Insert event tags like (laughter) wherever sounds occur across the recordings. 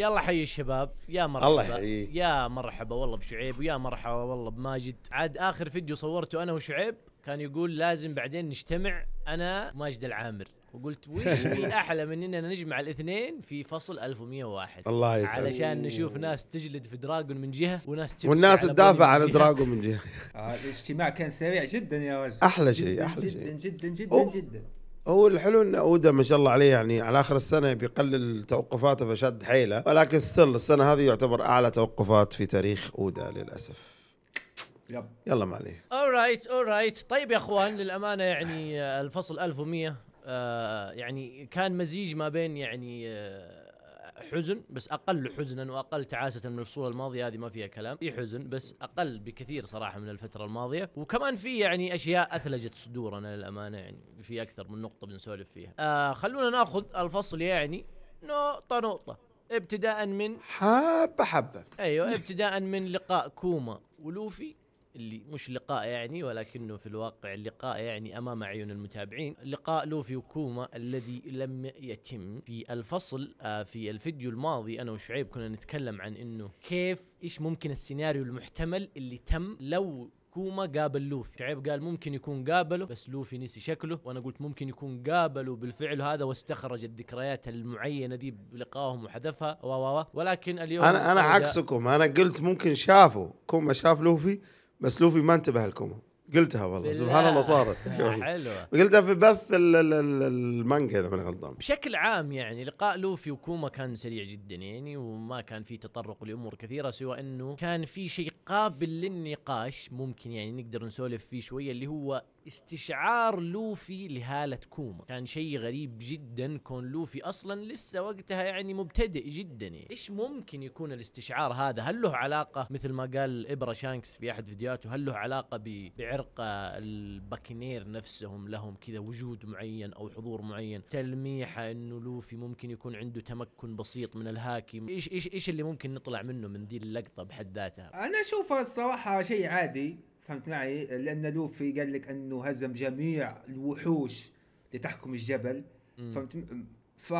يلا حي الشباب يا مرحبا الله يحييك يا مرحبا والله بشعيب ويا مرحبا والله بماجد عاد اخر فيديو صورته انا وشعيب كان يقول لازم بعدين نجتمع انا ماجد العامر وقلت وش (laughs) في احلى من اننا نجمع الاثنين في فصل 1101 الله يسعدك علشان نشوف ناس تجلد في دراجون من جهه وناس والناس تدافع عن دراجون من جهه (laughs) آه، الاجتماع كان سريع جدا يا ولد احلى شيء احلى شيء جدا جدا جدا جدا هو الحلو ان اودا ما شاء الله عليه يعني على اخر السنه بيقلل توقفاته فشد حيله ولكن ستيل السنه هذه يعتبر اعلى توقفات في تاريخ اودا للاسف يب يلا ما عليه اورايت اورايت طيب يا اخوان للامانه يعني آه، الفصل 1100 آه يعني كان مزيج ما بين يعني آه حزن بس اقل حزنا واقل تعاسه من الفصول الماضيه هذه ما فيها كلام في حزن بس اقل بكثير صراحه من الفتره الماضيه وكمان في يعني اشياء اثلجت صدورنا للامانه يعني في اكثر من نقطه بنسولف فيها آه خلونا ناخذ الفصل يعني نقطه نقطه ابتداء من حبه حبه ايوه ابتداء من لقاء كوما ولوفي اللي مش لقاء يعني ولكنه في الواقع لقاء يعني امام اعين المتابعين لقاء لوفي وكوما الذي لم يتم في الفصل آه، في الفيديو الماضي انا وشعيب كنا نتكلم عن انه كيف ايش ممكن السيناريو المحتمل اللي تم لو كوما قابل لوفي شعيب قال ممكن يكون قابله بس لوفي نسي شكله وانا قلت ممكن يكون قابله بالفعل هذا واستخرج الذكريات المعينه دي بلقائهم وحذفها و ولكن اليوم انا انا عكسكم انا قلت ممكن شافه كوما شاف لوفي بس لوفي ما انتبه لكم قلتها والله سبحان الله صارت (laughs) حلوه قلتها في بث المانجا اذا ماني غلطان بشكل عام يعني لقاء لوفي وكوما كان سريع جدا يعني وما كان في تطرق لامور كثيره سوى انه كان في شيء قابل للنقاش ممكن يعني نقدر نسولف فيه شويه اللي هو استشعار لوفي لهالة كوما كان شيء غريب جدا كون لوفي اصلا لسه وقتها يعني مبتدئ جدا يعني. ايش ممكن يكون الاستشعار هذا هل له علاقة مثل ما قال ابرا شانكس في احد فيديوهاته هل له علاقة بعرق الباكنير نفسهم لهم كذا وجود معين او حضور معين تلميحة انه لوفي ممكن يكون عنده تمكن بسيط من الهاكي ايش ايش ايش اللي ممكن نطلع منه من دي اللقطة بحد ذاتها انا اشوفها الصراحة شيء عادي فهمت معي لان لوفي قال لك انه هزم جميع الوحوش لتحكم الجبل فهمت ف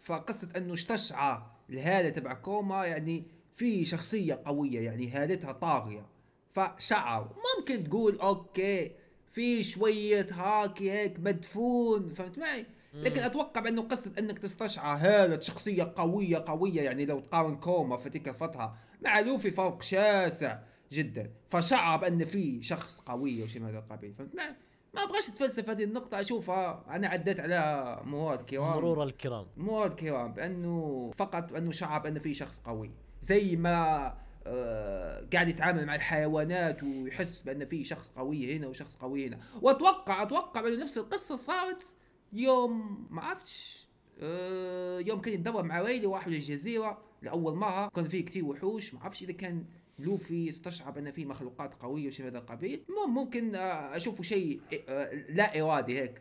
فقصه انه اشتشعى الهاله تبع كوما يعني في شخصيه قويه يعني هالتها طاغيه فشعر ممكن تقول اوكي في شويه هاكي هيك مدفون فهمت معي لكن اتوقع انه قصه انك تستشعر هاله شخصيه قويه قويه يعني لو تقارن كوما في تلك الفتره مع لوفي فرق شاسع جدا فشعر ان في شخص قوي وشيء من هذا القبيل فهمت ما ما ابغاش اتفلسف هذه النقطة اشوفها انا عديت على مرور الكرام مرور الكرام مرور الكرام بانه فقط انه شعر بان في شخص قوي زي ما آه قاعد يتعامل مع الحيوانات ويحس بان في شخص قوي هنا وشخص قوي هنا واتوقع اتوقع بانه نفس القصه صارت يوم ما عرفتش آه يوم كان يتدرب مع ويلي واحد الجزيره لاول مره كان في كثير وحوش ما عرفتش اذا كان لوفي استشعر ان في مخلوقات قويه وشيء هذا القبيل ممكن آه، اشوفه شيء آه، لا ارادي هيك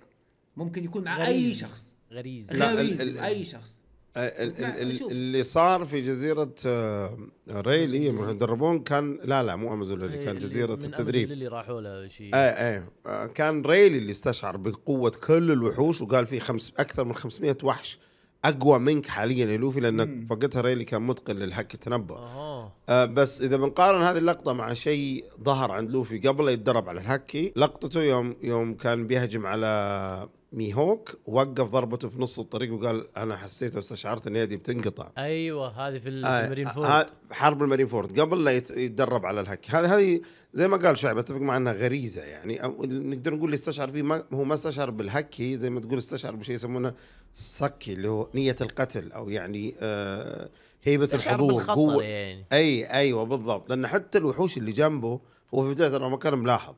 ممكن يكون مع غريز. اي شخص غريزة لا غريز اي شخص اللي صار في جزيرة آه، ريلي إيه، لما يدربون كان لا لا مو امازون إيه، اللي كان جزيرة التدريب اللي راحوا له شيء اي اي كان ريلي اللي استشعر بقوة كل الوحوش وقال في خمس اكثر من 500 وحش اقوى منك حاليا يا لوفي لانك فقدها ريلي كان متقن للحكي تنبأ آه، بس اذا بنقارن هذه اللقطه مع شيء ظهر عند لوفي قبل يتدرب على الهكي لقطته يوم يوم كان بيهجم على ميهوك وقف ضربته في نص الطريق وقال انا حسيت واستشعرت ان يدي بتنقطع ايوه هذه في آه، المارين آه، فورد حرب المارين فورد قبل لا يتدرب على الهكي هذه هذه زي ما قال شعب اتفق مع انها غريزه يعني أو نقدر نقول اللي استشعر فيه ما هو ما استشعر بالهكي زي ما تقول استشعر بشيء يسمونه سكي اللي هو نيه القتل او يعني آه هيبه الحضور هو يعني. اي ايوه بالضبط لان حتى الوحوش اللي جنبه هو في بدايه انا ما كان ملاحظ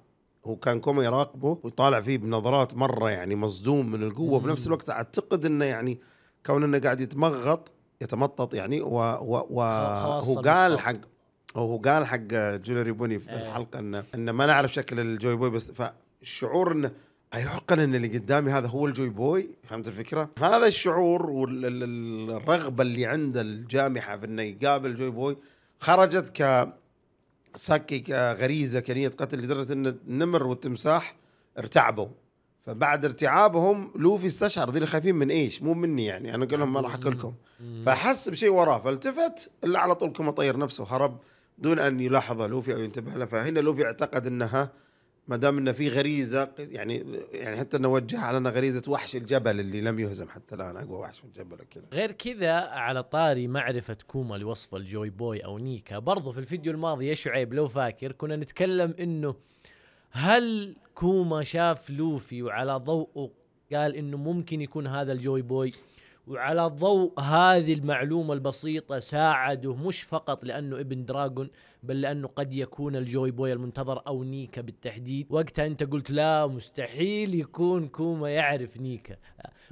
هو كان كوما يراقبه ويطالع فيه بنظرات مره يعني مصدوم من القوه في نفس الوقت اعتقد انه يعني كون انه قاعد يتمغط يتمطط يعني و و, و هو قال حق هو قال حق جولري بوني في إيه. الحلقه انه انه ما نعرف شكل الجوي بوي بس فالشعور انه أيعقل أن اللي قدامي هذا هو الجوي بوي فهمت الفكرة هذا الشعور والرغبة اللي عند الجامحة في أنه يقابل جوي بوي خرجت ك سكي كغريزة كنية قتل لدرجة أن النمر والتمساح ارتعبوا فبعد ارتعابهم لوفي استشعر ذي خايفين من ايش مو مني يعني انا قال لهم ما راح اكلكم فحس بشيء وراه فالتفت الا على طول كما طير نفسه هرب دون ان يلاحظ لوفي او ينتبه له فهنا لوفي اعتقد انها ما دام انه في غريزه يعني يعني حتى انه وجهها على غريزه وحش الجبل اللي لم يهزم حتى الان اقوى وحش في الجبل وكذا غير كذا على طاري معرفه كوما لوصف الجوي بوي او نيكا برضو في الفيديو الماضي يا شعيب لو فاكر كنا نتكلم انه هل كوما شاف لوفي وعلى ضوءه قال انه ممكن يكون هذا الجوي بوي وعلى ضوء هذه المعلومة البسيطة ساعده مش فقط لأنه ابن دراجون بل لأنه قد يكون الجوي بوي المنتظر أو نيكا بالتحديد وقتها أنت قلت لا مستحيل يكون كوما يعرف نيكا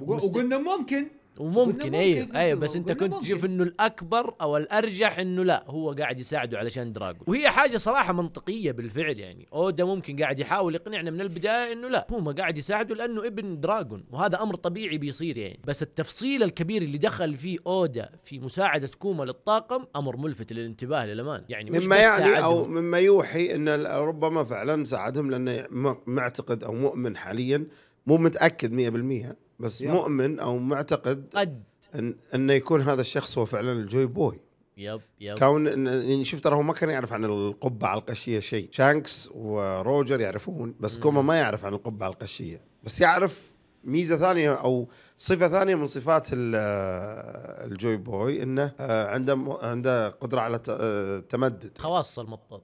وقلنا ممكن وممكن ايوه ايوه بس انت كنت تشوف انه الاكبر او الارجح انه لا هو قاعد يساعده علشان دراجون وهي حاجه صراحه منطقيه بالفعل يعني اودا ممكن قاعد يحاول يقنعنا من البدايه انه لا هو ما قاعد يساعده لانه ابن دراجون وهذا امر طبيعي بيصير يعني بس التفصيل الكبير اللي دخل فيه اودا في مساعده كوما للطاقم امر ملفت للانتباه للأمان يعني مش مما يعني ساعدهم. او مما يوحي ان ربما فعلا ساعدهم لانه معتقد او مؤمن حاليا مو متاكد 100% بس يب. مؤمن او معتقد قد إن انه يكون هذا الشخص هو فعلا الجوي بوي يب يب كون إن شوف ترى هو ما كان يعرف عن القبعه القشيه شيء شانكس وروجر يعرفون بس كوما ما يعرف عن القبعه القشيه بس يعرف ميزه ثانيه او صفه ثانيه من صفات الجوي بوي انه آه، عنده عنده قدره على التمدد آه، خواص المطاط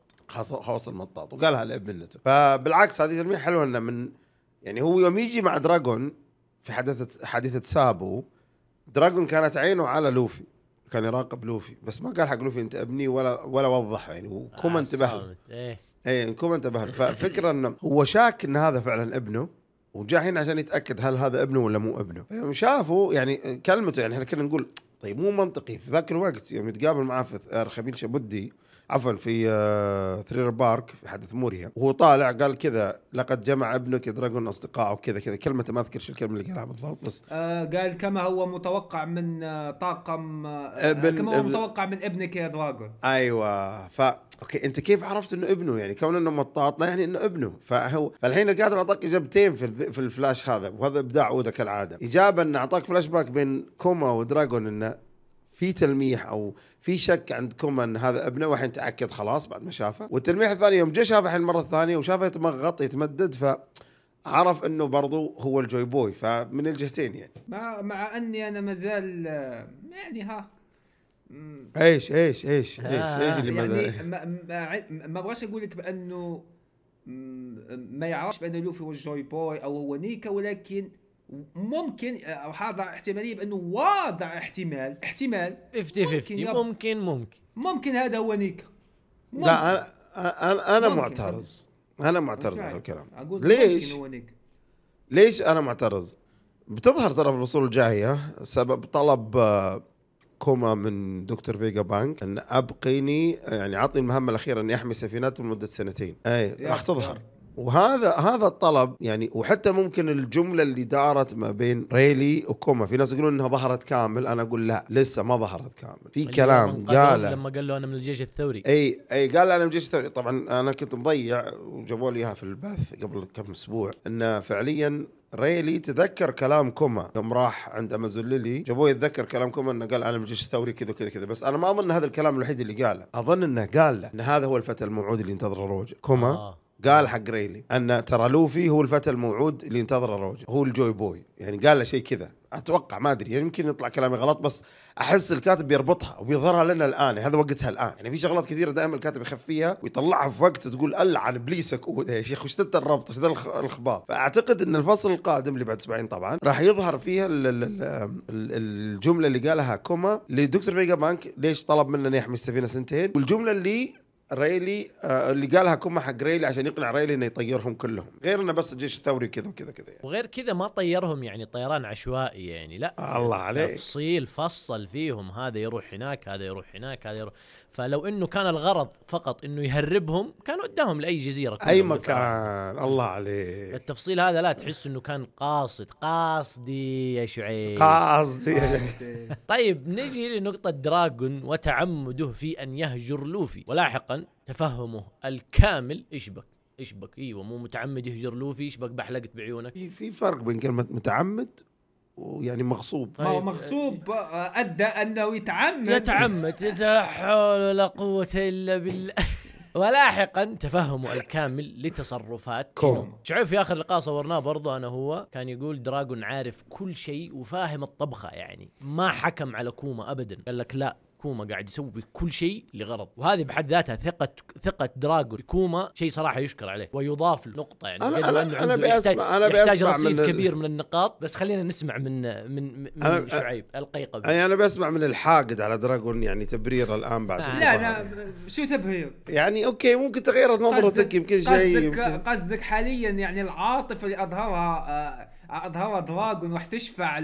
خواص المطاط وقالها لابن فبالعكس هذه تلميح حلوه انه من يعني هو يوم يجي مع دراجون في حادثه حادثه سابو دراجون كانت عينه على لوفي كان يراقب لوفي بس ما قال حق لوفي انت ابني ولا ولا وضح يعني وكوما آه، انتبه له ايه اي إيه، يعني كوما انتبه له (laughs) فالفكره انه هو شاك ان هذا فعلا ابنه وجاء هنا عشان يتاكد هل هذا ابنه ولا مو ابنه يوم شافه يعني كلمته يعني احنا كنا نقول طيب مو منطقي في ذاك الوقت يوم يتقابل معاه في ارخبيل شبدي عفوا في ثرير آه، بارك في حدث موريا وهو طالع قال كذا لقد جمع ابنك دراجون اصدقائه وكذا كذا كلمه ما اذكر الكلمه اللي قالها بالضبط بس آه قال كما هو متوقع من آه، طاقم آه، ابن كما هو متوقع من ابنك يا دراجون ايوه ف اوكي انت كيف عرفت انه ابنه يعني كون انه مطاط لا يعني انه ابنه فهو فالحين الكاتب اعطاك اجابتين في, في الفلاش هذا وهذا ابداع عوده كالعاده اجابه انه اعطاك فلاش باك بين كوما ودراجون انه في تلميح او في شك عندكم ان هذا ابنه والحين تاكد خلاص بعد ما شافه والتلميح الثاني يوم جاء شافه الحين المره الثانيه وشافه يتمغط يتمدد ف عرف انه برضو هو الجوي بوي فمن الجهتين يعني مع مع اني انا مازال يعني ها ايش ايش ايش ايش ايش آه. اللي يعني ما ابغاش اقول لك بانه ما يعرفش بان لوفي هو الجوي بوي او هو نيكا ولكن ممكن آه، او حاضع احتماليه بانه واضع احتمال احتمال 50 50 ممكن ممكن ممكن, ممكن هذا هو نيكا ممكن. لا انا انا, أنا معترض انا معترض على الكلام أقول ليش ليش انا معترض بتظهر ترى في الفصول الجايه سبب طلب آه، كوما من دكتور فيجا بانك ان ابقيني يعني عطني المهمه الاخيره اني احمي سفينات لمده سنتين اي راح تظهر وهذا هذا الطلب يعني وحتى ممكن الجمله اللي دارت ما بين ريلي وكوما في ناس يقولون انها ظهرت كامل انا اقول لا لسه ما ظهرت كامل في كلام قاله لما قال له انا من الجيش الثوري اي اي قال انا من الجيش الثوري طبعا انا كنت مضيع وجابوا لي اياها في البث قبل كم اسبوع انه فعليا ريلي تذكر كلام كوما يوم راح عند امازوليلي جابوه يتذكر كلام كوما انه قال انا من الجيش الثوري كذا كذا كذا بس انا ما اظن هذا الكلام الوحيد اللي قاله اظن انه قال له ان هذا هو الفتى الموعود اللي ينتظره روجر كوما آه. قال حق ريلي ان ترى لوفي هو الفتى الموعود اللي ينتظره روجر هو الجوي بوي يعني قال له شيء كذا اتوقع ما ادري يعني يمكن يطلع كلامي غلط بس احس الكاتب بيربطها وبيظهرها لنا الان يعني هذا وقتها الان يعني في شغلات كثيره دائما الكاتب يخفيها ويطلعها في وقت تقول العن ابليسك يا شيخ وش ذا الربط وش الاخبار فاعتقد ان الفصل القادم اللي بعد اسبوعين طبعا راح يظهر فيها الجمله اللي قالها كوما لدكتور فيجا بانك ليش طلب منه انه يحمي السفينه سنتين والجمله اللي ريلي آه، اللي قالها كوما حق ريلي عشان يقنع ريلي انه يطيرهم كلهم غير انه بس الجيش الثوري كذا وكذا كذا يعني. وغير كذا ما طيرهم يعني طيران عشوائي يعني لا الله عليك تفصيل فصل فيهم هذا يروح هناك هذا يروح هناك هذا يروح فلو انه كان الغرض فقط انه يهربهم كان وداهم لاي جزيره اي مكان الله عليك التفصيل هذا لا تحس انه كان قاصد قاصدي يا شعيب قاصدي يا (laughs) شعيب طيب نجي لنقطه دراجون وتعمده في ان يهجر لوفي ولاحقا تفهمه الكامل يشبك يشبك ايوه مو متعمد يهجر لوفي يشبك بحلقت بعيونك في في فرق بين كلمه متعمد ويعني مغصوب طيب. مغصوب ادى انه يتعمد يتعمد لا حول ولا قوه الا بالله (laughs) ولاحقا تفهمه الكامل لتصرفات كوم شعيب في اخر لقاء صورناه برضه انا هو كان يقول دراجون عارف كل شيء وفاهم الطبخه يعني ما حكم على كوما ابدا قال لك لا كوما قاعد يسوي كل شيء لغرض وهذه بحد ذاتها ثقه ثقه دراجون كوما شيء صراحه يشكر عليه ويضاف نقطه يعني انا انا انا بأسمع يحتاج انا بأسمع يحتاج رصيد من كبير من النقاط بس خلينا نسمع من من من أنا شعيب القيقبي انا, أنا بسمع من الحاقد على دراجون يعني تبرير الان بعد آه. لا لا شو تبرير يعني اوكي ممكن تغيرت نظرتك يمكن شيء قصدك قصدك حاليا يعني العاطفه اللي اظهرها آه، اظهرها دراجون راح تشفع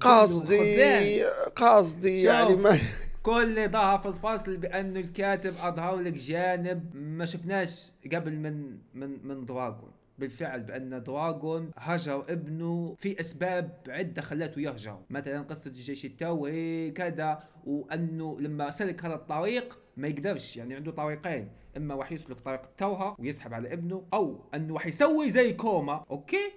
قصدي قصدي يعني ما كل ظهر في الفصل بانه الكاتب اظهر لك جانب ما شفناش قبل من من من دراغون بالفعل بان دراغون هجر ابنه في اسباب عده خلاته يهجر مثلا قصه الجيش التوهي كذا وانه لما سلك هذا الطريق ما يقدرش يعني عنده طريقين اما راح يسلك طريق التوهه ويسحب على ابنه او انه راح يسوي زي كوما اوكي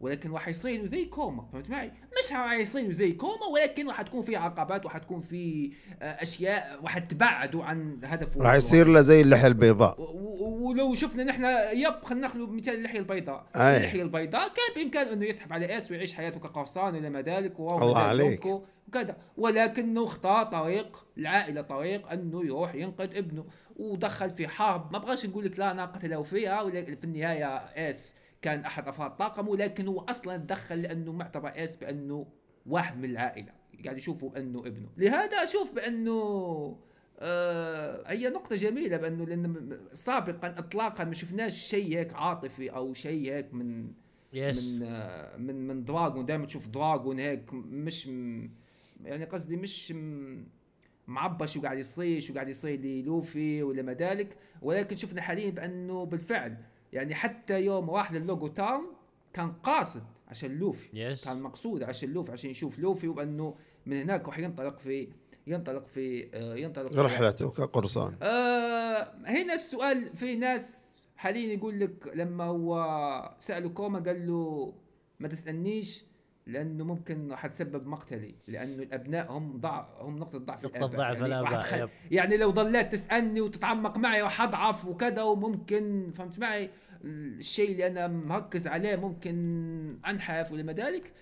ولكن راح يصير زي كوما فهمت معي؟ مش راح يصير زي كوما ولكن راح تكون في عقبات وراح تكون في آه، اشياء راح تبعدوا عن هدفه راح يصير له زي اللحيه البيضاء ولو شفنا نحن يب خلينا ناخذ مثال اللحيه البيضاء أي. اللحيه البيضاء كان بامكانه انه يسحب على اس ويعيش حياته كقرصان الى ما ذلك الله عليك وكذا ولكنه اختار طريق العائله طريق انه يروح ينقذ ابنه ودخل في حرب ما بغاش نقول لك لا ناقته لو فيها ولكن في النهايه اس كان احد افراد طاقمه لكن هو اصلا تدخل لانه معتبر اس بانه واحد من العائله قاعد يشوفه بانه ابنه لهذا اشوف بانه آه، هي نقطة جميلة بأنه لأن سابقا إطلاقا ما شفناش شيء هيك عاطفي أو شيء هيك من yes. من آه، من من دراجون دائما تشوف دراجون هيك مش يعني قصدي مش معبى شو قاعد يصير شو قاعد يصير للوفي ولا ما ذلك ولكن شفنا حاليا بأنه بالفعل يعني حتى يوم راح للوجو تاون كان قاصد عشان لوفي yes. كان مقصود عشان لوفي عشان يشوف لوفي وانه من هناك راح ينطلق في ينطلق في آه، ينطلق في رحلته كقرصان آه هنا السؤال في ناس حاليا يقول لك لما هو سالوا كوما قال له ما تسالنيش لانه ممكن حتسبب مقتلي لانه الابناء هم ضع هم نقطه ضعف نقطه ضعف الاباء يعني, يعني لو ضليت تسالني وتتعمق معي وحضعف وكذا وممكن فهمت معي الشيء اللي انا مركز عليه ممكن انحف ولما ذلك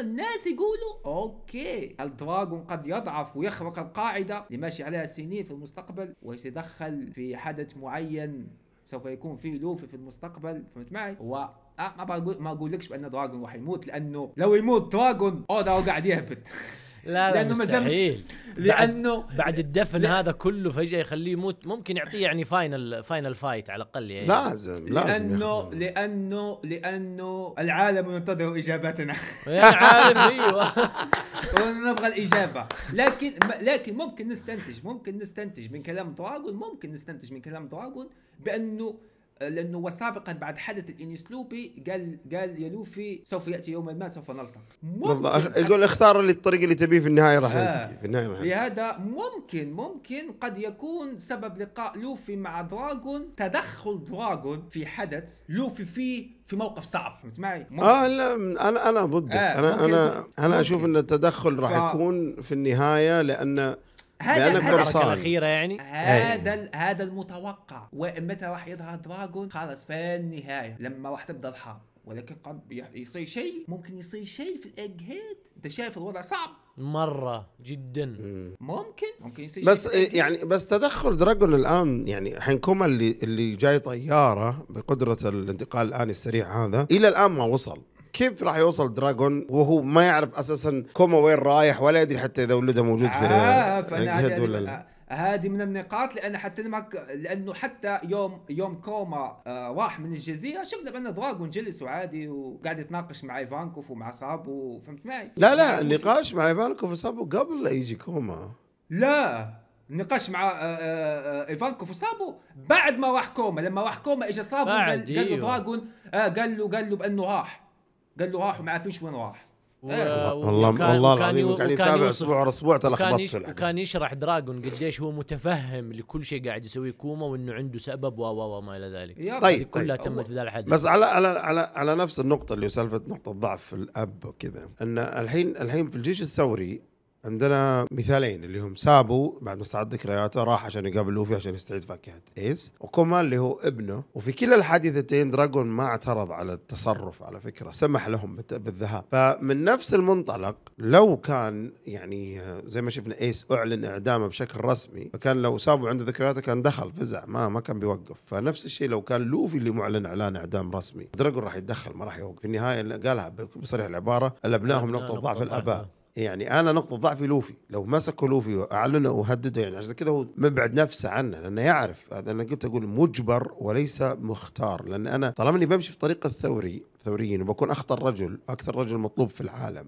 الناس يقولوا اوكي الدراغون قد يضعف ويخرق القاعده اللي ماشي عليها سنين في المستقبل ويتدخل في حدث معين سوف يكون فيه لوفي في المستقبل فهمت معي؟ أه ما بقول ما اقولكش بان دراجون راح يموت لانه لو يموت دراجون اودا آه، قاعد يهبط (laughs) لا لا لانه مستحيل لانه بعد, بعد الدفن لا هذا كله فجاه يخليه يموت ممكن يعطيه يعني فاينل فاينل فايت على الاقل يعني لازم لازم لانه لانه لانه العالم ينتظر اجابتنا يا عالم (laughs) ايوه ونبغى الاجابه لكن لكن ممكن نستنتج ممكن نستنتج من كلام دراجون ممكن نستنتج من كلام دراجون بانه لانه وسابقا بعد حدث لوبي قال قال يا لوفي سوف ياتي يوما ما سوف نلتقي بالضبط يقول اختار لي الطريق اللي تبيه في النهايه راح آه. في النهايه راح لهذا ممكن ممكن قد يكون سبب لقاء لوفي مع دراغون تدخل دراغون في حدث لوفي فيه في موقف صعب فهمت معي؟ اه لا انا انا ضدك آه انا ممكن انا ممكن. انا اشوف ان التدخل راح ف... يكون في النهايه لان هذا الحركه الاخيره يعني. يعني هذا إيه. هذا المتوقع ومتى راح يظهر دراجون خلاص في النهايه لما راح تبدا الحرب ولكن قد يصير شيء ممكن يصير شيء في الاج هيد انت شايف الوضع صعب مره جدا ممكن ممكن يصير بس شيء يعني بس تدخل دراجون الان يعني حنكوما اللي اللي جاي طياره بقدره الانتقال الان السريع هذا الى الان ما وصل كيف راح يوصل دراجون وهو ما يعرف اساسا كوما وين رايح ولا يدري حتى اذا ولده موجود في آه ولا لا آه، هذه من النقاط لان حتى معك لانه حتى يوم يوم كوما آه راح من الجزيره شفنا بان دراجون جلس وعادي وقاعد يتناقش مع ايفانكوف ومع صابو فهمت معي؟ لا لا يعني النقاش مع ايفانكوف وصابو قبل لا يجي كوما لا النقاش مع آه، آه، ايفانكوف وصابو بعد ما راح كوما لما راح كوما اجى صابو قال, قال له إيوه. دراجون قال له قال له بانه راح قال له راح وما عارفينش وين راح إيه. والله والله العظيم وكان يتابع اسبوع ورا اسبوع ترى خبطش وكان يشرح دراجون قديش هو متفهم لكل شيء قاعد يسويه كوما وانه عنده سبب و و وما الى ذلك طيب كلها طيب تمت في ذا الحدث بس على على على على نفس النقطة اللي سالفة نقطة ضعف الاب وكذا ان الحين الحين في الجيش الثوري عندنا مثالين اللي هم سابو بعد ما استعاد ذكرياته راح عشان يقابل لوفي عشان يستعيد فاكهه ايس وكوما اللي هو ابنه وفي كلا الحادثتين دراجون ما اعترض على التصرف على فكره سمح لهم بالذهاب فمن نفس المنطلق لو كان يعني زي ما شفنا ايس اعلن اعدامه بشكل رسمي فكان لو سابو عنده ذكرياته كان دخل فزع ما ما كان بيوقف فنفس الشيء لو كان لوفي اللي معلن اعلان اعدام رسمي دراجون راح يتدخل ما راح يوقف في النهايه قالها بصريح العباره الابناء هم نقطه ضعف الاباء يعني انا نقطه ضعفي لوفي لو مسكوا لوفي واعلنوا وهددوا يعني عشان كذا هو مبعد نفسه عنه لانه يعرف هذا انا قلت اقول مجبر وليس مختار لان انا طالما اني بمشي في طريق الثوري ثوريين وبكون اخطر رجل اكثر رجل مطلوب في العالم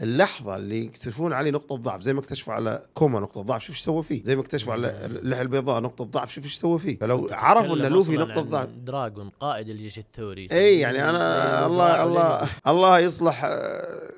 اللحظه اللي يكتشفون علي نقطه ضعف زي ما اكتشفوا على كوما نقطه ضعف شوف ايش سوى فيه زي ما اكتشفوا على اللحيه البيضاء نقطه ضعف شوف ايش سوى فيه فلو عرفوا ان لوفي نقطه ضعف دراجون قائد الجيش الثوري اي يعني انا إيه، الله الله الله يصلح آه،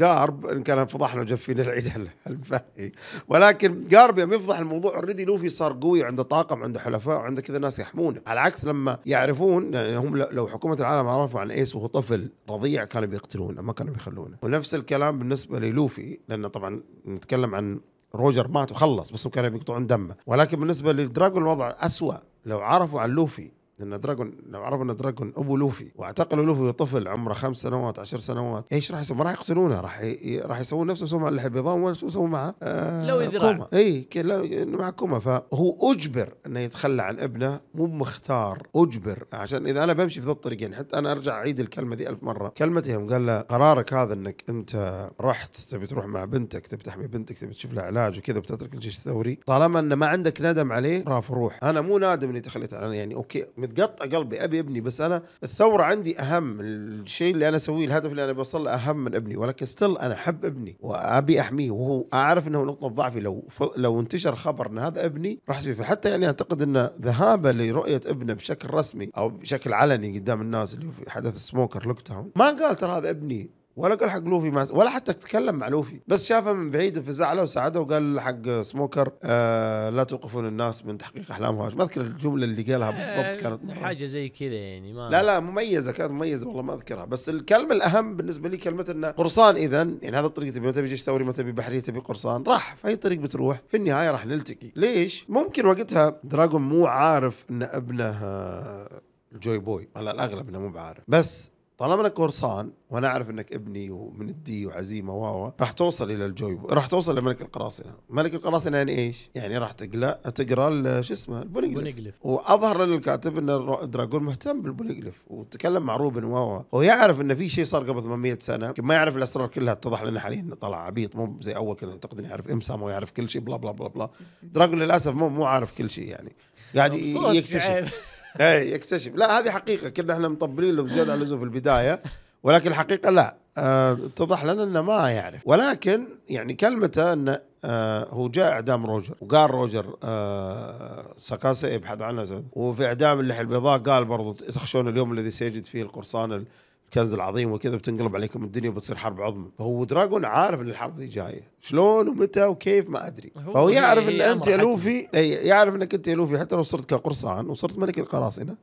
قارب ان كان فضحنا وجاب فينا العيد الفهي ولكن قارب يوم يفضح الموضوع اوريدي لوفي صار قوي عنده طاقم عنده حلفاء وعنده كذا ناس يحمونه على عكس لما يعرفون يعني هم لو حكومه العالم عرفوا عن ايس وهو طفل رضيع كانوا بيقتلونه ما كانوا بيخلونه ونفس الكلام بالنسبه للوفي لانه طبعا نتكلم عن روجر مات وخلص بس هم كانوا بيقطعون دمه ولكن بالنسبه للدراجون الوضع اسوء لو عرفوا عن لوفي ان دراجون لو عرفوا ان دراجون ابو لوفي واعتقلوا لوفي طفل عمره خمس سنوات عشر سنوات ايش راح يسوون؟ ما راح يقتلونه راح ي... راح يسوون نفسه يسوون مع اللحيه البيضاء وشو يسوون معه؟ آه لو ذراع اي لو... مع كوما فهو اجبر انه يتخلى عن ابنه مو مختار اجبر عشان اذا انا بمشي في ذا الطريقين حتى انا ارجع اعيد الكلمه دي ألف مره كلمتي يوم قال له قرارك هذا انك انت رحت تبي تروح مع بنتك تبي تحمي بنتك تبي تشوف لها علاج وكذا بتترك الجيش الثوري طالما انه ما عندك ندم عليه راف روح انا مو نادم اني تخليت عنه يعني اوكي متقطع قلبي ابي ابني بس انا الثوره عندي اهم الشيء اللي انا اسويه الهدف اللي انا بوصل له اهم من ابني ولكن ستيل انا احب ابني وابي احميه وهو اعرف انه نقطه ضعفي لو لو انتشر خبر ان هذا ابني راح فيه فحتى يعني اعتقد ان ذهابه لرؤيه ابنه بشكل رسمي او بشكل علني قدام الناس اللي في حدث سموكر لوك ما قال ترى هذا ابني ولا قال حق لوفي ما ولا حتى تكلم مع لوفي بس شافه من بعيد وفزعله وساعده وقال حق سموكر آه لا توقفون الناس من تحقيق احلامهم ما اذكر الجمله اللي قالها بالضبط آه، كانت مرة. حاجه زي كذا يعني ما لا لا مميزه كانت مميزه والله ما اذكرها بس الكلمه الاهم بالنسبه لي كلمه انه قرصان اذا يعني هذا الطريق تبي تبي جيش ثوري ما تبي بحريه تبي قرصان راح في اي طريق بتروح في النهايه راح نلتقي ليش؟ ممكن وقتها دراجون مو عارف ان ابنه جوي بوي على الاغلب انه مو بعارف بس طالما انك قرصان وانا اعرف انك ابني ومن الدي وعزيمه واوا راح توصل الى الجوي راح توصل لملك القراصنه، ملك القراصنه يعني ايش؟ يعني راح تقلا تقرا شو اسمه البونيجليف واظهر لنا الكاتب ان دراجون مهتم بالبونيجليف وتكلم مع روبن واوا هو يعرف ان في شيء صار قبل 800 سنه ما يعرف الاسرار كلها اتضح لنا حاليا انه طلع عبيط مو زي اول كنا نعتقد انه يعرف امسام ويعرف كل شيء بلا بلا بلا بلا دراجون للاسف مو مو عارف كل شيء يعني قاعد يكتشف يعني. (laughs) اي يكتشف لا هذه حقيقه كنا احنا مطبلين له بزين على في البدايه ولكن الحقيقه لا آه، اتضح لنا انه ما يعرف ولكن يعني كلمته انه آه، هو جاء اعدام روجر وقال روجر آه، سقاسي يبحث عنه وفي اعدام اللحيه البيضاء قال برضو تخشون اليوم الذي سيجد فيه القرصان الكنز العظيم وكذا بتنقلب عليكم الدنيا وبتصير حرب عظمى فهو دراجون عارف ان الحرب دي جايه شلون ومتى وكيف ما ادري فهو يعرف ان انت يا لوفي يعرف انك انت يا لوفي حتى لو صرت كقرصان وصرت ملك القراصنه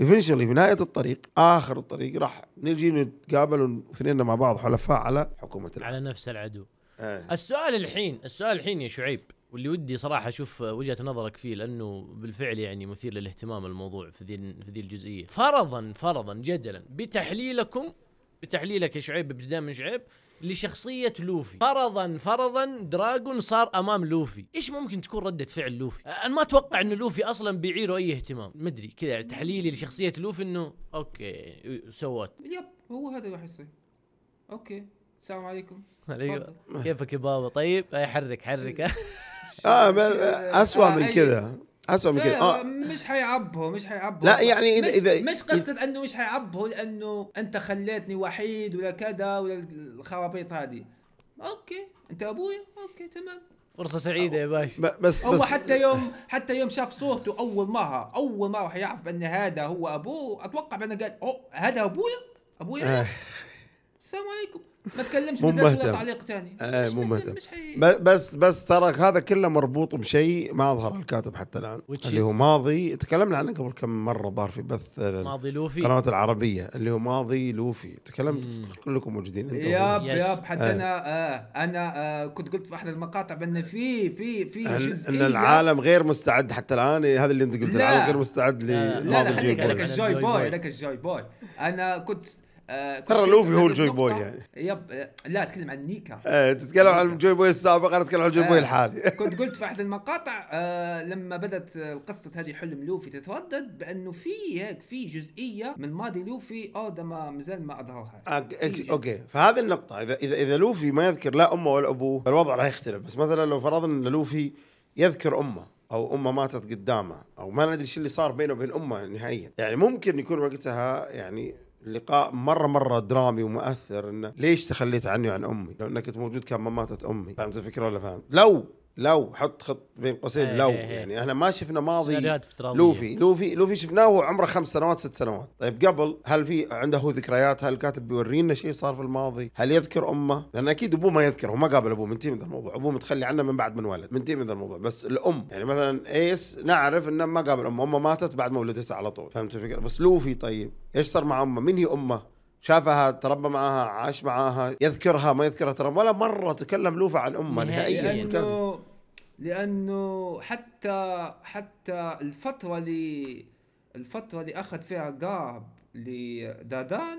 ايفنشلي في نهايه الطريق اخر الطريق راح نجي نتقابل واثنيننا مع بعض حلفاء على حكومه على نفس العدو آه. السؤال الحين السؤال الحين يا شعيب واللي ودي صراحة أشوف وجهة نظرك فيه لأنه بالفعل يعني مثير للاهتمام الموضوع في ذي في ذي الجزئية. فرضا فرضا جدلا بتحليلكم بتحليلك يا شعيب ابتداء من شعيب لشخصية لوفي فرضا فرضا دراجون صار امام لوفي ايش ممكن تكون ردة فعل لوفي انا ما اتوقع ان لوفي اصلا بيعيره اي اهتمام مدري كذا تحليلي لشخصية لوفي انه اوكي سوات يب هو هذا اللي يصير اوكي السلام عليكم عليكم كيفك يا بابا طيب حرك حرك (laughs) اه اسوء آه، من كذا اسوء من كذا آه. مش حيعبه مش حيعبه لا يعني اذا مش, إذا مش قصه إذا انه مش حيعبه لانه انت خليتني وحيد ولا كذا ولا الخرابيط هذه اوكي انت ابوي اوكي تمام فرصة سعيدة يا باشا بس هو بس حتى يوم حتى يوم شاف صورته أول مرة أول مرة حيعرف بأن هذا هو أبوه أتوقع بأنه قال أوه هذا أبويا أبويا آه. السلام عليكم ما تكلمش بس لا تعليق ثاني آه مو مهتم بس بس ترى هذا كله مربوط بشيء ما اظهر الكاتب حتى الان اللي هو ماضي تكلمنا عنه قبل كم مره ظهر في بث ماضي لوفي القنوات العربيه اللي هو ماضي لوفي تكلمت كلكم موجودين انتم ياب ياب حتى آه. انا آه انا آه كنت قلت في احد المقاطع بان في في في جزء ان العالم غير مستعد حتى الان إيه، هذا اللي انت قلت العالم غير مستعد ل لا لا خليك الجوي بوي لك الجوي بوي انا كنت آه، ترى لوفي هو الجوي بوي يعني يب آه، لا اتكلم عن نيكا ايه تتكلم عن الجوي بوي السابق انا اتكلم عن الجوي بوي آه، الحالي (laughs) كنت قلت في احد المقاطع لما بدات قصه هذه حلم لوفي تتردد بانه في هيك في جزئيه من ماضي لوفي او ده ما مازال ما اظهرها اوكي فهذه النقطه اذا اذا اذا لوفي ما يذكر لا امه ولا ابوه الوضع راح يختلف بس مثلا لو فرضنا ان لوفي يذكر امه او امه ماتت قدامه او ما ندري ايش اللي صار بينه وبين امه نهائيا يعني ممكن يكون وقتها يعني لقاء مرة مرة درامي ومؤثر انه ليش تخليت عني وعن امي؟ لو انك كنت موجود كان ما ماتت امي، فهمت الفكرة ولا فهمت؟ لو لو حط خط بين قوسين إيه، لو إيه، إيه. يعني احنا ما شفنا ماضي لوفي لوفي لوفي شفناه وهو عمره خمس سنوات ست سنوات طيب قبل هل في عنده هو ذكريات هل الكاتب بيورينا شيء صار في الماضي هل يذكر امه لان اكيد ابوه ما يذكر هو ما قابل ابوه من من ذا الموضوع ابوه متخلي عنه من بعد من ولد من من ذا الموضوع بس الام يعني مثلا ايس نعرف انه ما قابل امه امه ماتت بعد ما ولدته على طول فهمت الفكره بس لوفي طيب ايش صار مع امه من هي امه شافها تربى معاها عاش معاها يذكرها ما يذكرها ترى ولا مره تكلم لوفا عن امه نهائيا لانه لانه حتى حتى الفتره اللي الفتره اللي اخذ فيها جاب لدادان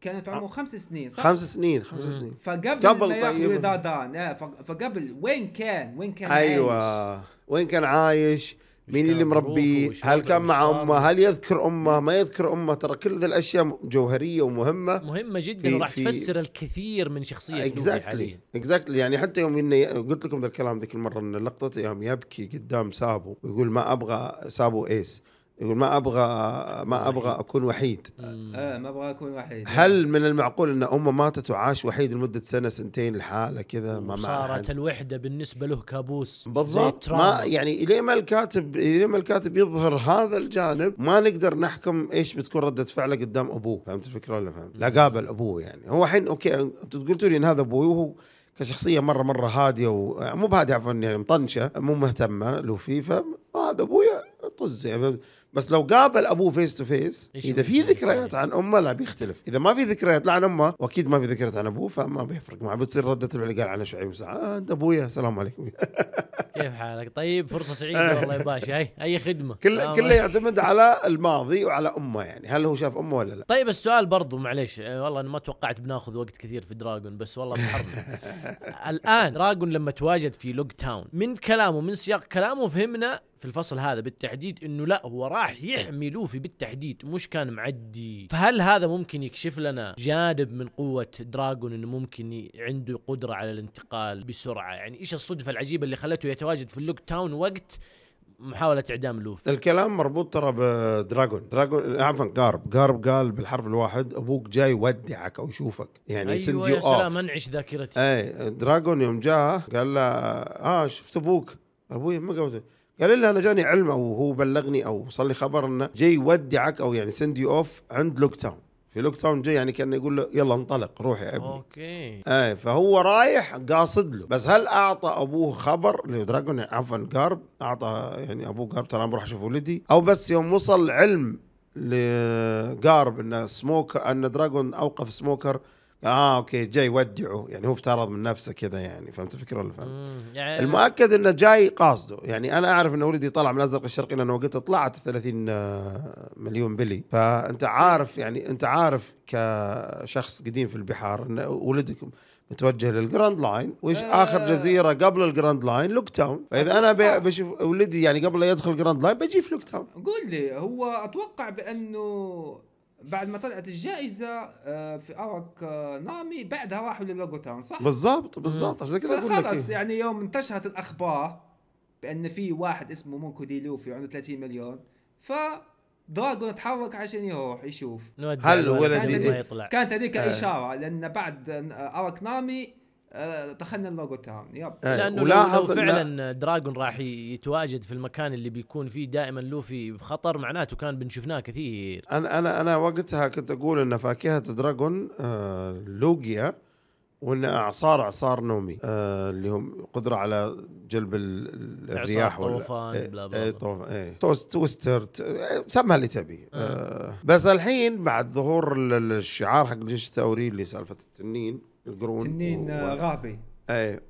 كانت عمره خمس سنين صح؟ خمس سنين خمس سنين فقبل قبل طيب دادان إيه، فقبل وين كان وين كان ايوه عايش؟ وين كان عايش مين اللي مربيه هل كان مع امه هل يذكر امه ما يذكر امه ترى كل ذي الاشياء جوهريه ومهمه مهمه جدا راح تفسر الكثير من شخصيه اكزاكتلي اكزاكتلي يعني حتى يوم اني قلت لكم ذا الكلام ذيك المره ان لقطته يوم يبكي قدام سابو ويقول ما ابغى سابو ايس يقول ما ابغى ما ابغى اكون وحيد اه ما ابغى اكون وحيد هل من المعقول ان امه ماتت وعاش وحيد لمده سنه سنتين لحاله كذا ما صارت الوحده بالنسبه له كابوس بالضبط ما يعني ليه ما الكاتب ليه ما الكاتب يظهر هذا الجانب ما نقدر نحكم ايش بتكون رده فعله قدام ابوه فهمت الفكره ولا فهمت؟ لا قابل ابوه يعني هو الحين اوكي انتم قلتوا لي ان هذا ابوي وهو كشخصيه مره مره هاديه ومو بهاديه عفوا يعني مطنشه مو مهتمه لوفي فهذا ابويا طز يعني بس لو قابل ابوه فيس تو فيس اذا في ذكريات عن امه لا بيختلف اذا ما في ذكريات لا عن امه واكيد ما في ذكريات عن ابوه فما بيفرق ما بتصير رده الفعل قال على شعيب سعاد انت ابويا السلام عليكم (laughs) كيف حالك طيب فرصه سعيده والله يا باشا اي خدمه كل آه، كله يعتمد على الماضي وعلى امه يعني هل هو شاف امه ولا لا طيب السؤال برضو معليش آه، والله انا ما توقعت بناخذ وقت كثير في دراجون بس والله بحرنا (laughs) الان دراجون لما تواجد في لوك تاون من كلامه من سياق كلامه فهمنا في الفصل هذا بالتحديد انه لا هو راح يحمي لوفي بالتحديد مش كان معدي فهل هذا ممكن يكشف لنا جانب من قوه دراجون انه ممكن عنده قدره على الانتقال بسرعه يعني ايش الصدفه العجيبه اللي خلته يتواجد في اللوك تاون وقت محاولة إعدام لوفي الكلام مربوط ترى بدراجون دراجون عفوا قارب قارب قال بالحرف الواحد أبوك جاي يودعك أو يشوفك يعني أيوة سند يا سلام أنعش ذاكرتي أي دراجون يوم جاء قال له آه شفت أبوك أبوي ما قلت قال لها انا جاني علم او هو بلغني او وصل لي خبر انه جاي يودعك او يعني سند يو اوف عند لوك تاون في لوك تاون جاي يعني كان يقول له يلا انطلق روح يا ابني اوكي ايه فهو رايح قاصد له بس هل اعطى ابوه خبر لدراجون عفوا جارب اعطى يعني ابوه جارب ترى بروح اشوف ولدي او بس يوم وصل علم لجارب ان سموك ان دراجون اوقف سموكر اه اوكي جاي يودعه يعني هو افترض من نفسه كذا يعني فهمت الفكره ولا فهمت؟ يعني المؤكد انه جاي قاصده يعني انا اعرف انه ولدي طلع من الازرق الشرقي لانه وقت طلعت 30 آه، مليون بلي فانت عارف يعني انت عارف كشخص قديم في البحار ان ولدك متوجه للجراند لاين وايش آه. اخر جزيره قبل الجراند لاين لوك تاون فاذا انا بشوف ولدي يعني قبل لا يدخل الجراند لاين بجي في لوك تاون قول لي هو اتوقع بانه بعد ما طلعت الجائزه آه، في ارك آه، نامي بعدها راحوا للوجو تاون صح؟ بالضبط بالضبط عشان كذا اقول لك خلاص إيه. يعني يوم انتشرت الاخبار بان في واحد اسمه مونكو دي لوفي عنده 30 مليون ف دراجون تحرك عشان يروح يشوف هل ولدي ما يطلع كانت هذيك آه. اشاره لان بعد ارك نامي آه، دخلنا اللوجو تاون يب آه، لانه ولاحظ لو, لو فعلا لا. دراجون راح يتواجد في المكان اللي بيكون فيه دائما لوفي في خطر معناته كان بنشوفناه كثير انا انا انا وقتها كنت اقول ان فاكهه دراجون آه لوجيا وان اعصار اعصار نومي آه اللي هم قدره على جلب الرياح والطوفان ايه بلا بلا ايه طوفان ايه توستر إيه، سمها اللي تبي آه،, آه. بس الحين بعد ظهور الشعار حق الجيش الثوري اللي سالفه التنين القرون تنين و... غابي اي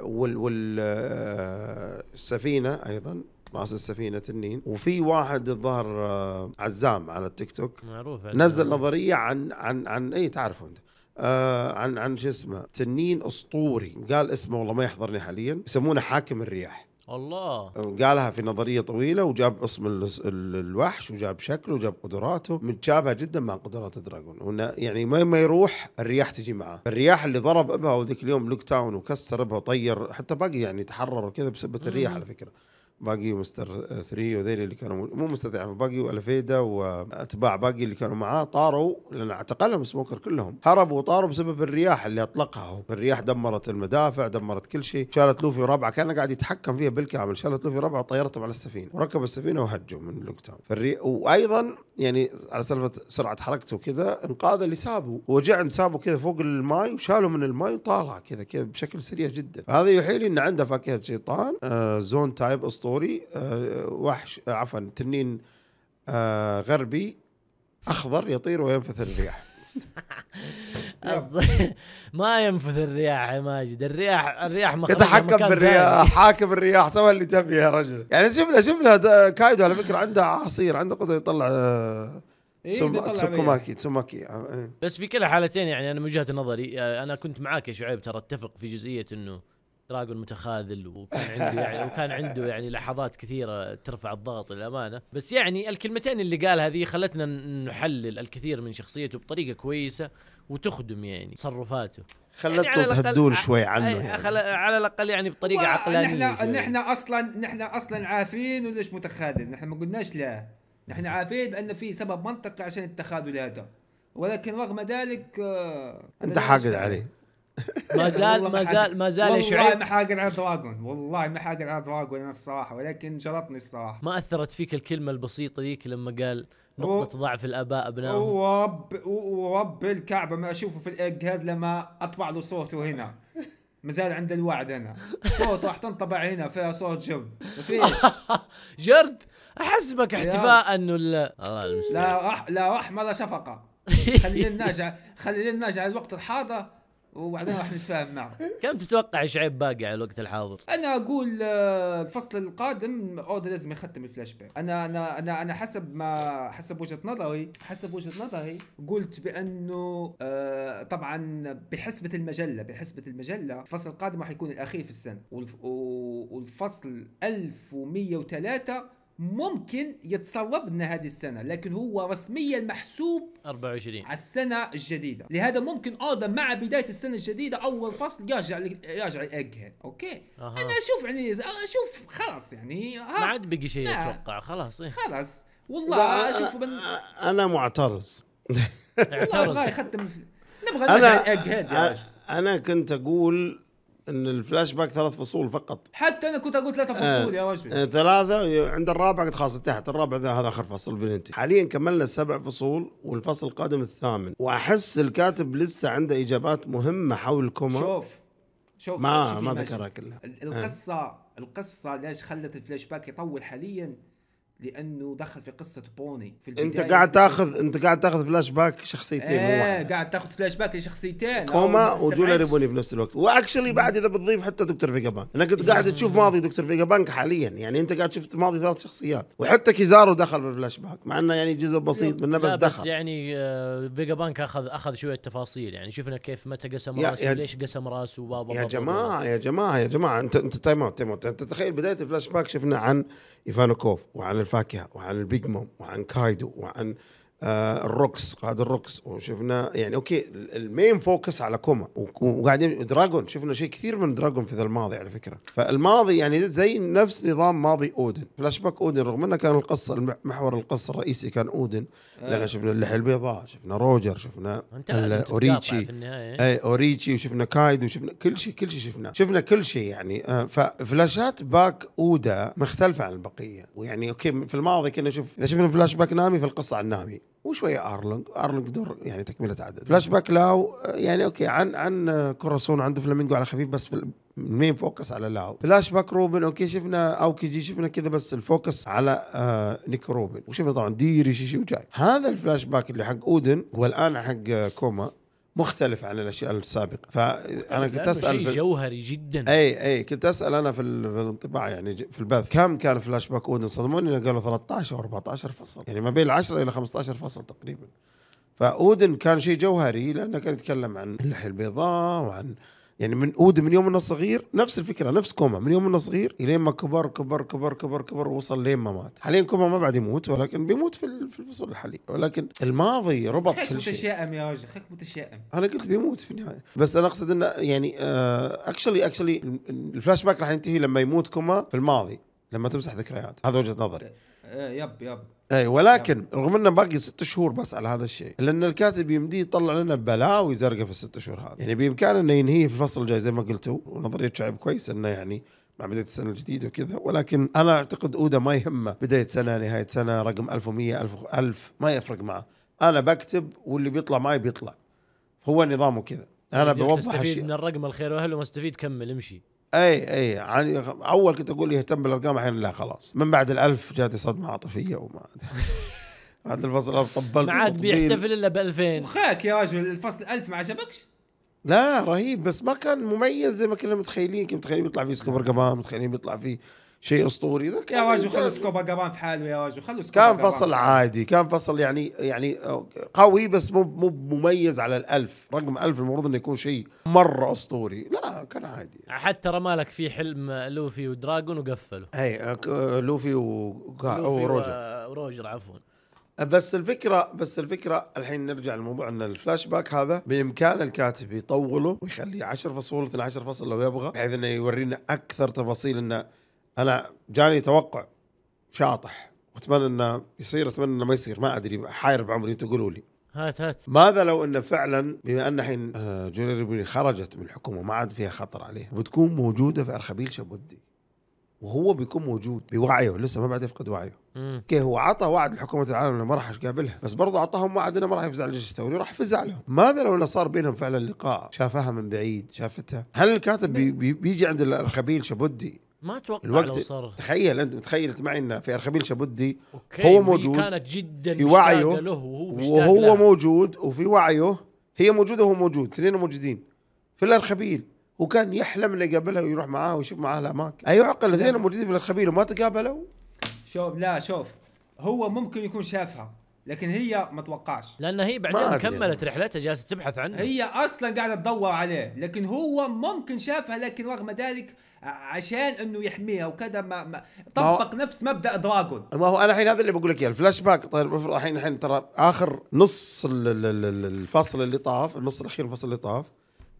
وال والسفينه آه، ايضا راس السفينه تنين وفي واحد الظاهر آه، عزام على التيك توك معروف نزل نظريه عن عن عن اي تعرفه انت آه عن عن شو اسمه تنين اسطوري قال اسمه والله ما يحضرني حاليا يسمونه حاكم الرياح الله قالها في نظريه طويله وجاب اسم الوحش وجاب شكله وجاب قدراته متشابهه جدا مع قدرات الدراجون يعني ما ما يروح الرياح تجي معاه الرياح اللي ضرب ابها وذيك اليوم لوك تاون وكسر ابها وطير حتى باقي يعني تحرر وكذا بسبه الرياح على فكره باقي ومستر 3 وذيل اللي كانوا مو مستر ثري باقي والفيدا واتباع باقي اللي كانوا معاه طاروا لان اعتقلهم سموكر كلهم هربوا وطاروا بسبب الرياح اللي اطلقها هو الرياح دمرت المدافع دمرت كل شيء شالت لوفي ربعه كان قاعد يتحكم فيها بالكامل شالت لوفي ربعه وطيرتهم على السفينه وركبوا السفينه وهجوا من لوكتاون فالري... وايضا يعني على سلفة سرعه حركته كذا انقاذه اللي سابه وجع عند سابه كذا فوق الماي وشاله من الماي وطالع كذا كذا بشكل سريع جدا هذا يوحي لي ان عنده فاكهه شيطان آه زون تايب اسطوري آه وحش آه عفوا تنين آه غربي اخضر يطير وينفث الرياح قصدي (laughs) (laughs) ما ينفذ الرياح يا ماجد الرياح الرياح يتحكم بالرياح (laughs) حاكم الرياح سوى اللي تبي يا رجل يعني شوف له شوف له كايدو على فكره عنده عصير عنده قدره يطلع تسوكوماكي إيه، تسوماكي آه، إيه. بس في كلا حالتين يعني انا من وجهه نظري آه، انا كنت معاك يا شعيب ترى اتفق في جزئيه انه دراجون متخاذل وكان عنده يعني وكان عنده يعني لحظات كثيره ترفع الضغط للامانه بس يعني الكلمتين اللي قالها هذه خلتنا نحلل الكثير من شخصيته بطريقه كويسه وتخدم يعني تصرفاته خلتكم يعني تهدون شوي عنه يعني. على الاقل يعني بطريقه عقلانيه نحن نحن اصلا نحن اصلا عارفين ليش متخاذل نحن ما قلناش لا نحن نعم. عارفين بان في سبب منطقي عشان التخاذل هذا ولكن رغم ذلك آه، انت حاقد عليه ما يعني زال ما زال ما زال يا شعيب والله ما حاقل على دراجون والله ما حاقل على دراجون انا الصراحه ولكن شرطني الصراحه ما اثرت فيك الكلمه البسيطه ذيك لما قال نقطة ضعف الاباء ابنائهم ورب ورب الكعبة ما اشوفه في الايج هذا لما اطبع له صورته هنا ما زال عند الوعد انا صوته راح تنطبع هنا فيها صوت جرد ما فيش (laughs) جرد احسبك احتفاء انه الله المستعان لا رح لا رحمة ولا شفقة (laughs) خلي لنا خلي لنا الوقت الحاضر وبعدين راح نتفاهم معه كم تتوقع شعيب باقي على الوقت الحاضر؟ انا اقول آه، الفصل القادم اودا لازم يختم الفلاش باك انا انا انا انا حسب ما حسب وجهه نظري حسب وجهه نظري قلت بانه آه طبعا بحسبه المجله بحسبه المجله الفصل القادم راح يكون الاخير في السنه والفصل 1103 ممكن يتسرب لنا هذه السنه لكن هو رسميا محسوب 24 على السنه الجديده لهذا ممكن اودا مع بدايه السنه الجديده اول فصل يرجع يرجع ياجل اوكي أه. انا اشوف يعني اشوف خلاص يعني ما عاد بقي شيء اتوقع خلاص إيه؟ خلاص والله اشوف من... انا معترض والله اخذت نبغى نرجع اجهاد يا انا كنت اقول ان الفلاش باك ثلاث فصول فقط حتى انا كنت اقول ثلاثة آه. فصول آه يا رجل آه ثلاثة عند الرابع قد خلاص تحت الرابع ذا هذا اخر فصل بننتهي حاليا كملنا سبع فصول والفصل القادم الثامن واحس الكاتب لسه عنده اجابات مهمة حول الكوما شوف شوف ما ما ذكرها كلها آه. القصة آه. القصة ليش خلت الفلاش باك يطول حاليا لانه دخل في قصه بوني في البداية انت قاعد تاخذ انت قاعد تاخذ فلاش باك شخصيتين ايه قاعد تاخذ فلاش باك لشخصيتين كوما وجولا ريبوني في نفس الوقت واكشلي بعد اذا بتضيف حتى دكتور فيجا بانك انا كنت قاعد تشوف ماضي دكتور فيجا بانك حاليا يعني انت قاعد شفت ماضي ثلاث شخصيات وحتى كيزارو دخل بالفلاش باك مع انه يعني جزء بسيط منه بس دخل بس يعني آه، فيجا بانك اخذ اخذ شويه تفاصيل يعني شفنا كيف متى قسم راسه ليش قسم راسه وبابا يا جماعه يا جماعه يا جماعه انت انت تايم اوت تايم اوت انت تخيل بدايه الفلاش باك شفنا عن ايفانوكوف وعن الفاكهه وعن البيج مام وعن كايدو وعن آه، الروكس قائد الروكس وشفنا يعني اوكي المين فوكس على كوما وقاعدين دراجون شفنا شيء كثير من دراجون في الماضي على فكره فالماضي يعني زي نفس نظام ماضي اودن فلاش باك اودن رغم انه كان القصه محور القصه الرئيسي كان اودن آه. لان شفنا اللحيه البيضاء شفنا روجر شفنا اوريتشي اي إيه، اوريتشي وشفنا كايد وشفنا كل شيء كل شيء شفناه شفنا كل شيء يعني آه، ففلاشات باك اودا مختلفه عن البقيه ويعني اوكي في الماضي كنا نشوف اذا شفنا فلاش باك نامي في القصه عن نامي وشويه ارلونج ارلونج دور يعني تكمله عدد فلاش باك لاو يعني اوكي عن عن كوراسون عنده فلامينجو على خفيف بس في المين فوكس على لاو فلاش باك روبن اوكي شفنا او كي جي شفنا كذا بس الفوكس على آه نيك روبن وشفنا طبعا ديري شيشي وجاي هذا الفلاش باك اللي حق اودن والان حق كوما مختلف عن الاشياء السابقه فانا كنت اسال شيء في... جوهري جدا اي اي كنت اسال انا في, الانطباع يعني في البث كم كان فلاش باك اودن صدموني قالوا 13 او 14 فصل يعني ما بين 10 الى 15 فصل تقريبا فاودن كان شيء جوهري لانه كان يتكلم عن اللحيه البيضاء وعن يعني من اودي من يوم انه صغير نفس الفكره نفس كوما من يوم انه صغير الين ما كبر كبر كبر كبر كبر وصل لين ما مات حاليا كوما ما بعد يموت ولكن بيموت في الفصول الحالي ولكن الماضي ربط كل شيء متشائم يا وجه خيك متشائم انا قلت بيموت في النهايه بس انا اقصد انه يعني اكشلي آه، اكشلي الفلاش باك راح ينتهي لما يموت كوما في الماضي لما تمسح ذكريات هذا وجهه نظري آه، يب يب اي ولكن يعني. رغم انه باقي ست شهور بس على هذا الشيء لان الكاتب يمديه يطلع لنا بلاوي زرقاء في الست شهور هذه يعني بامكانه انه ينهيه في الفصل الجاي زي ما قلتوا ونظريه شعب كويس انه يعني مع بدايه السنه الجديده وكذا ولكن انا اعتقد اودا ما يهمه بدايه سنه نهايه سنه رقم 1100 1000 1000 ما يفرق معه انا بكتب واللي بيطلع معي بيطلع هو نظامه كذا انا يعني بوضح تستفيد من الرقم الخير واهله ما استفيد كمل امشي اي اي يعني اول كنت اقول يهتم بالارقام الحين لا خلاص من بعد الألف جاتي صدمه عاطفيه وما بعد (laughs) الفصل طبلت ما عاد بيحتفل الا ب 2000 وخاك يا رجل الفصل الف ما عجبكش؟ لا رهيب بس ما كان مميز زي ما كنا متخيلين كنا متخيلين بيطلع فيه سكوبر كمان متخيلين بيطلع فيه شيء اسطوري يا واجو خلوا سكوبا جابان في حاله يا واجو خلوا سكوبا كان فصل عادي كان فصل يعني يعني قوي بس مو مو مميز على الألف رقم ألف المفروض انه يكون شيء مره اسطوري لا كان عادي حتى رمالك في حلم لوفي ودراجون وقفلوا اي آه، آه، لوفي وروجر وروجر آه، عفوا بس الفكرة بس الفكرة الحين نرجع لموضوع ان الفلاش باك هذا بامكان الكاتب يطوله ويخليه 10 فصول 12 فصل لو يبغى بحيث انه يورينا اكثر تفاصيل انه انا جاني توقع شاطح واتمنى انه يصير اتمنى انه ما يصير ما ادري حاير بعمري انتم قولوا لي هات هات ماذا لو انه فعلا بما ان الحين آه، جونيور روبيني خرجت من الحكومه ما عاد فيها خطر عليه وتكون موجوده في ارخبيل شبودي وهو بيكون موجود بوعيه لسه ما بعد يفقد وعيه اوكي هو عطى وعد لحكومه العالم انه ما راح يقابلها بس برضه اعطاهم وعد انه ما راح يفزع الجيش الثوري راح يفزع لهم ماذا لو انه صار بينهم فعلا لقاء شافها من بعيد شافتها هل الكاتب بي بيجي عند الارخبيل شبودي ما اتوقع الوقت لو صار تخيل انت تخيلت معي ان في ارخبيل شبدي أوكي. هو موجود كانت جدا في وعيه له وهو, وهو موجود وفي وعيه هي موجوده وهو موجود اثنين موجودين في الارخبيل وكان يحلم انه يقابلها ويروح معاها ويشوف معاها الاماكن اي أيوة، عقل اثنين موجودين في الارخبيل وما تقابلوا شوف لا شوف هو ممكن يكون شافها لكن هي ما توقعش لان هي بعدين كملت رحلتها جالسه تبحث عنه هي اصلا قاعده تدور عليه لكن هو ممكن شافها لكن رغم ذلك عشان انه يحميها وكذا ما, ما طبق ما نفس مبدا دراجون ما هو انا الحين هذا اللي بقول لك اياه الفلاش باك طيب الحين الحين ترى اخر نص الفصل اللي طاف النص الاخير الفصل اللي طاف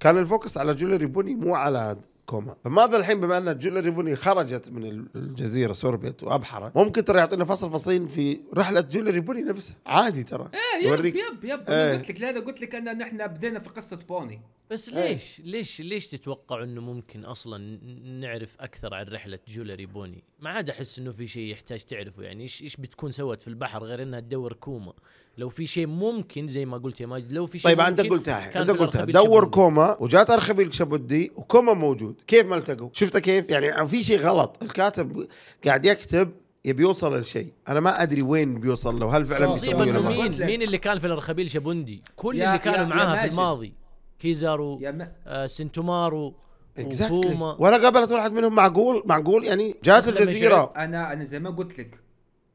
كان الفوكس على جولي ريبوني مو على كوما فماذا الحين بما ان جولي ريبوني خرجت من الجزيره سوربيت وابحرت ممكن ترى يعطينا فصل فصلين في رحله جولي ريبوني نفسها عادي ترى ايه يب يب يب, يب. ايه. قلت لك لا قلت لك ان نحن بدينا في قصه بوني بس ليش أي. ليش ليش تتوقع انه ممكن اصلا نعرف اكثر عن رحله جولري بوني؟ ما عاد احس انه في شيء يحتاج تعرفه يعني ايش ايش بتكون سوت في البحر غير انها تدور كوما؟ لو في شيء ممكن زي ما قلت يا ماجد لو في شيء طيب انت قلتها انت قلتها دور شبودي. كوما وجات ارخبيل شبودي وكوما موجود، كيف ما التقوا؟ شفت كيف؟ يعني في شيء غلط، الكاتب قاعد يكتب يبي يوصل لشيء انا ما ادري وين بيوصل له هل فعلا بيسوي طيب، مين مين اللي كان في الارخبيل شبندي كل اللي كانوا معاها في الماضي كيزارو آه سنتومارو exactly. ولا قابلت واحد منهم معقول معقول يعني جات الجزيره انا انا زي ما قلت لك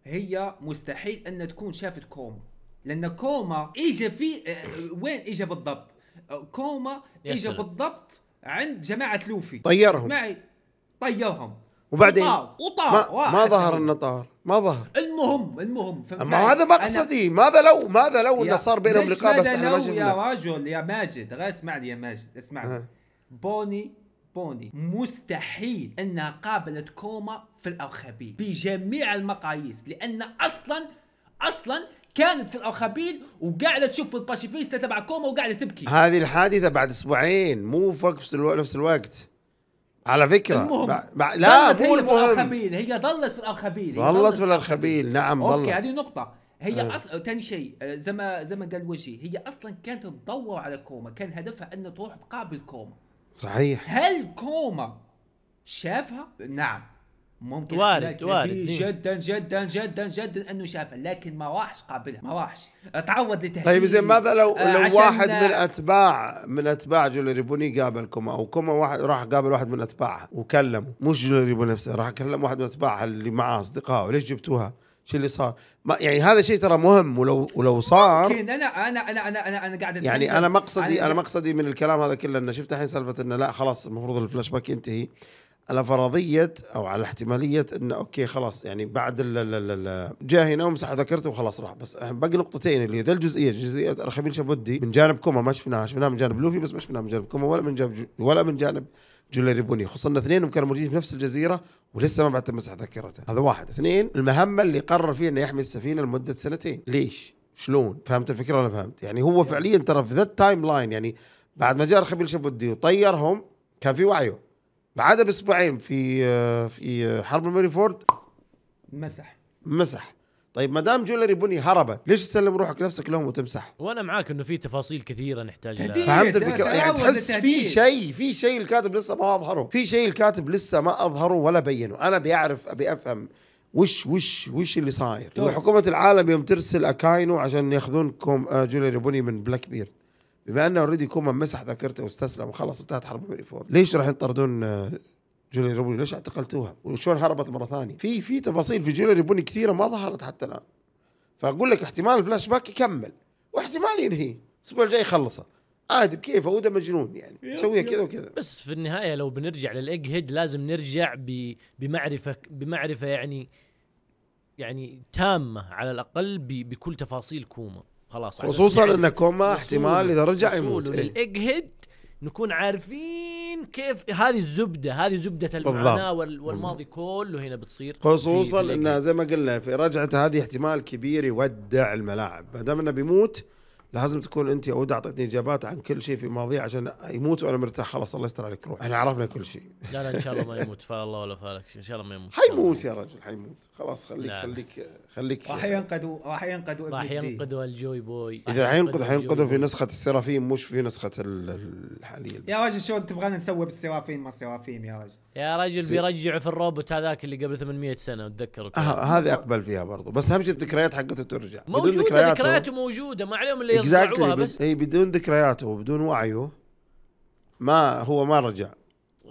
هي مستحيل ان تكون شافت كوما لان كوما اجى في آه، وين اجى بالضبط آه، كوما اجى بالضبط عند جماعه لوفي طيرهم معي طيرهم وبعدين وطار وطار ما, ما ظهر انه طار ما ظهر المهم المهم ما هذا مقصدي ماذا لو ماذا لو انه صار بينهم لقاء بس احنا ما شفنا يا رجل يا ماجد غير اسمعني يا ماجد اسمعني أه. بوني بوني مستحيل انها قابلت كوما في الارخبيل بجميع المقاييس لان اصلا اصلا كانت في الارخبيل وقاعده تشوف الباشيفيستا تبع كوما وقاعده تبكي هذه الحادثه بعد اسبوعين مو في نفس الوقت على فكره المهم لا ظلت هي في الارخبيل هي ظلت في الارخبيل ظلت في الارخبيل نعم ظلت اوكي هذه نقطه هي أه. اصلا ثاني شيء آه، زي ما زي ما قال وجهي هي اصلا كانت تدور على كوما كان هدفها انها تروح تقابل كوما صحيح هل كوما شافها؟ نعم ممكن وارد وارد جدا جدا جدا جدا انه شافها لكن ما راحش قابلها ما راحش تعود لتهديد طيب زين ماذا لو آه، لو واحد من اتباع من اتباع جولي ريبوني كوما او كوما واحد راح قابل واحد من اتباعها وكلمه مش جولي ريبوني نفسه راح كلم واحد من اتباعها اللي معاه اصدقائه ليش جبتوها؟ شو اللي صار ما يعني هذا شيء ترى مهم ولو ولو صار انا انا انا انا انا, أنا قاعد يعني انا مقصدي انا مقصدي من الكلام هذا كله انه شفت الحين سالفه انه لا خلاص المفروض الفلاش باك ينتهي على فرضيه او على احتماليه انه اوكي خلاص يعني بعد جاء هنا ومسح ذاكرته وخلاص راح بس باقي نقطتين اللي ذي الجزئيه جزئيه رخبيل شابودي من جانب كوما ما شفناها شفناها من جانب لوفي بس ما شفناها من جانب كوما ولا من جانب ولا من جانب جولاري بوني خصوصا اثنينهم كانوا موجودين في نفس الجزيره ولسه ما بعد تمسح ذاكرته هذا واحد اثنين المهمه اللي قرر فيها انه يحمي السفينه لمده سنتين ليش شلون فهمت الفكره ولا فهمت يعني هو فعليا ترى في ذا التايم لاين يعني بعد ما جاء رخبيل شابودي وطيرهم كان في وعيه بعدها باسبوعين في في حرب فورد مسح مسح طيب ما دام جولري بني هربت ليش تسلم روحك نفسك لهم وتمسح وانا معاك انه في تفاصيل كثيره نحتاج لها فهمت الفكره يعني تحس في شيء في شيء الكاتب لسه ما اظهره في شيء الكاتب لسه ما اظهره ولا بينه انا بيعرف ابي افهم وش وش وش اللي صاير طيب. وحكومه العالم يوم ترسل اكاينو عشان كوم آه، جولري بني من بلاك بيرد بما ان اوريدي كومان مسح ذاكرته واستسلم وخلص وانتهت حرب بريفورد ليش راح يطردون آه، جوليا ريبوني ليش اعتقلتوها وشلون هربت مره ثانيه في في تفاصيل في جوليا ريبوني كثيره ما ظهرت حتى الان فاقول لك احتمال الفلاش باك يكمل واحتمال ينهي الاسبوع الجاي يخلصه عادي بكيفه وده مجنون يعني يسويها كذا وكذا بس في النهايه لو بنرجع للايج هيد لازم نرجع بمعرفه بمعرفه يعني يعني تامه على الاقل بكل تفاصيل كوما خلاص خصوصا ان كوما احتمال اذا رجع يموت الاجهد نكون عارفين كيف هذه الزبده هذه زبده المعاناه والماضي كله هنا بتصير خصوصا انها زي ما قلنا في رجعته هذه احتمال كبير يودع الملاعب ما دام انه بيموت لازم تكون انت يا ود اعطيتني اجابات عن كل شيء في ماضي عشان يموت وانا مرتاح خلاص الله يستر عليك روح احنا عرفنا كل شيء لا لا ان شاء الله ما يموت فالله ولا فالك ان شاء الله ما يموت حيموت يا رجل حيموت خلاص خليك لا. خليك خليك راح ينقذوا راح ينقذوا راح ينقذوا الجوي بوي اذا حينقذ حينقذوا في نسخه السرافيم مش في نسخه الحاليه يا رجل شو تبغانا نسوي بالسرافيم ما السرافيم يا رجل يا رجل بيرجع في الروبوت هذاك اللي قبل 800 سنه اتذكر هذه اقبل فيها برضو بس اهم شيء الذكريات حقته ترجع موجوده ذكرياته موجوده ما عليهم اللي اكزاكتلي بس اي بدون ذكرياته وبدون وعيه ما هو ما رجع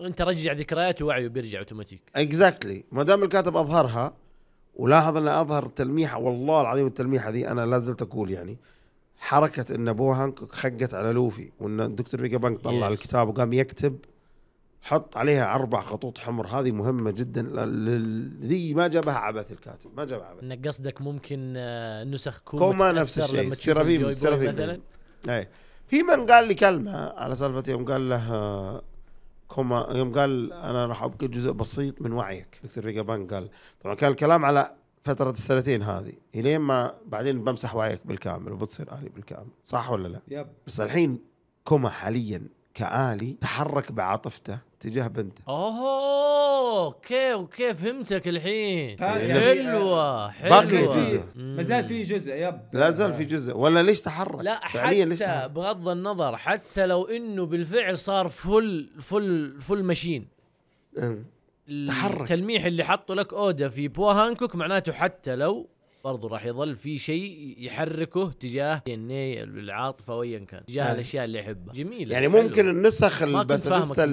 انت رجع ذكرياته ووعيه بيرجع اوتوماتيك اكزاكتلي ما دام الكاتب اظهرها ولاحظ ان اظهر تلميحه والله العظيم التلميحه دي انا لازلت اقول يعني حركه ان بوهانك خقت على لوفي وان دكتور بيجا بانك طلع yes. الكتاب وقام يكتب حط عليها اربع خطوط حمر هذه مهمه جدا ذي ما جابها عبث الكاتب ما جاب عبث انك قصدك ممكن آه، نسخ كوما, كوما نفس الشيء سيرافيم سيرافيم مثلا يعني. اي في من قال لي كلمه على سالفه يوم قال له آه، كوما يوم قال انا راح ابقي جزء بسيط من وعيك دكتور بان قال طبعا كان الكلام على فترة السنتين هذه الين ما بعدين بمسح وعيك بالكامل وبتصير آلي بالكامل صح ولا لا؟ يب. بس الحين كوما حاليا كآلي تحرك بعاطفته تجاه بنته اوه اوكي اوكي فهمتك الحين يعني حلوه حلوه باقي في ما زال في جزء يب لا زال في جزء ولا ليش تحرك لا فعليا ليش تحرك؟ بغض النظر حتى لو انه بالفعل صار فل فل فل ماشين تحرك التلميح اللي حطه لك اودا في بوا هانكوك معناته حتى لو برضو راح يظل في شيء يحركه تجاه الني العاطفه وايا كان تجاه هاي. الاشياء اللي يحبها جميله يعني حلوة. ممكن النسخ الباسافيستا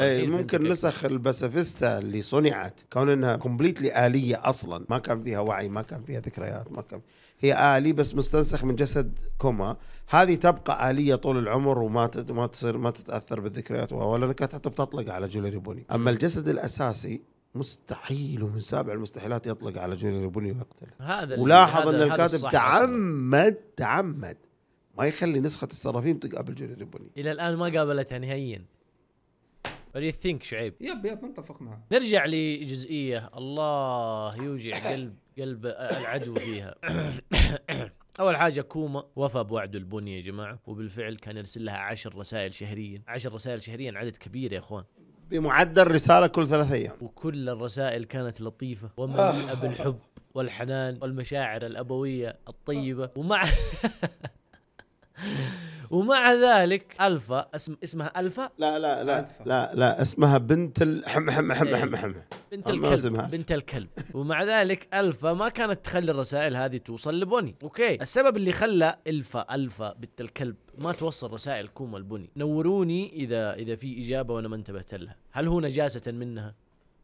أي ممكن نسخ الباسفيستا اللي صنعت كون انها كومبليتلي اليه اصلا ما كان فيها وعي ما كان فيها ذكريات ما كان هي الي بس مستنسخ من جسد كوما هذه تبقى اليه طول العمر وما ما تصير ما تتاثر بالذكريات ولا كانت حتى بتطلق على جولري بوني اما الجسد الاساسي مستحيل ومن سابع المستحيلات يطلق على جونيور بني ويقتله هذا ولاحظ ان الكاتب تعمد أصلاً. تعمد ما يخلي نسخه السرافين تقابل جونيور بني الى الان ما قابلتها نهائيا وري ثينك شعيب يب يب نتفق معه نرجع لجزئيه الله يوجع قلب قلب العدو فيها (coughs) اول حاجه كوما وفى بوعده البني يا جماعه وبالفعل كان يرسل لها عشر رسائل شهريا عشر رسائل شهريا عدد كبير يا اخوان بمعدل رسالة كل ثلاثة أيام وكل الرسائل كانت لطيفة ومليئة آه. بالحب والحنان والمشاعر الأبوية الطيبة آه. ومع (laughs) ومع ذلك الفا اسم اسمها الفا لا لا لا لا لا اسمها بنت الحم حم حم حم حم بنت الكلب بنت الكلب ومع ذلك الفا ما كانت تخلي الرسائل هذه توصل لبوني اوكي السبب اللي خلى الفا الفا بنت الكلب ما توصل رسائل كوما البني نوروني اذا اذا في اجابه وانا ما انتبهت لها هل هو نجاسه منها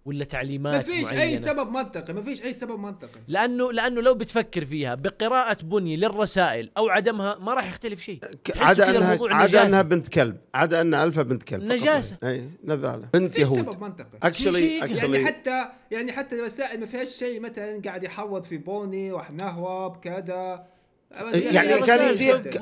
ولا تعليمات ما فيش اي سبب منطقي ما فيش اي سبب منطقي لانه لانه لو بتفكر فيها بقراءه بني للرسائل او عدمها ما راح يختلف شيء عدا انها عدا انها بنت كلب عدا ان الفا بنت كلب نجاسه اي نذاله بنت يهود سبب منطقي اكشلي اكشلي يعني حتى يعني حتى الرسائل ما فيهاش شيء مثلا قاعد يحوض في بوني وحنهوه بكذا يعني, يعني كان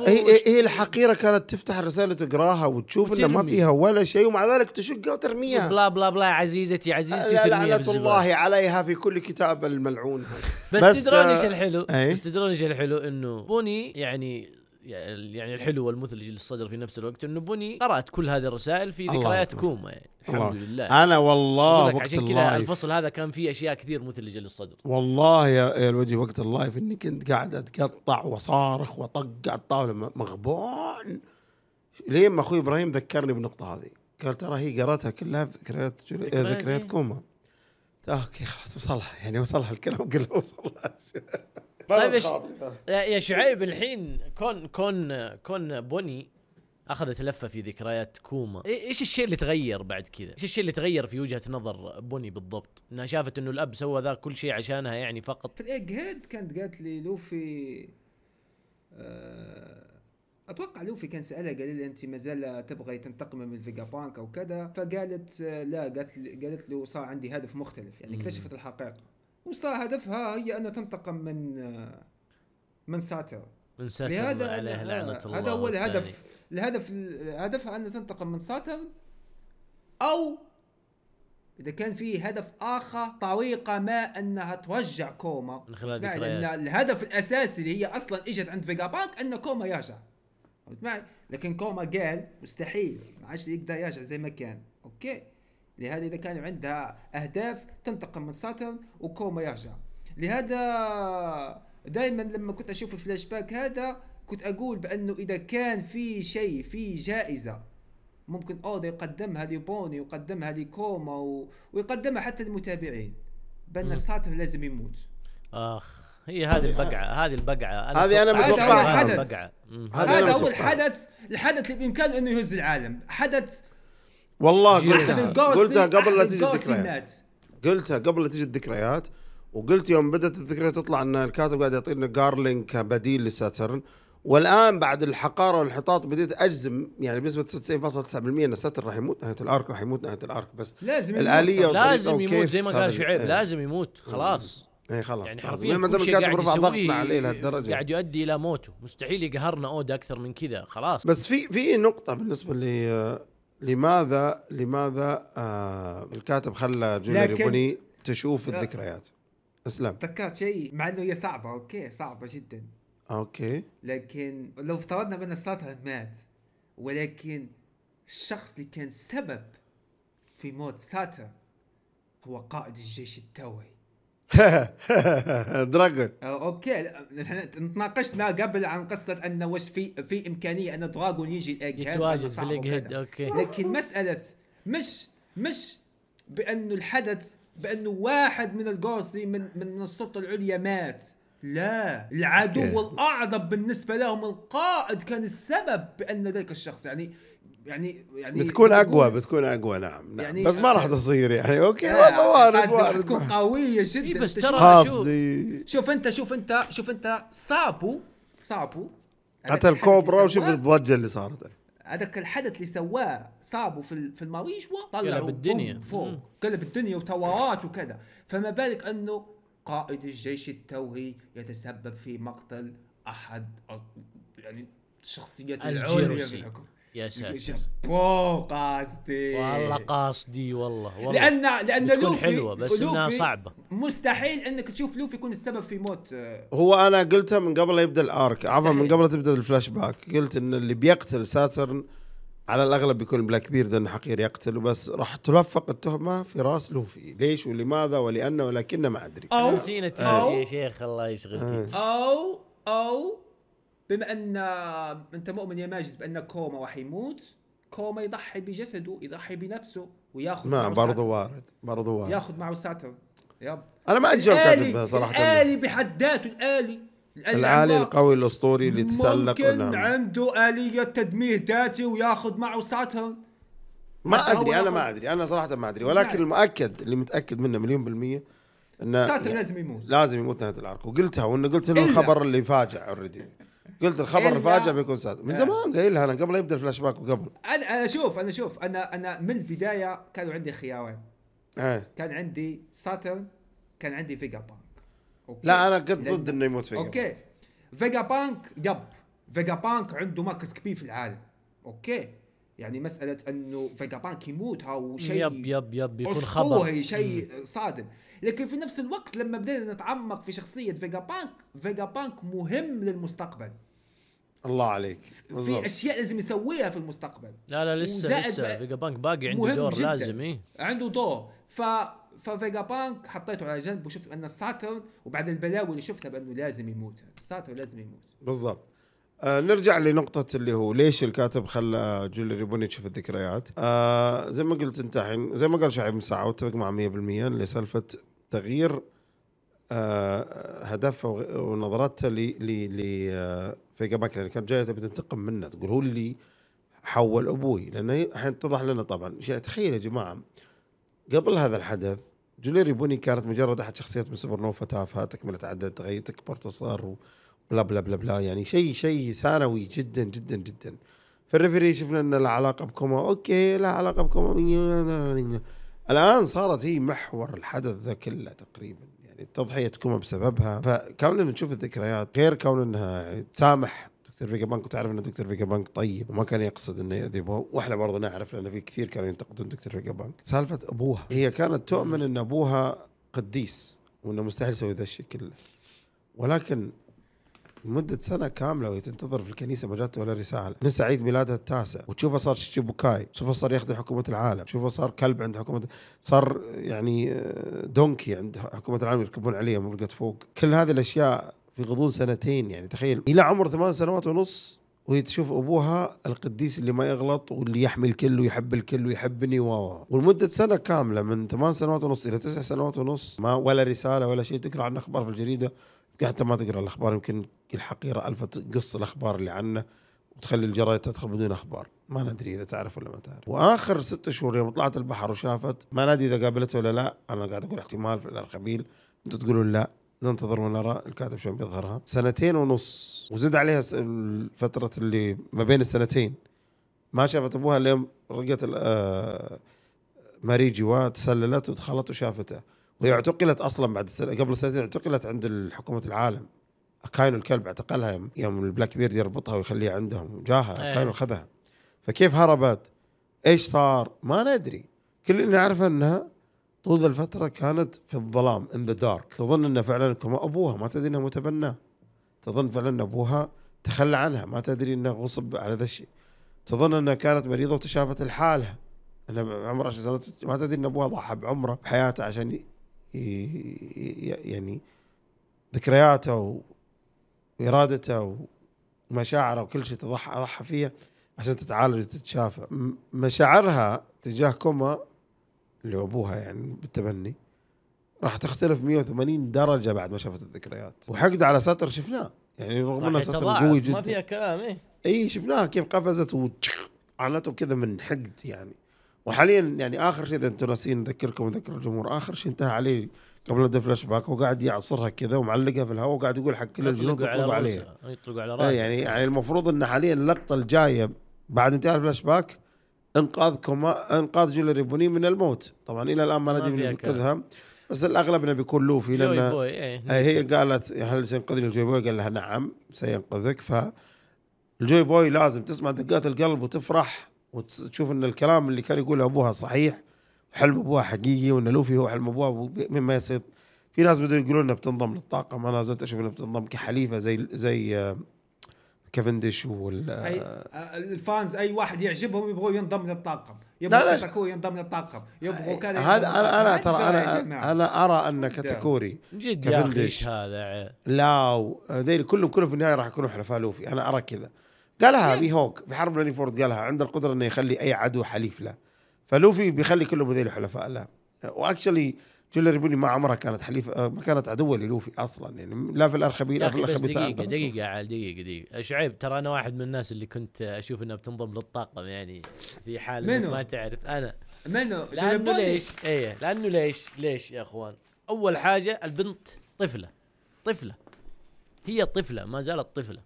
هي, هي الحقيره كانت تفتح الرساله تقراها وتشوف انه ما فيها ولا شيء ومع ذلك تشقها وترميها بلا بلا بلا عزيزتي عزيزتي لعنة الله عليها في كل كتاب الملعون بس, بس تدرون ايش الحلو؟ آه، إيه؟ بس تدرون ايش الحلو انه بوني يعني يعني, يعني الحلو والمثلج للصدر في نفس الوقت انه بني قرات كل هذه الرسائل في ذكريات كوما يعني الحمد لله انا والله وقت عشان كذا الفصل هذا كان فيه اشياء كثير مثلجه للصدر والله يا الوجه وقت اللايف اني كنت قاعد اتقطع وصارخ وطق على الطاوله مغبون لين ما اخوي ابراهيم ذكرني بالنقطه هذه قال ترى هي قراتها كلها ذكريات ذكريات إيه؟ كوما اوكي خلاص وصلها يعني وصلها الكلام كله وصلها (laughs) طيب يش... يا شعيب الحين كون كون كون بوني اخذت لفه في ذكريات كوما ايش الشيء اللي تغير بعد كذا ايش الشيء اللي تغير في وجهه نظر بوني بالضبط انها شافت انه الاب سوى ذا كل شيء عشانها يعني فقط في الايج هيد كانت قالت لي لوفي آه، اتوقع لوفي كان سالها قال لي انت ما زال تبغي تنتقمي من الفيجا بانك او كذا فقالت آه، لا قالت قالت له صار عندي هدف مختلف يعني اكتشفت الحقيقه وصار هدفها هي أن تنتقم من من ساتر من ساتر لهذا عليه لعنة الله هذا هو الهدف الهدف هدفها أن تنتقم من ساتر أو إذا كان في هدف آخر طريقة ما أنها ترجع كوما من خلال لأن الهدف الأساسي اللي هي أصلا إجت عند فيجا بانك أن كوما يرجع معي لكن كوما قال مستحيل ما عادش يقدر يرجع زي ما كان أوكي لهذا إذا كان عندها أهداف تنتقم من ساترن وكوما يرجع لهذا دائما لما كنت أشوف الفلاش باك هذا كنت أقول بأنه إذا كان في شيء في جائزة ممكن اودا يقدمها لبوني ويقدمها لكوما و... ويقدمها حتى للمتابعين بان ساتر لازم يموت اخ هي هذه البقعه هذه البقعه هذه انا متوقعها هذا هذا اول حدث الحدث اللي بامكانه انه يهز العالم حدث والله قلتها قلتها إيه؟ قبل لا تجي الذكريات قلتها قبل لا تجي الذكريات وقلت يوم بدات الذكريات تطلع ان الكاتب قاعد يعطينا جارلين كبديل لساترن والان بعد الحقاره والانحطاط بديت اجزم يعني بنسبه 99.9% ان ساترن راح يموت نهايه الارك راح يموت نهايه الارك بس لازم الاليه يموت لازم يموت زي ما قال شعيب إيه. لازم يموت خلاص اي خلاص يعني حرفيا ما الكاتب رفع ضغطنا عليه لهالدرجه قاعد يؤدي الى موته مستحيل يقهرنا اودا اكثر من كذا خلاص بس في في نقطه بالنسبه لي آه، لماذا لماذا آه الكاتب خلى جوليا ريبوني تشوف لا. الذكريات اسلام ذكرت شيء مع انه هي صعبه اوكي صعبه جدا اوكي لكن لو افترضنا بان صارتها مات ولكن الشخص اللي كان سبب في موت ساتر هو قائد الجيش التوي دراغون (laughs) اوكي نحن تناقشنا قبل عن قصه ان واش في في امكانيه ان دراغون يجي الايج يتواجد في الايج اوكي لكن مساله مش مش بانه الحدث بانه واحد من القوسي من من السلطه العليا مات لا العدو الاعظم بالنسبه لهم القائد كان السبب بان ذلك الشخص يعني يعني يعني بتكون اقوى بتكون اقوى نعم, نعم. يعني بس ما راح آه، تصير يعني آه، اوكي آه، والله وارد وارد بتكون قويه جدا إيه بس ترى قصدي شوف, شوف انت شوف انت شوف انت صابو صابو قتل كوبرا وشوف الضجه اللي صارت هذاك الحدث اللي سواه صابو في في الماريج وطلعوا قلب الدنيا فوق قلب الدنيا وثورات وكذا فما بالك انه قائد الجيش التوهي يتسبب في مقتل احد يعني الشخصيات العليا في الحكم يا ساتر اوه قاصدي والله قاصدي والله والله لان لان لوفي حلوه بس لوفي انها صعبه مستحيل انك تشوف لوفي يكون السبب في موت آه. هو انا قلتها من قبل يبدا الارك عفوا من قبل تبدا الفلاش باك قلت ان اللي بيقتل ساترن على الاغلب بيكون بلاك بيرد انه حقير يقتل بس راح تلفق التهمه في راس لوفي ليش ولماذا ولانه ولكنه ما ادري او نسينا يا شيخ الله يشغلك آه. او او بما ان انت مؤمن يا ماجد بان كوما راح يموت كوما يضحي بجسده يضحي بنفسه وياخذ ما برضه وارد برضه وارد ياخذ معه ساعته يب انا ما اتجاوب صراحه الالي بحد ذاته الالي العالي القوي الاسطوري اللي تسلق ممكن ونعم. عنده اليه تدمير ذاتي وياخذ معه ساترن ما ادري انا ما ادري انا صراحه ما ادري ولكن يعني. المؤكد اللي متاكد منه مليون بالميه انه ساترن لازم يموت لازم يموت نهايه العرق وقلتها وانه قلت انه الخبر اللي فاجع اوريدي قلت الخبر الفاجئ بيكون صادق من إيه. زمان قايلها انا قبل يبدا الفلاش باك وقبل انا انا شوف انا شوف انا انا من البدايه كانوا عندي خيارين ايه كان عندي ساترن كان عندي فيجا بانك أوكي. لا انا كنت ضد انه يموت فيجا اوكي فيجا بانك يب فيجا بانك عنده مركز كبير في العالم اوكي يعني مساله انه فيجا بانك يموت او شيء يب يب يب يكون خبر شيء صادم لكن في نفس الوقت لما بدينا نتعمق في شخصيه فيجا بانك فيجا بانك مهم للمستقبل الله عليك بالضبط. في اشياء لازم يسويها في المستقبل لا لا لسه لسه فيجا بانك باقي عنده دور جداً. لازم ايه عنده دور ف ففيجا بانك حطيته على جنب وشفت ان ساترن وبعد البلاوي اللي شفتها بانه لازم يموت ساترن لازم يموت بالضبط آه نرجع لنقطة اللي هو ليش الكاتب خلى جولي ريبوني تشوف الذكريات آه زي ما قلت انت الحين زي ما قال شعيب مساعة واتفق معه 100% لسالفة تغيير آه هدفه ونظرته ل آه، في اماكن لان كانت جايه تبي تنتقم منه تقول هو اللي حول ابوي لانه الحين اتضح لنا طبعا تخيل يا جماعه قبل هذا الحدث جوليري بوني كانت مجرد احد شخصيات من سوبر نوفا تافهه تكملت عدد تغير تكبر وصار بلا بلا بلا بلا يعني شيء شيء ثانوي جدا جدا جدا فالريفري شفنا ان لها علاقه بكوما اوكي لها علاقه بكوما الان صارت هي محور الحدث ذا كله تقريبا تضحيتكم تكون بسببها فكون انه الذكريات غير كون انها تسامح دكتور فيجا بانك وتعرف ان دكتور فيجا بانك طيب وما كان يقصد انه يأذبه واحنا برضه نعرف لان في كثير كانوا ينتقدون دكتور فيجا بانك سالفه ابوها هي كانت تؤمن ان ابوها قديس وانه مستحيل يسوي ذا الشيء كله ولكن لمدة سنة كاملة وهي تنتظر في الكنيسة ما ولا رسالة نسى عيد ميلادها التاسع وتشوفه صار شيبوكاي، تشوفه صار يخدم حكومة العالم تشوفه صار كلب عند حكومة صار يعني آه، دونكي عند حكومة العالم يركبون عليه مرقة فوق كل هذه الأشياء في غضون سنتين يعني تخيل إلى عمر ثمان سنوات ونص وهي تشوف ابوها القديس اللي ما يغلط واللي يحمي الكل ويحب الكل ويحبني و ولمده سنه كامله من ثمان سنوات ونص الى تسع سنوات ونص ما ولا رساله ولا شيء تقرا عن اخبار في الجريده حتى ما تقرا الاخبار يمكن الحقيره الف تقص الاخبار اللي عنه وتخلي الجرايد تدخل بدون اخبار ما ندري اذا تعرف ولا ما تعرف واخر ستة شهور يوم طلعت البحر وشافت ما ندري اذا قابلته ولا لا انا قاعد اقول احتمال في الارخبيل انتم تقولون لا ننتظر ونرى الكاتب شلون بيظهرها سنتين ونص وزد عليها الفترة اللي ما بين السنتين ما شافت ابوها اليوم رقت آه، ماري جوا تسللت ودخلت وشافته وهي اعتقلت اصلا بعد السنة قبل سنتين اعتقلت عند حكومة العالم اكاينو الكلب اعتقلها يوم البلاك بيرد يربطها ويخليها عندهم جاها إيه. اكاينو خذها فكيف هربت؟ ايش صار؟ ما ندري كل اللي نعرفه انها طول الفتره كانت في الظلام ان ذا دارك تظن انه فعلا كما ابوها ما تدري انه متبناه تظن فعلا ان ابوها تخلى عنها ما تدري انه غصب على ذا الشيء تظن انها كانت مريضه وتشافت لحالها انها عمرها 10 سنوات ما تدري ان ابوها ضحى بعمره بحياته عشان ي... ي... يعني ذكرياته إرادته ومشاعره وكل شيء تضحى أضحى فيه عشان تتعالج وتتشافى مشاعرها تجاه كوما اللي هو أبوها يعني بالتبني راح تختلف 180 درجة بعد ما شافت الذكريات وحقد على ساتر شفناه يعني رغم انه ساتر قوي جدا ما فيها كلام ايه اي شفناها كيف قفزت وعنته كذا من حقد يعني وحاليا يعني اخر شيء اذا انتم ناسيين نذكركم ونذكر الجمهور اخر شيء انتهى عليه قبل ده فلاش باك وقاعد يعصرها كذا ومعلقها في الهواء وقاعد يقول حق كل الجنود على عليها يطلقوا على إيه، راسها يعني يعني المفروض ان حاليا اللقطه الجايه بعد انتهاء الفلاش باك انقاذ كوما انقاذ جولي بوني من الموت طبعا الى الان ما ندري من ينقذها بس الاغلب انه بيكون لوفي لان ايه. نعم. هي قالت هل سينقذني الجوي بوي؟ قال لها نعم سينقذك ف الجوي بوي لازم تسمع دقات القلب وتفرح وتشوف ان الكلام اللي كان يقوله ابوها صحيح حلم ابوها حقيقي وان لوفي هو حلم ابوها مما يصير في ناس بدوا يقولون انها بتنضم للطاقم انا زلت اشوف انها بتنضم كحليفه زي زي آه، كافنديش وال آه، أي آه، الفانز اي واحد يعجبهم يبغوا ينضم للطاقم يبغوا لا كاتاكوري ينضم للطاقم يبغوا كذا هذا انا انا ترى انا انا ارى ان كاتاكوري جد كافنديش هذا لاو ذيل كلهم كلهم في النهايه راح يكونوا حلفاء لوفي انا ارى كذا قالها بي هوك في حرب لاني فورد قالها عنده القدره انه يخلي اي عدو حليف له فلوفي بيخلي كله بذيل حلفاء لا واكشلي جولي بوني ما عمرها كانت حليف آه، ما كانت عدوه للوفي اصلا يعني لا في الارخبيل لا في الارخبيل دقيقه دقيقه عال دقيقه دقيقه شعيب ترى انا واحد من الناس اللي كنت اشوف انها بتنضم للطاقم يعني في حال منو؟ ما تعرف انا منو؟ لانه ليش؟ اي لانه ليش؟ ليش يا اخوان؟ اول حاجه البنت طفله طفله هي طفله ما زالت طفله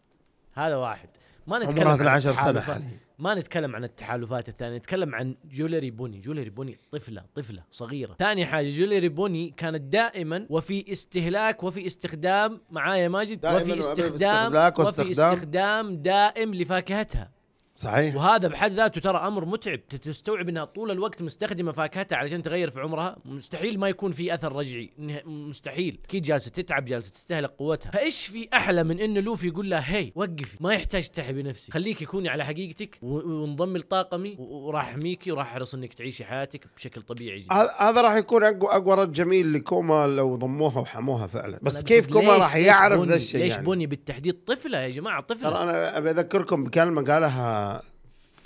هذا واحد ما نتكلم عمرها 12 سنه حاليا ما نتكلم عن التحالفات الثانيه نتكلم عن جولري بوني جولري بوني طفله طفله صغيره ثاني حاجه جولري بوني كانت دائما وفي استهلاك وفي استخدام معايا ماجد وفي استخدام, استخدام وفي استخدام دائم لفاكهتها صحيح وهذا بحد ذاته ترى امر متعب تستوعب انها طول الوقت مستخدمه فاكهتها علشان تغير في عمرها مستحيل ما يكون في اثر رجعي مستحيل اكيد جالسه تتعب جالسه تستهلك قوتها فايش في احلى من انه لوفي يقول لها هي وقفي ما يحتاج تحبي نفسك خليك كوني على حقيقتك وانضمي لطاقمي وراح احميكي وراح احرص انك تعيشي حياتك بشكل طبيعي جدا هذا راح يكون اقوى اقوى رد جميل لكوما لو ضموها وحموها فعلا بس كيف كوما راح يعرف ذا الشيء ليش يعني. بوني بالتحديد طفله يا جماعه طفله ترى انا ابي اذكركم بكلمه قالها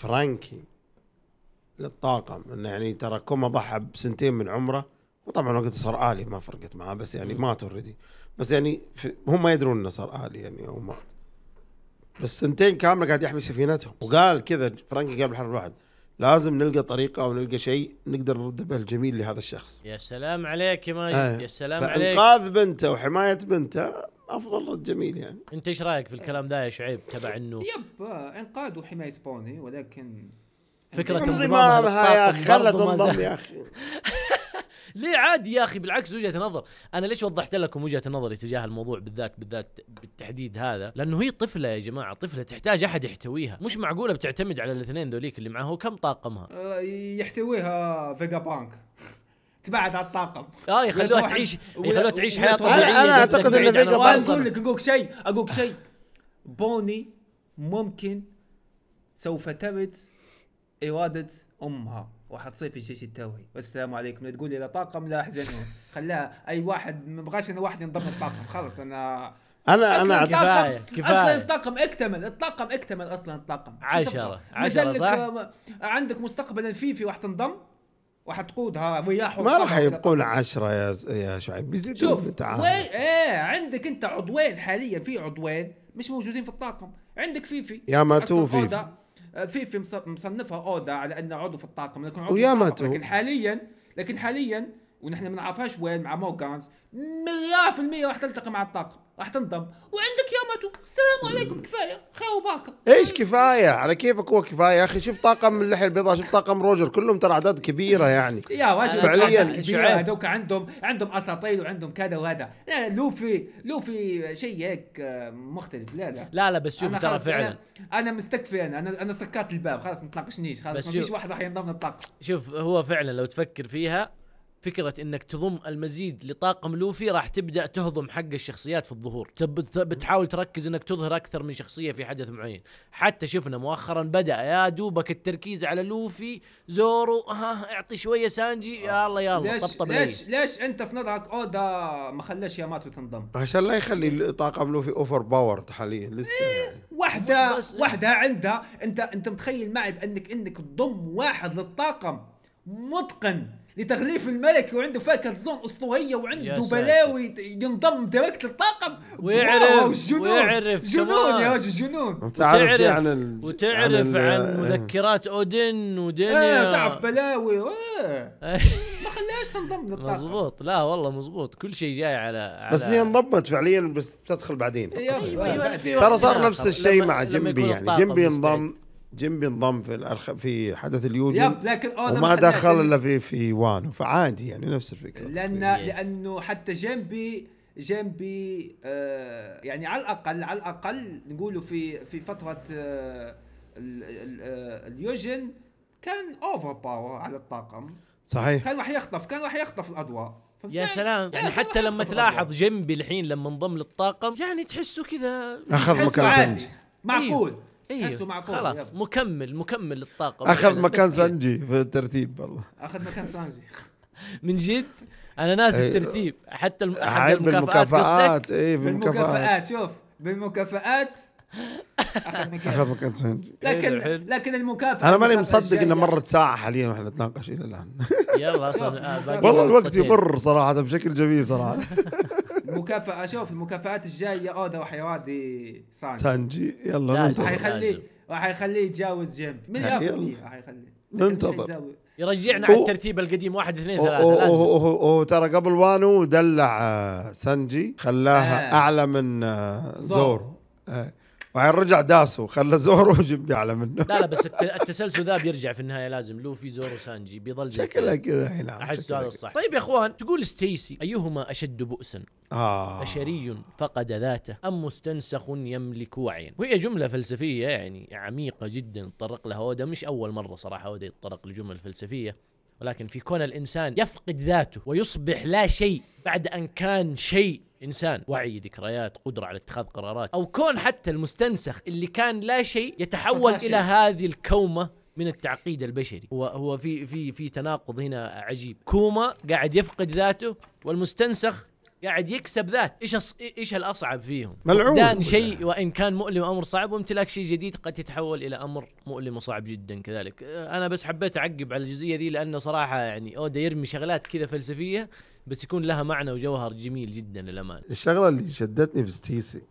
فرانكي للطاقم انه يعني ترى كوما ضحى بسنتين من عمره وطبعا وقت صار الي ما فرقت معاه بس يعني مات اوريدي بس يعني هم ما يدرون انه صار الي يعني او مات بس سنتين كامله قاعد يحمي سفينتهم وقال كذا فرانكي قال الحرب الواحد لازم نلقى طريقه او نلقى شيء نقدر نرد به الجميل لهذا الشخص يا سلام عليك يا ماجد آه. يا سلام عليك انقاذ بنته وحمايه بنته افضل رد جميل يعني انت ايش رايك في الكلام ذا يا شعيب تبع انه يب انقاذ وحمايه بوني ولكن فكره انضمامها يا اخي خلت تنضم يا اخي (laughs) ليه عادي يا اخي بالعكس وجهه نظر انا ليش وضحت لكم وجهه نظري تجاه الموضوع بالذات بالذات بالتحديد هذا لانه هي طفله يا جماعه طفله تحتاج احد يحتويها مش معقوله بتعتمد على الاثنين ذوليك اللي معاه كم طاقمها آه، يحتويها فيجا بانك تبعد على الطاقم اه يخلوها تعيش يخلوها تعيش حياه طبيعيه انا اعتقد ان فيجا اقول لك اقول شيء اقول شيء بوني ممكن سوف تبت اراده امها وحتصير في الجيش التوهي والسلام عليكم لا تقول لي لا طاقم لا احزنون خلاها اي واحد ما بغاش ان واحد ينضم الطاقم خلص انا انا انا كفايه كفايه اصلا الطاقم اكتمل الطاقم اكتمل اصلا الطاقم عشرة عشرة صح؟ عندك مستقبلا فيفي واحد تنضم وحتقودها وياح ما راح يبقون عشرة يا يا شعيب بيزيدون شوف وي... ايه عندك انت عضوين حاليا في عضوين مش موجودين في الطاقم عندك فيفي يا ماتو فيفي آه، فيفي مصنفها اودا على انه عضو في الطاقم لكن عضو ويا ماتو لكن حاليا لكن حاليا ونحن ما نعرفهاش وين مع موغانز مليار في المية راح تلتقي مع الطاقم راح تنضم وعندك ياماتو السلام عليكم كفايه خير وبركه ايش كفايه على كيفك هو كفايه يا اخي شوف طاقم اللحيه البيضاء شوف طاقم روجر كلهم ترى اعداد كبيره يعني يا واش فعليا كبيره هذوك عندهم عندهم اساطير وعندهم كذا وهذا لا لوفي لوفي شيء هيك آه، مختلف لا لا لا لا بس شوف ترى فعلا انا مستكفي انا انا انا سكرت الباب خلاص ما تناقشنيش خلاص ما فيش واحد راح ينضم للطاقم شوف هو فعلا لو تفكر فيها فكره انك تضم المزيد لطاقم لوفي راح تبدا تهضم حق الشخصيات في الظهور بتحاول تركز انك تظهر اكثر من شخصيه في حدث معين حتى شفنا مؤخرا بدا يا دوبك التركيز على لوفي زورو ها اعطي شويه سانجي آه. يا الله يلا ليش طبطب ليش ليش انت في نظرك اودا ما خلاش ياماتو تنضم عشان لا يخلي يعني طاقم لوفي اوفر باور حاليا لسه إيه، يعني. واحده واحده عندها انت انت متخيل معي بانك انك تضم واحد للطاقم متقن لتغليف الملك وعنده فاكهه زون اسطوريه وعنده بلاوي ينضم دايركت للطاقم ويعرف جنون ويعرف جنون يا رجل جنون وتعرف وتعرف عن, ال... وتعرف عن, ال... عن مذكرات اودن ودنيا آه تعرف بلاوي إيه. (laughs) ما خلاهاش تنضم للطاقم مزبوط لا والله مزبوط كل شيء جاي على, على بس هي انضمت فعليا بس بتدخل بعدين أيوة، ترى صار نفس الشيء مع جنبي يعني جنبي انضم جنبي انضم في في حدث اليوجن يب لكن آه، وما دخل الا في في وانو فعادي يعني نفس الفكره لان لانه حتى جنبي جنبي آه يعني على الاقل على الاقل نقولوا في في فتره آه, آه، اليوجن كان اوفر باور على الطاقم صحيح كان راح يخطف كان راح يخطف الاضواء يا سلام يعني, يعني حتى لما تلاحظ جنبي الحين لما انضم للطاقم يعني تحسه كذا اخذ مكان معقول إيه. ايوه مع طول خلاص يب. مكمل مكمل للطاقم اخذ مكان سانجي يعني. في الترتيب والله اخذ مكان سانجي (laughs) من جد انا ناسي إيه. الترتيب حتى الم... حتى المكافآت إيه، بالمكافآت اي بالمكافآت شوف بالمكافآت اخذ مكان اخذ مكان سنجي لكن إيه، لكن المكافاه انا ماني مصدق انه مرت ساعه حاليا واحنا نتناقش الى الان (laughs) يلا اصلا آه، والله الوقت يمر صراحه بشكل جميل صراحه المكافاه اشوف المكافآت الجايه اودا وحيوادي سانجي سانجي يلا ننتظر راح وحيخليه يتجاوز جيم من ياخذ حيخليه ننتظر يرجعنا على الترتيب القديم واحد اثنين ثلاثة هو ترى قبل وانو دلع آه، سانجي خلاها آه. اعلى من آه، زور, زور. آه. وبعدين رجع داسو خلى زورو وجبنا اعلى منه لا لا بس التسلسل ذا بيرجع في النهايه لازم لوفي زورو سانجي بيظل شكلها كذا الحين نعم، احس هذا الصح طيب يا اخوان تقول ستيسي ايهما اشد بؤسا؟ آه. بشري فقد ذاته ام مستنسخ يملك وعيا وهي جمله فلسفيه يعني عميقه جدا تطرق لها اودا مش اول مره صراحه اودا يتطرق لجمل فلسفيه ولكن في كون الانسان يفقد ذاته ويصبح لا شيء بعد ان كان شيء انسان وعي ذكريات قدره على اتخاذ قرارات او كون حتى المستنسخ اللي كان لا شيء يتحول الى هذه الكومه من التعقيد البشري هو هو في في في تناقض هنا عجيب كوما قاعد يفقد ذاته والمستنسخ قاعد يكسب ذات ايش أص... ايش الاصعب فيهم ملعون دان شيء وان كان مؤلم امر صعب وامتلاك شيء جديد قد يتحول الى امر مؤلم وصعب جدا كذلك انا بس حبيت اعقب على الجزئيه دي لانه صراحه يعني اودا يرمي شغلات كذا فلسفيه بس يكون لها معنى وجوهر جميل جدا للامانه الشغله اللي شدتني في ستيسي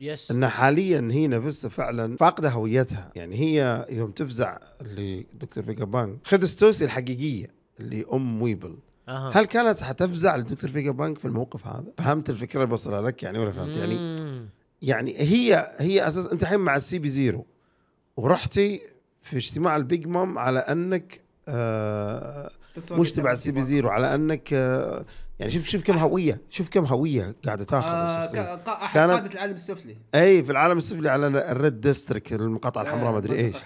يس ان حاليا هي نفسها فعلا فاقده هويتها يعني هي يوم تفزع لدكتور فيجا بانك خذ ستوسي الحقيقيه اللي ام ويبل أه. هل كانت حتفزع لدكتور فيجا بانك في الموقف هذا؟ فهمت الفكره اللي بوصلها لك يعني ولا فهمت يعني؟ يعني هي هي اساس انت الحين مع السي بي زيرو ورحتي في اجتماع البيج مام على انك آه مش تبع السي بي زيرو على انك يعني شوف شوف كم هويه شوف كم هويه قاعده تاخذ آه الشخصيه قاده العالم السفلي اي في العالم السفلي على الريد ديستريكت المقاطعه إيه، الحمراء ما ادري ايش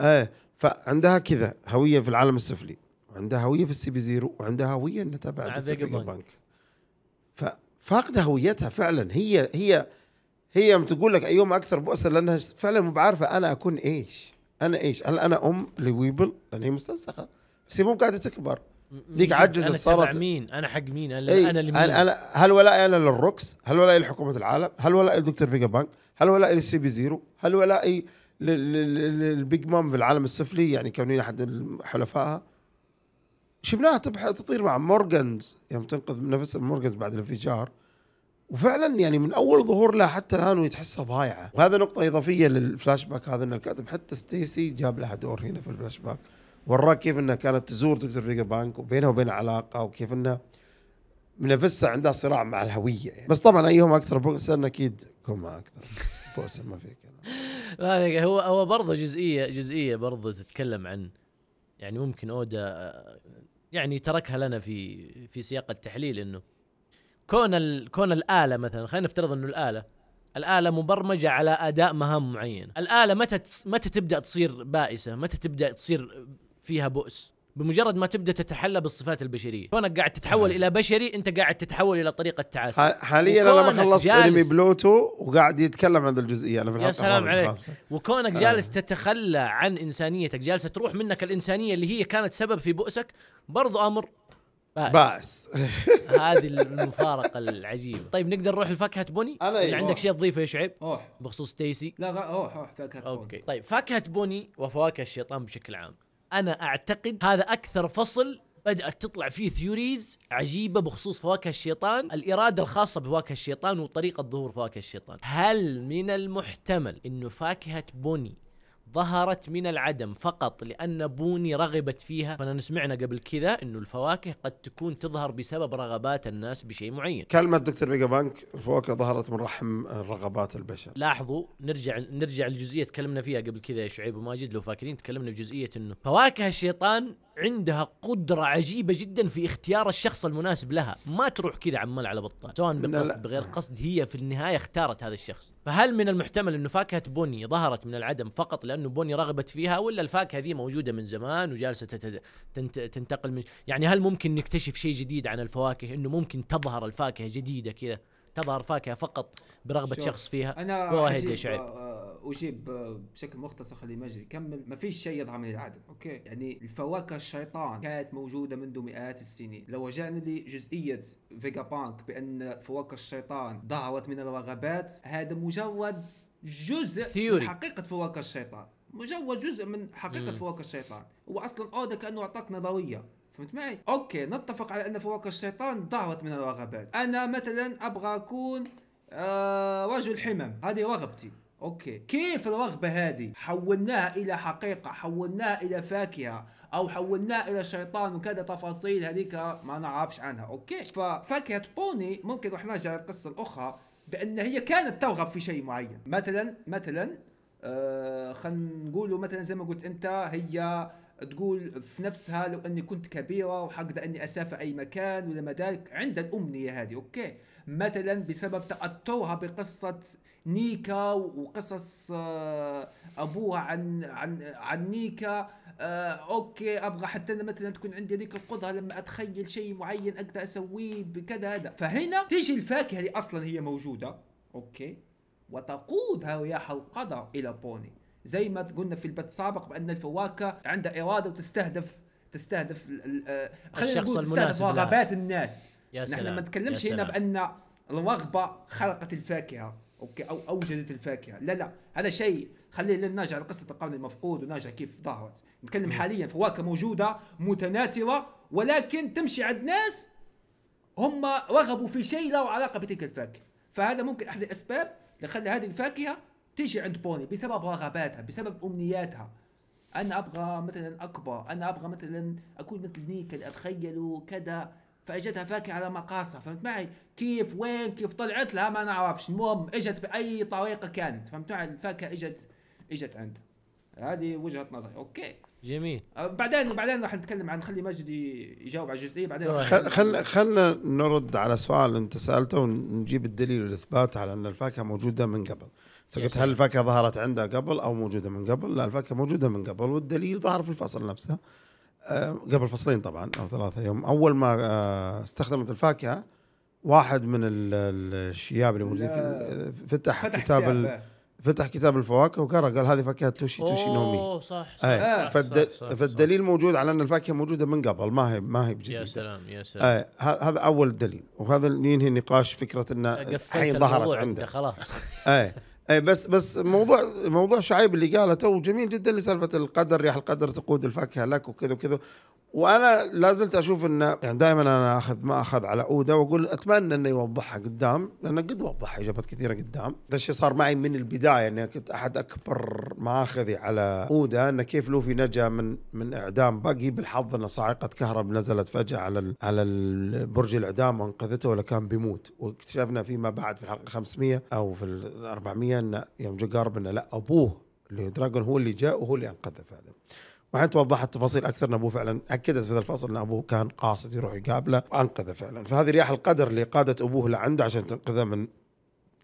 ايه فعندها كذا هويه في العالم السفلي وعندها هويه في السي بي زيرو وعندها هويه انها تبع البنك ففاقده هويتها فعلا هي هي هي تقول لك ايوم اكثر بؤسا لانها فعلا مو بعارفه انا اكون ايش انا ايش هل انا ام لويبل لان هي مستنسخه بس هي مو قاعده تكبر ديك عجزت أنا صارت أنا مين؟ أنا حق مين؟ أنا, اللي أنا لمين؟ أنا, هل ولائي أنا للروكس؟ هل ولائي لحكومة العالم؟ هل ولائي لدكتور فيجا بانك؟ هل ولائي للسي بي زيرو؟ هل ولائي للبيج مام في العالم السفلي يعني كونين أحد حلفائها؟ شفناها تطير مع مورجنز يوم يعني تنقذ من نفسها بعد الانفجار وفعلا يعني من اول ظهور لها حتى الان وهي تحسها ضايعه وهذا نقطه اضافيه للفلاش باك هذا ان الكاتب حتى ستيسي جاب لها دور هنا في الفلاش باك وراه كيف انها كانت تزور دكتور فيجا بانك وبينها وبين علاقه وكيف انها من نفسها عندها صراع مع الهويه يعني. بس طبعا ايهم اكثر بؤسا اكيد كوما اكثر بؤسا ما في كلام (laughs) هو هو برضه جزئيه جزئيه برضه تتكلم عن يعني ممكن اودا يعني تركها لنا في في سياق التحليل انه كون ال كون الاله مثلا خلينا نفترض انه الاله الاله مبرمجه على اداء مهام معينه الاله متى متى تبدا تصير بائسه متى تبدا تصير فيها بؤس بمجرد ما تبدا تتحلى بالصفات البشريه كونك قاعد تتحول صحيح. الى بشري انت قاعد تتحول الى طريقه تعاسه حاليا انا ما خلصت انمي بلوتو وقاعد يتكلم عن الجزئيه انا في الحلقه يا سلام عليك وكونك آه. جالس تتخلى عن انسانيتك جالسه تروح منك الانسانيه اللي هي كانت سبب في بؤسك برضو امر بأس (laughs) هذه المفارقة العجيبة طيب نقدر نروح لفاكهة بوني أنا إيه. عندك شيء تضيفه يا شعيب أوح. بخصوص تيسي لا غ... أوح أوح فاكهة أوكي بوني. طيب فاكهة بوني وفواكه الشيطان بشكل عام انا اعتقد هذا اكثر فصل بدات تطلع فيه ثيوريز عجيبه بخصوص فواكه الشيطان الاراده الخاصه بفواكه الشيطان وطريقه ظهور فواكه الشيطان هل من المحتمل انه فاكهه بوني ظهرت من العدم فقط لأن بوني رغبت فيها فأنا سمعنا قبل كذا أنه الفواكه قد تكون تظهر بسبب رغبات الناس بشيء معين كلمة دكتور بيجا بانك الفواكه ظهرت من رحم رغبات البشر لاحظوا نرجع نرجع لجزئية تكلمنا فيها قبل كذا يا شعيب وماجد لو فاكرين تكلمنا بجزئية أنه فواكه الشيطان عندها قدرة عجيبة جدا في اختيار الشخص المناسب لها ما تروح كذا عمال على بطال سواء بقصد بغير قصد هي في النهاية اختارت هذا الشخص فهل من المحتمل أنه فاكهة بوني ظهرت من العدم فقط لأنه بوني رغبت فيها ولا الفاكهة ذي موجودة من زمان وجالسة تنتقل من يعني هل ممكن نكتشف شيء جديد عن الفواكه أنه ممكن تظهر الفاكهة جديدة كذا تظهر فاكهه فقط برغبه شخص فيها انا واهد يا شعيب آه، آه، اجيب آه، بشكل مختصر خلي مجري يكمل ما فيش شيء يضع من العدم اوكي يعني الفواكه الشيطان كانت موجوده منذ مئات السنين لو رجعنا لجزئيه فيجا بانك بان فواكه الشيطان ظهرت من الرغبات هذا مجرد جزء ثيوري. من حقيقه فواكه الشيطان مجرد جزء من حقيقه فواكه الشيطان هو اصلا اودا كانه اعطاك نظريه فهمت معي اوكي نتفق على ان فواكه الشيطان ضعفت من الرغبات انا مثلا ابغى اكون آه رجل حمم هذه رغبتي اوكي كيف الرغبه هذه حولناها الى حقيقه حولناها الى فاكهه او حولناها الى شيطان وكذا تفاصيل هذيك ما نعرفش عنها اوكي ففاكهه بوني ممكن راح نرجع للقصه الاخرى بان هي كانت ترغب في شيء معين مثلا مثلا آه خلينا نقولوا مثلا زي ما قلت انت هي تقول في نفسها لو اني كنت كبيره وحقدر اني اسافر اي مكان ولا ما ذلك عندها الامنيه هذه اوكي مثلا بسبب تاثرها بقصه نيكا وقصص آه، ابوها عن عن عن نيكا آه، اوكي ابغى حتى انا مثلا تكون عندي هذيك القدره لما اتخيل شيء معين اقدر اسويه بكذا هذا فهنا تيجي الفاكهه اللي اصلا هي موجوده اوكي وتقودها رياح القدر الى بوني زي ما قلنا في البث السابق بان الفواكه عندها اراده وتستهدف تستهدف آه، خلينا نقول تستهدف رغبات الناس يا سلام. نحن ما نتكلمش هنا بان الرغبه خلقت الفاكهه اوكي او اوجدت الفاكهه لا لا هذا شيء خلينا نرجع لقصه القرن المفقود ونرجع كيف ظهرت نتكلم حاليا فواكه موجوده متناثره ولكن تمشي عند ناس هم رغبوا في شيء له علاقه بتلك الفاكهه فهذا ممكن احد الاسباب اللي خلى هذه الفاكهه تيجي عند بوني بسبب رغباتها بسبب امنياتها انا ابغى مثلا اكبر انا ابغى مثلا اكون مثل نيكل اتخيله كذا فاجتها فاكهه على مقاصها فهمت معي كيف وين كيف طلعت لها ما نعرفش المهم اجت باي طريقه كانت فهمت معي الفاكهه اجت اجت عندها هذه وجهه نظري اوكي جميل أه، بعدين بعدين راح نتكلم عن خلي مجدي يجاوب على الجزئيه بعدين خل خل خلنا نرد على سؤال انت سالته ونجيب الدليل والاثبات على ان الفاكهه موجوده من قبل قلت هل الفاكهه ظهرت عنده قبل او موجوده من قبل؟ لا الفاكهه موجوده من قبل والدليل ظهر في الفصل نفسه آه، قبل فصلين طبعا او ثلاثه يوم اول ما آه، استخدمت الفاكهه واحد من الشياب اللي موجودين في آه، فتح كتاب فتح كتاب الفواكه وقرا قال هذه فاكهه توشي توشي نومي اوه صح صح, صح, صح فالدليل موجود على ان الفاكهه موجوده من قبل ما هي ما هي بجديد يا سلام يا سلام أي هذا اول دليل وهذا ينهي نقاش فكره انه الحين ظهرت عنده خلاص اي بس بس موضوع موضوع شعيب اللي قاله تو جميل جدا لسالفه القدر ريح القدر تقود الفاكهه لك وكذا وكذا وانا لازلت اشوف انه يعني دائما انا اخذ ما اخذ على اوده واقول اتمنى انه يوضحها قدام لانه قد وضح اجابات كثيره قدام هذا الشيء صار معي من البدايه اني كنت احد اكبر ماخذي على اوده انه كيف لوفي نجا من من اعدام باقي بالحظ ان صاعقه كهرب نزلت فجاه على على برج الاعدام وانقذته ولا كان بيموت واكتشفنا فيما بعد في الحلقه 500 او في ال 400 انه يوم جو قارب انه لا ابوه اللي دراجون هو اللي جاء وهو اللي انقذه فعلا وحين توضحت تفاصيل اكثر ان ابوه فعلا اكدت في هذا الفصل ان ابوه كان قاصد يروح يقابله وانقذه فعلا فهذه رياح القدر اللي قادت ابوه لعنده عشان تنقذه من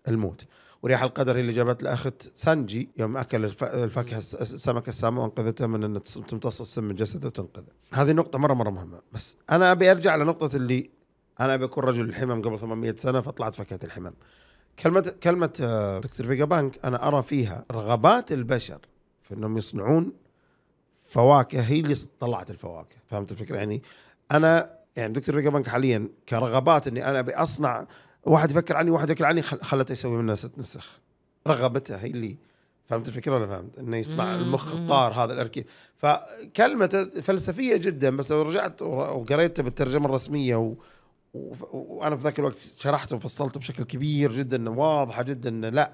الموت ورياح القدر هي اللي جابت لاخت سانجي يوم اكل الفاكهه السمكه السامه وانقذته من ان تمتص السم من جسده وتنقذه. هذه نقطه مره مره مهمه بس انا ابي ارجع لنقطه اللي انا ابي اكون رجل الحمم قبل 800 سنه فطلعت فاكهه الحمم. كلمه كلمه آه، دكتور فيجا بانك انا ارى فيها رغبات البشر في انهم يصنعون فواكه هي اللي طلعت الفواكه فهمت الفكره يعني انا يعني دكتور ميجا بنك حاليا كرغبات اني انا ابي اصنع واحد يفكر عني واحد يفكر عني خلته يسوي منها ست نسخ رغبتها هي اللي فهمت الفكره ولا فهمت؟ انه يصنع المخ الطار هذا الاركيف فكلمه فلسفيه جدا بس لو رجعت وقريتها بالترجمه الرسميه و... و... وانا في ذاك الوقت شرحت وفصلت بشكل كبير جدا واضحه جدا لا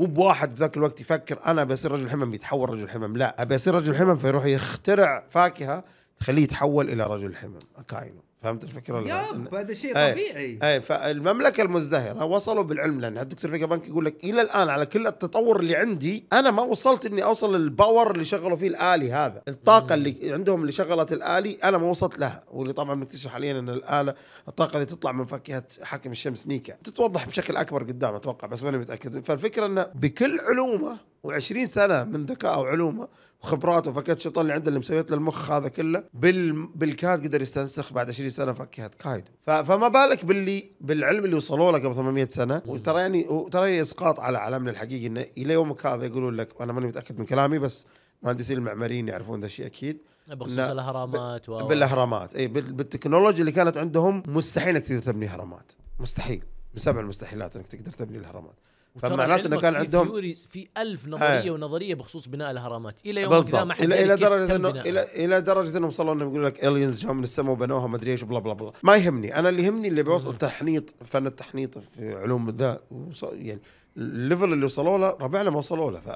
مو بواحد في ذاك الوقت يفكر انا بصير رجل حمم يتحول رجل حمم لا ابي اصير رجل حمم فيروح يخترع فاكهه تخليه يتحول الى رجل حمم اكاينو فهمت الفكره ولا هذا شيء إيه، طبيعي اي فالمملكه المزدهره وصلوا بالعلم لان الدكتور فيجا بانك يقول لك الى الان على كل التطور اللي عندي انا ما وصلت اني اوصل للباور اللي شغلوا فيه الالي هذا، الطاقه اللي عندهم اللي شغلت الالي انا ما وصلت لها واللي طبعا مكتشف حاليا ان الاله الطاقه اللي تطلع من فاكهه حاكم الشمس نيكا تتوضح بشكل اكبر قدام اتوقع بس ماني متاكد فالفكره انه بكل علومه و20 سنه من ذكاء وعلومه وخبراته وفكات الشيطان اللي عنده اللي مسويت له المخ هذا كله بال... بالكاد قدر يستنسخ بعد 20 سنه فكهت كايدو ف... فما بالك باللي بالعلم اللي وصلوا له قبل 800 سنه وترى يعني وترى يعني اسقاط على عالمنا الحقيقي انه الى يومك هذا يقولون لك وانا ماني متاكد من كلامي بس مهندسين المعماريين يعرفون ذا الشيء اكيد بخصوص الاهرامات و... بالاهرامات اي بالتكنولوجيا اللي كانت عندهم مستحيل انك تقدر تبني اهرامات مستحيل من سبع المستحيلات انك تقدر تبني الاهرامات فمعناته انه كان عندهم في, في ألف آه. نظريه آه. ونظريه بخصوص بناء الاهرامات الى يوم بالضبط. ما الى الى درجه انه الى الى درجه انهم وصلوا انهم يقول لك الينز جاوا من السماء وبنوها ما ادري ايش بلا بلا بلا ما يهمني انا اللي يهمني اللي بيوصل تحنيط فن التحنيط في علوم الذات يعني الليفل اللي وصلوا له ربعنا ما وصلوا له ف...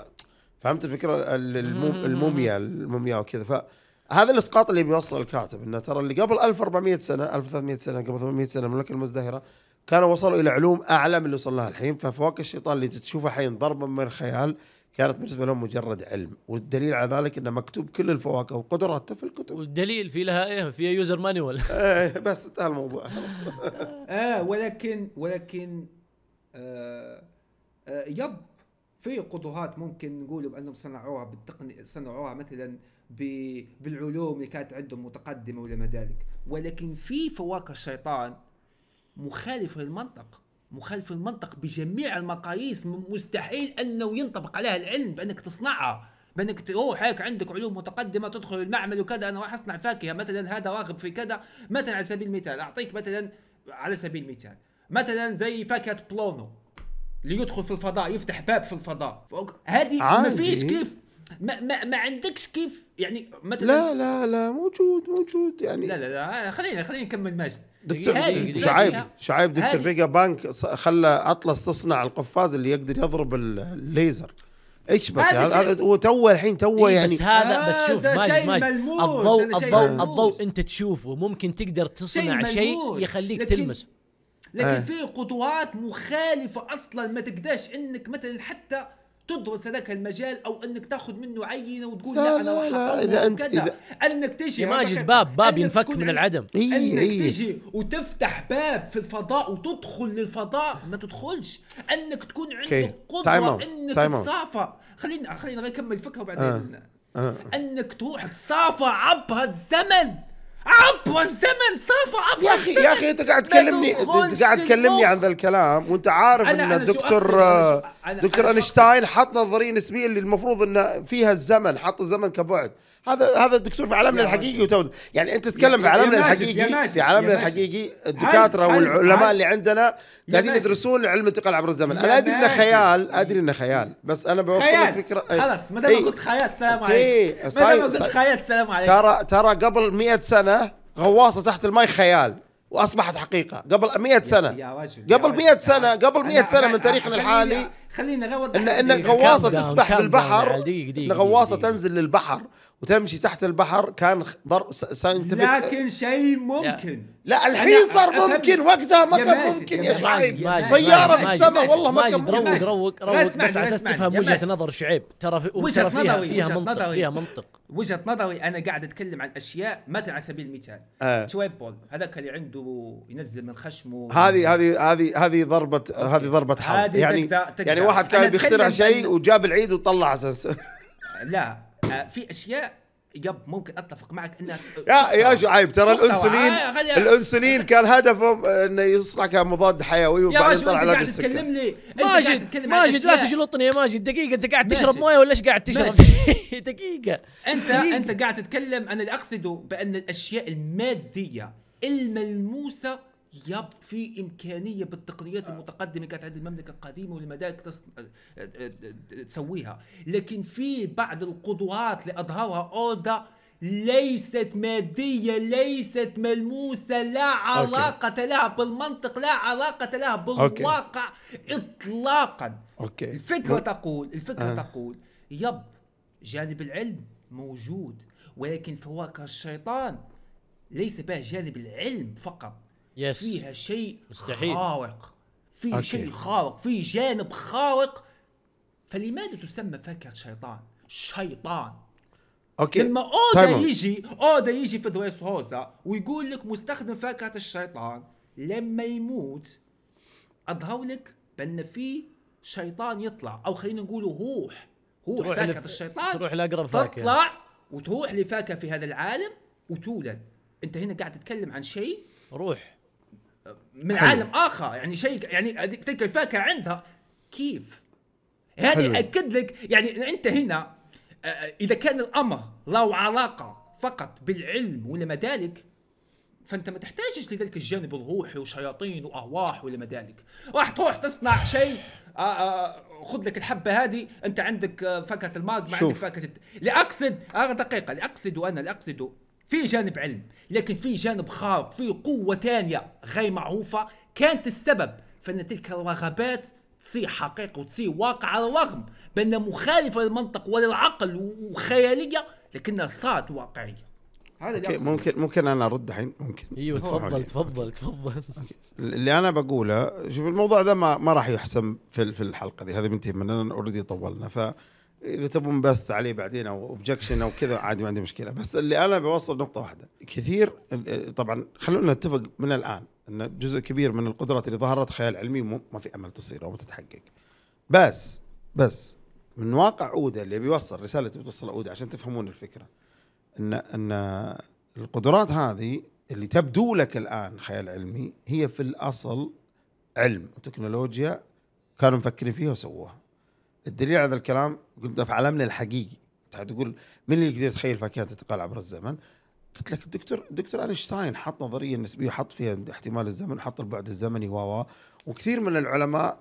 فهمت الفكره الموميا الموميا وكذا فهذا الاسقاط اللي بيوصل الكاتب انه ترى اللي قبل 1400 سنه 1300 سنه قبل 800 سنه المملكه المزدهره كانوا وصلوا الى علوم اعلى من اللي وصلناها الحين ففواكه الشيطان اللي تشوفها الحين ضربا من الخيال كانت بالنسبه لهم مجرد علم والدليل على ذلك انه مكتوب كل الفواكه وقدراتها في الكتب والدليل في لها ايه فيها يوزر مانيوال ايه بس انتهى الموضوع (laughs) اه ولكن ولكن آه آه يب في قطوهات ممكن نقول بانهم صنعوها بالتقنيه صنعوها مثلا بالعلوم اللي كانت عندهم متقدمه ولا ما ذلك ولكن في فواكه الشيطان مخالف للمنطق مخالف للمنطق بجميع المقاييس مستحيل انه ينطبق عليها العلم بانك تصنعها بانك تروح هيك عندك علوم متقدمه تدخل المعمل وكذا انا راح اصنع فاكهه مثلا هذا راغب في كذا مثلا على سبيل المثال اعطيك مثلا على سبيل المثال مثلا زي فاكهه بلونو اللي يدخل في الفضاء يفتح باب في الفضاء هذه ما فيش كيف ما, ما, ما عندكش كيف يعني مثلا لا لا لا موجود موجود يعني لا لا لا خلينا خلينا نكمل ماجد دكتور شعيب شعيب دكتور فيجا بانك خلى اطلس تصنع القفاز اللي يقدر يضرب الليزر ايش بس هذا وتو الحين تو إيه يعني بس هذا بس شوف ماجد ماجد الضوء الضوء الضوء انت تشوفه ممكن تقدر تصنع شيء, شيء يخليك لكن تلمسه لكن آه. في خطوات مخالفه اصلا ما تقدرش انك مثلا حتى تدرس هذاك المجال او انك تاخذ منه عينه وتقول لا, لا انا راح اذا انت إذا انك تجي ماجد باب باب ينفك من العدم إيه،, إيه انك إيه تجي وتفتح باب في الفضاء وتدخل للفضاء ما تدخلش انك تكون عندك قدره انك تسافر خلينا خلينا غير اكمل الفكره وبعدين آه. آه. انك تروح تسافر عبر الزمن عبوا الزمن صافوا عبوا يا اخي يا اخي انت قاعد تكلمني انت قاعد تكلمني عن ذا الكلام وانت عارف أنا ان أنا الدكتور دكتور اينشتاين حط نظريه نسبيه اللي المفروض انه فيها الزمن حط الزمن كبعد هذا هذا الدكتور في عالمنا الحقيقي وتوز يعني انت تتكلم في عالمنا الحقيقي في عالمنا الحقيقي الدكاتره والعلماء اللي عندنا قاعدين يدرسون علم الانتقال عبر الزمن انا ادري انه خيال ادري انه خيال بس انا بوصل الفكره فكره إيه. خلاص ما دام إيه. قلت خيال سلام عليك ما دام قلت خيال سلام عليك ترى ترى قبل 100 سنه غواصه تحت الماي خيال واصبحت حقيقه قبل 100 سنه قبل 100 سنه قبل 100 سنه من تاريخنا الحالي خلينا نغوض ان ان غواصه تسبح بالبحر ان غواصه تنزل للبحر وتمشي تحت البحر كان ضر ساينتفك لكن شيء ممكن لا الحين صار ممكن وقتها ما كان ممكن يا شعيب طياره في السماء والله ما كان ممكن روق روق روق بس على اساس تفهم وجهه نظر شعيب ترى وجهه نظري فيها منطق فيها منطق وجهه نظري انا قاعد اتكلم عن اشياء مثلا على سبيل المثال آه. شويب بول هذاك اللي عنده ينزل من خشمه هذه هذه هذه هذه ضربه هذه ضربه حظ يعني يعني واحد كان بيخترع شيء وجاب العيد وطلع اساس لا آه، في اشياء يب ممكن اتفق معك انها يا يا آه. شعيب ترى الانسولين الانسولين آه، كان هدفهم انه يصنع كمضاد حيوي وبعدين طلع علاج السكر تكلم لي ماجد ماجد لا تجلطني يا ماجد دقيقه انت قاعد تشرب مويه ولا ايش قاعد تشرب (laughs) دقيقه انت انت قاعد تتكلم انا اللي اقصده بان الاشياء الماديه الملموسه يب في امكانيه بالتقنيات المتقدمه كانت عند المملكه القديمه والمدارك تسويها لكن في بعض القدرات اللي اظهرها اودا ليست مادية ليست ملموسة لا علاقة أوكي. لها بالمنطق لا علاقة لها بالواقع أوكي. إطلاقا أوكي. الفكرة تقول الفكرة أه. تقول يب جانب العلم موجود ولكن فواكه الشيطان ليس به جانب العلم فقط يس فيها شيء مستحيل خارق في شيء خارق في جانب خارق فلماذا تسمى فاكهه شيطان شيطان اوكي لما اودا يجي اودا يجي في دويس هوزا ويقول لك مستخدم فاكهه الشيطان لما يموت اظهر لك بان في شيطان يطلع او خلينا نقول روح روح فاكهه لف... الشيطان تروح لاقرب فاكهه تطلع وتروح لفاكهه في هذا العالم وتولد انت هنا قاعد تتكلم عن شيء روح من حلو. عالم اخر يعني شيء يعني تلك الفاكهه عندها كيف؟ هذا ياكد لك يعني انت هنا آه، آه، اذا كان الامر له علاقه فقط بالعلم ولا ما ذلك فانت ما تحتاجش لذلك الجانب الروحي وشياطين وارواح ولا ما ذلك راح تروح تصنع شيء آه، خذ لك الحبه هذه انت عندك فاكهه الماج ما عندك فاكهه لاقصد دقيقه لاقصد انا لاقصد في جانب علم لكن في جانب خارق في قوة ثانية غير معروفة كانت السبب فإن تلك الرغبات تصير حقيقة وتصير واقع على الرغم بأنها مخالفة للمنطق وللعقل وخيالية لكنها صارت واقعية هذا اللي أوكي. ممكن ممكن انا ارد الحين ممكن ايوه تفضل تفضل تفضل اللي انا بقوله شوف الموضوع ده ما, ما راح يحسم في في الحلقه دي هذا بينتهي مننا اوريدي طولنا ف اذا تبون بث عليه بعدين او اوبجكشن او كذا عادي ما عندي مشكله بس اللي انا بوصل نقطه واحده كثير طبعا خلونا نتفق من الان ان جزء كبير من القدرات اللي ظهرت خيال علمي ما في امل تصير او تتحقق بس بس من واقع عوده اللي بيوصل رساله بتوصل عودة عشان تفهمون الفكره ان ان القدرات هذه اللي تبدو لك الان خيال علمي هي في الاصل علم وتكنولوجيا كانوا مفكرين فيها وسووها الدليل على هذا الكلام قلنا في عالمنا الحقيقي تقول من اللي يقدر يتخيل فاكهه انتقال عبر الزمن؟ قلت لك الدكتور الدكتور اينشتاين حط نظريه النسبيه حط فيها احتمال الزمن حط البعد الزمني و وكثير من العلماء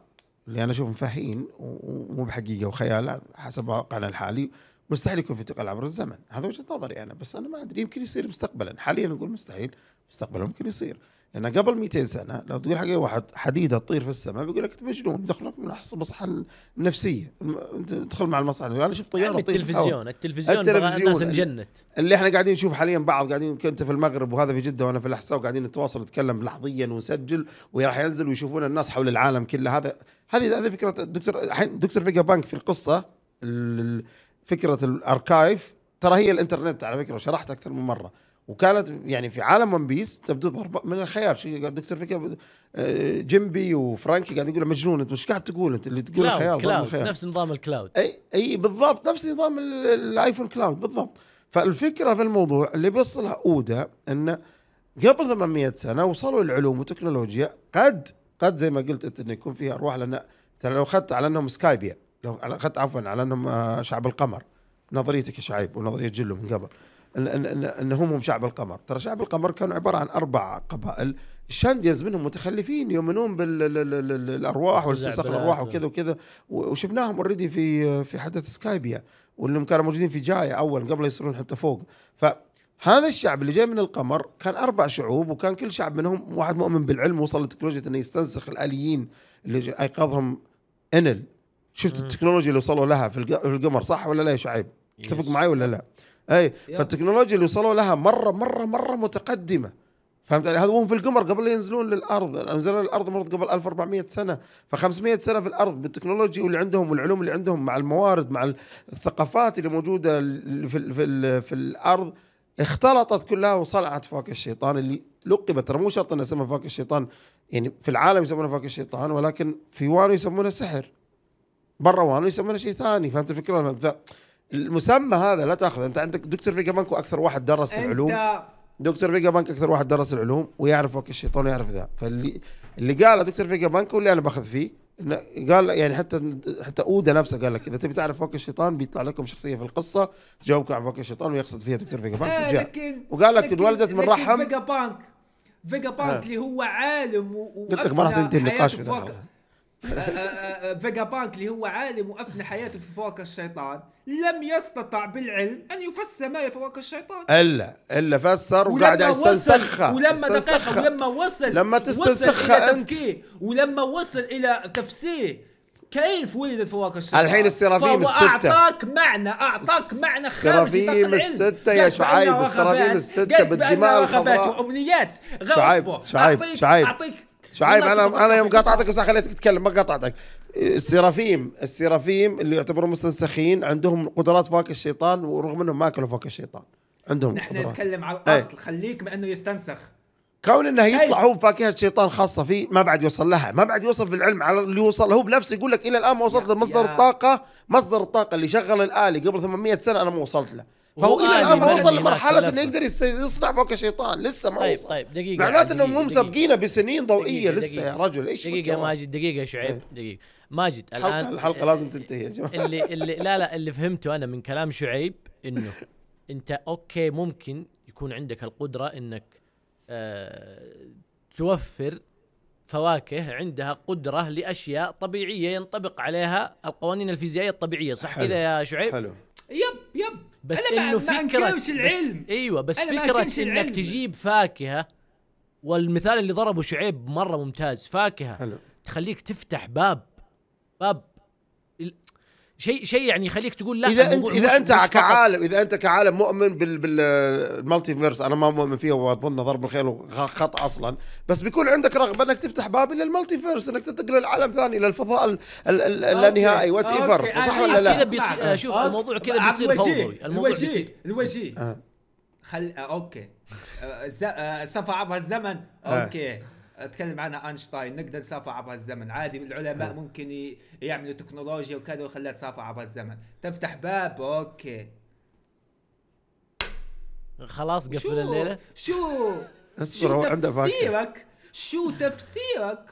اللي انا اشوفهم فاهين ومو بحقيقه وخيال حسب واقعنا الحالي مستحيل يكون في انتقال عبر الزمن هذا وجهه نظري انا بس انا ما ادري يمكن يصير مستقبلا حاليا نقول مستحيل مستقبلا ممكن يصير لان قبل 200 سنه لو تقول حق واحد حديده تطير في السماء بيقول لك انت مجنون دخلك من المصحه النفسيه تدخل مع المصلحه انا شفت طياره تطير التلفزيون التلفزيون التلفزيون الناس انجنت اللي احنا قاعدين نشوف حاليا بعض قاعدين كنت في المغرب وهذا في جده وانا في الاحساء وقاعدين نتواصل نتكلم لحظيا ونسجل وراح ينزل ويشوفون الناس حول العالم كله هذا هذه هذه فكره الدكتور دكتور فيجا بانك في القصه فكره الاركايف ترى هي الانترنت على فكره شرحت اكثر من مره وكانت يعني في عالم ون بيس تبدو ضربه من الخيال شو قال دكتور فيك آه، جيمبي وفرانكي قاعد يقول مجنون انت مش قاعد تقول انت اللي تقول خيال كلاود نفس نظام الكلاود اي اي بالضبط نفس نظام الايفون كلاود بالضبط فالفكره في الموضوع اللي بيوصلها اودا انه قبل 800 سنه وصلوا العلوم وتكنولوجيا قد قد زي ما قلت انت انه يكون فيها ارواح لان ترى لو اخذت على انهم سكايبيا لو اخذت عفوا على انهم آه، شعب القمر نظريتك يا شعيب ونظريه جلو من قبل ان ان ان هم شعب القمر ترى شعب القمر كانوا عباره عن اربع قبائل الشانديز منهم متخلفين يؤمنون بالارواح والسلسخ الارواح وكذا وكذا وشفناهم اوريدي في في حدث سكايبيا واللي كانوا موجودين في جاية اول قبل يصيرون حتى فوق فهذا الشعب اللي جاي من القمر كان اربع شعوب وكان كل شعب منهم واحد مؤمن بالعلم وصل لتكنولوجيا انه يستنسخ الاليين اللي ايقظهم انل شفت التكنولوجيا اللي وصلوا لها في القمر صح ولا لا يا شعيب؟ اتفق معي ولا لا؟ اي فالتكنولوجيا اللي وصلوا لها مره مره مره متقدمه فهمت علي؟ هذا وهم في القمر قبل ينزلون للارض، نزلوا للارض مرض قبل 1400 سنه، ف 500 سنه في الارض بالتكنولوجيا واللي عندهم والعلوم اللي عندهم مع الموارد مع الثقافات اللي موجوده في الـ في الـ في الارض اختلطت كلها وصلعت فوق الشيطان اللي لقبت ترى مو شرط ان اسمها فوق الشيطان يعني في العالم يسمونها فوق الشيطان ولكن في وانو يسمونها سحر برا وانو يسمونها شيء ثاني فهمت الفكره؟ المسمى هذا لا تاخذ انت عندك دكتور فيجا بانكو اكثر واحد درس انت... العلوم دكتور فيجا بانك اكثر واحد درس العلوم ويعرف وقت الشيطان ويعرف ذا فاللي اللي قاله دكتور فيجا بانكو اللي انا باخذ فيه قال يعني حتى حتى اودا نفسه قال لك اذا تبي تعرف وقت الشيطان بيطلع لكم شخصيه في القصه جاوبك عن وقت الشيطان ويقصد فيها دكتور فيجا بانك آه وجاء وقال لك انولدت من رحم فيجا بانك فيجا بانك اللي هو عالم و لك ما راح تنتهي النقاش في ذا فيجا بانك اللي هو عالم وافنى حياته في فواكه الشيطان لم يستطع بالعلم ان يفسر ما فواكه الشيطان الا الا فسر وقاعد يعني يستنسخها ولما دقيقه ولما وصل لما تستنسخها انت ولما وصل الى تفسير كيف ولدت فواكه الشيطان؟ الحين السرافيم الستة أعطاك معنى أعطاك معنى خارج السرافيم الستة يا شعيب السرافيم الستة بالدماء الخضراء وأمنيات شعيب شعيب شعيب أعطيك شعيب انا انا يوم قاطعتك بس خليتك تتكلم ما قاطعتك السرافيم السرافيم اللي يعتبروا مستنسخين عندهم قدرات فوق الشيطان ورغم انهم ما اكلوا فوق الشيطان عندهم نحن قدرات. نتكلم على إيه. الاصل أي. خليك بانه يستنسخ كون انه يطلع هو بفاكهه شيطان خاصه فيه ما بعد يوصل لها ما بعد يوصل في العلم على اللي يوصل هو بنفسه يقول لك الى الان ما وصلت لمصدر الطاقه مصدر الطاقه اللي شغل الاله قبل 800 سنه انا ما وصلت له فهو الى الان ما وصل لمرحله انه يقدر يصنع موقع شيطان لسه ما طيب وصل طيب دقيقه معناته انهم هم مسابقينه بسنين ضوئيه لسه يا رجل ايش دقيقه ماجد دقيقه يا شعيب إيه. دقيقه ماجد الان الحلقه, آه، لازم تنتهي يا جماعه اللي اللي لا لا اللي فهمته انا من كلام شعيب انه انت اوكي ممكن يكون عندك القدره انك آه، توفر فواكه عندها قدره لاشياء طبيعيه ينطبق عليها القوانين الفيزيائيه الطبيعيه صح كذا يا شعيب؟ حلو يب يب بس أنا انه ما فكره بس العلم ايوه بس فكره انك تجيب فاكهه والمثال اللي ضربه شعيب مره ممتاز فاكهه حلو. تخليك تفتح باب باب شيء شيء يعني يخليك تقول لا اذا انت اذا انت كعالم اذا انت كعالم مؤمن بالمالتي فيرس انا ما مؤمن فيه واظن ضرب الخيل خط اصلا بس بيكون عندك رغبه انك تفتح باب الى المالتي فيرس انك تنتقل لعالم ثاني الى الفضاء اللانهائي وات ايفر صح ولا لا؟ نعم. شوف الموضوع كذا بيصير فوضوي الموضوع الوجيه الوجيه آه. خل آه، اوكي آه، السفر عبر الزمن اوكي اتكلم عنها اينشتاين نقدر نسافر عبر الزمن عادي العلماء أه. ممكن يعملوا تكنولوجيا وكذا ويخليها تسافر عبر الزمن تفتح باب اوكي خلاص قفل الليله شو شو تفسيرك شو تفسيرك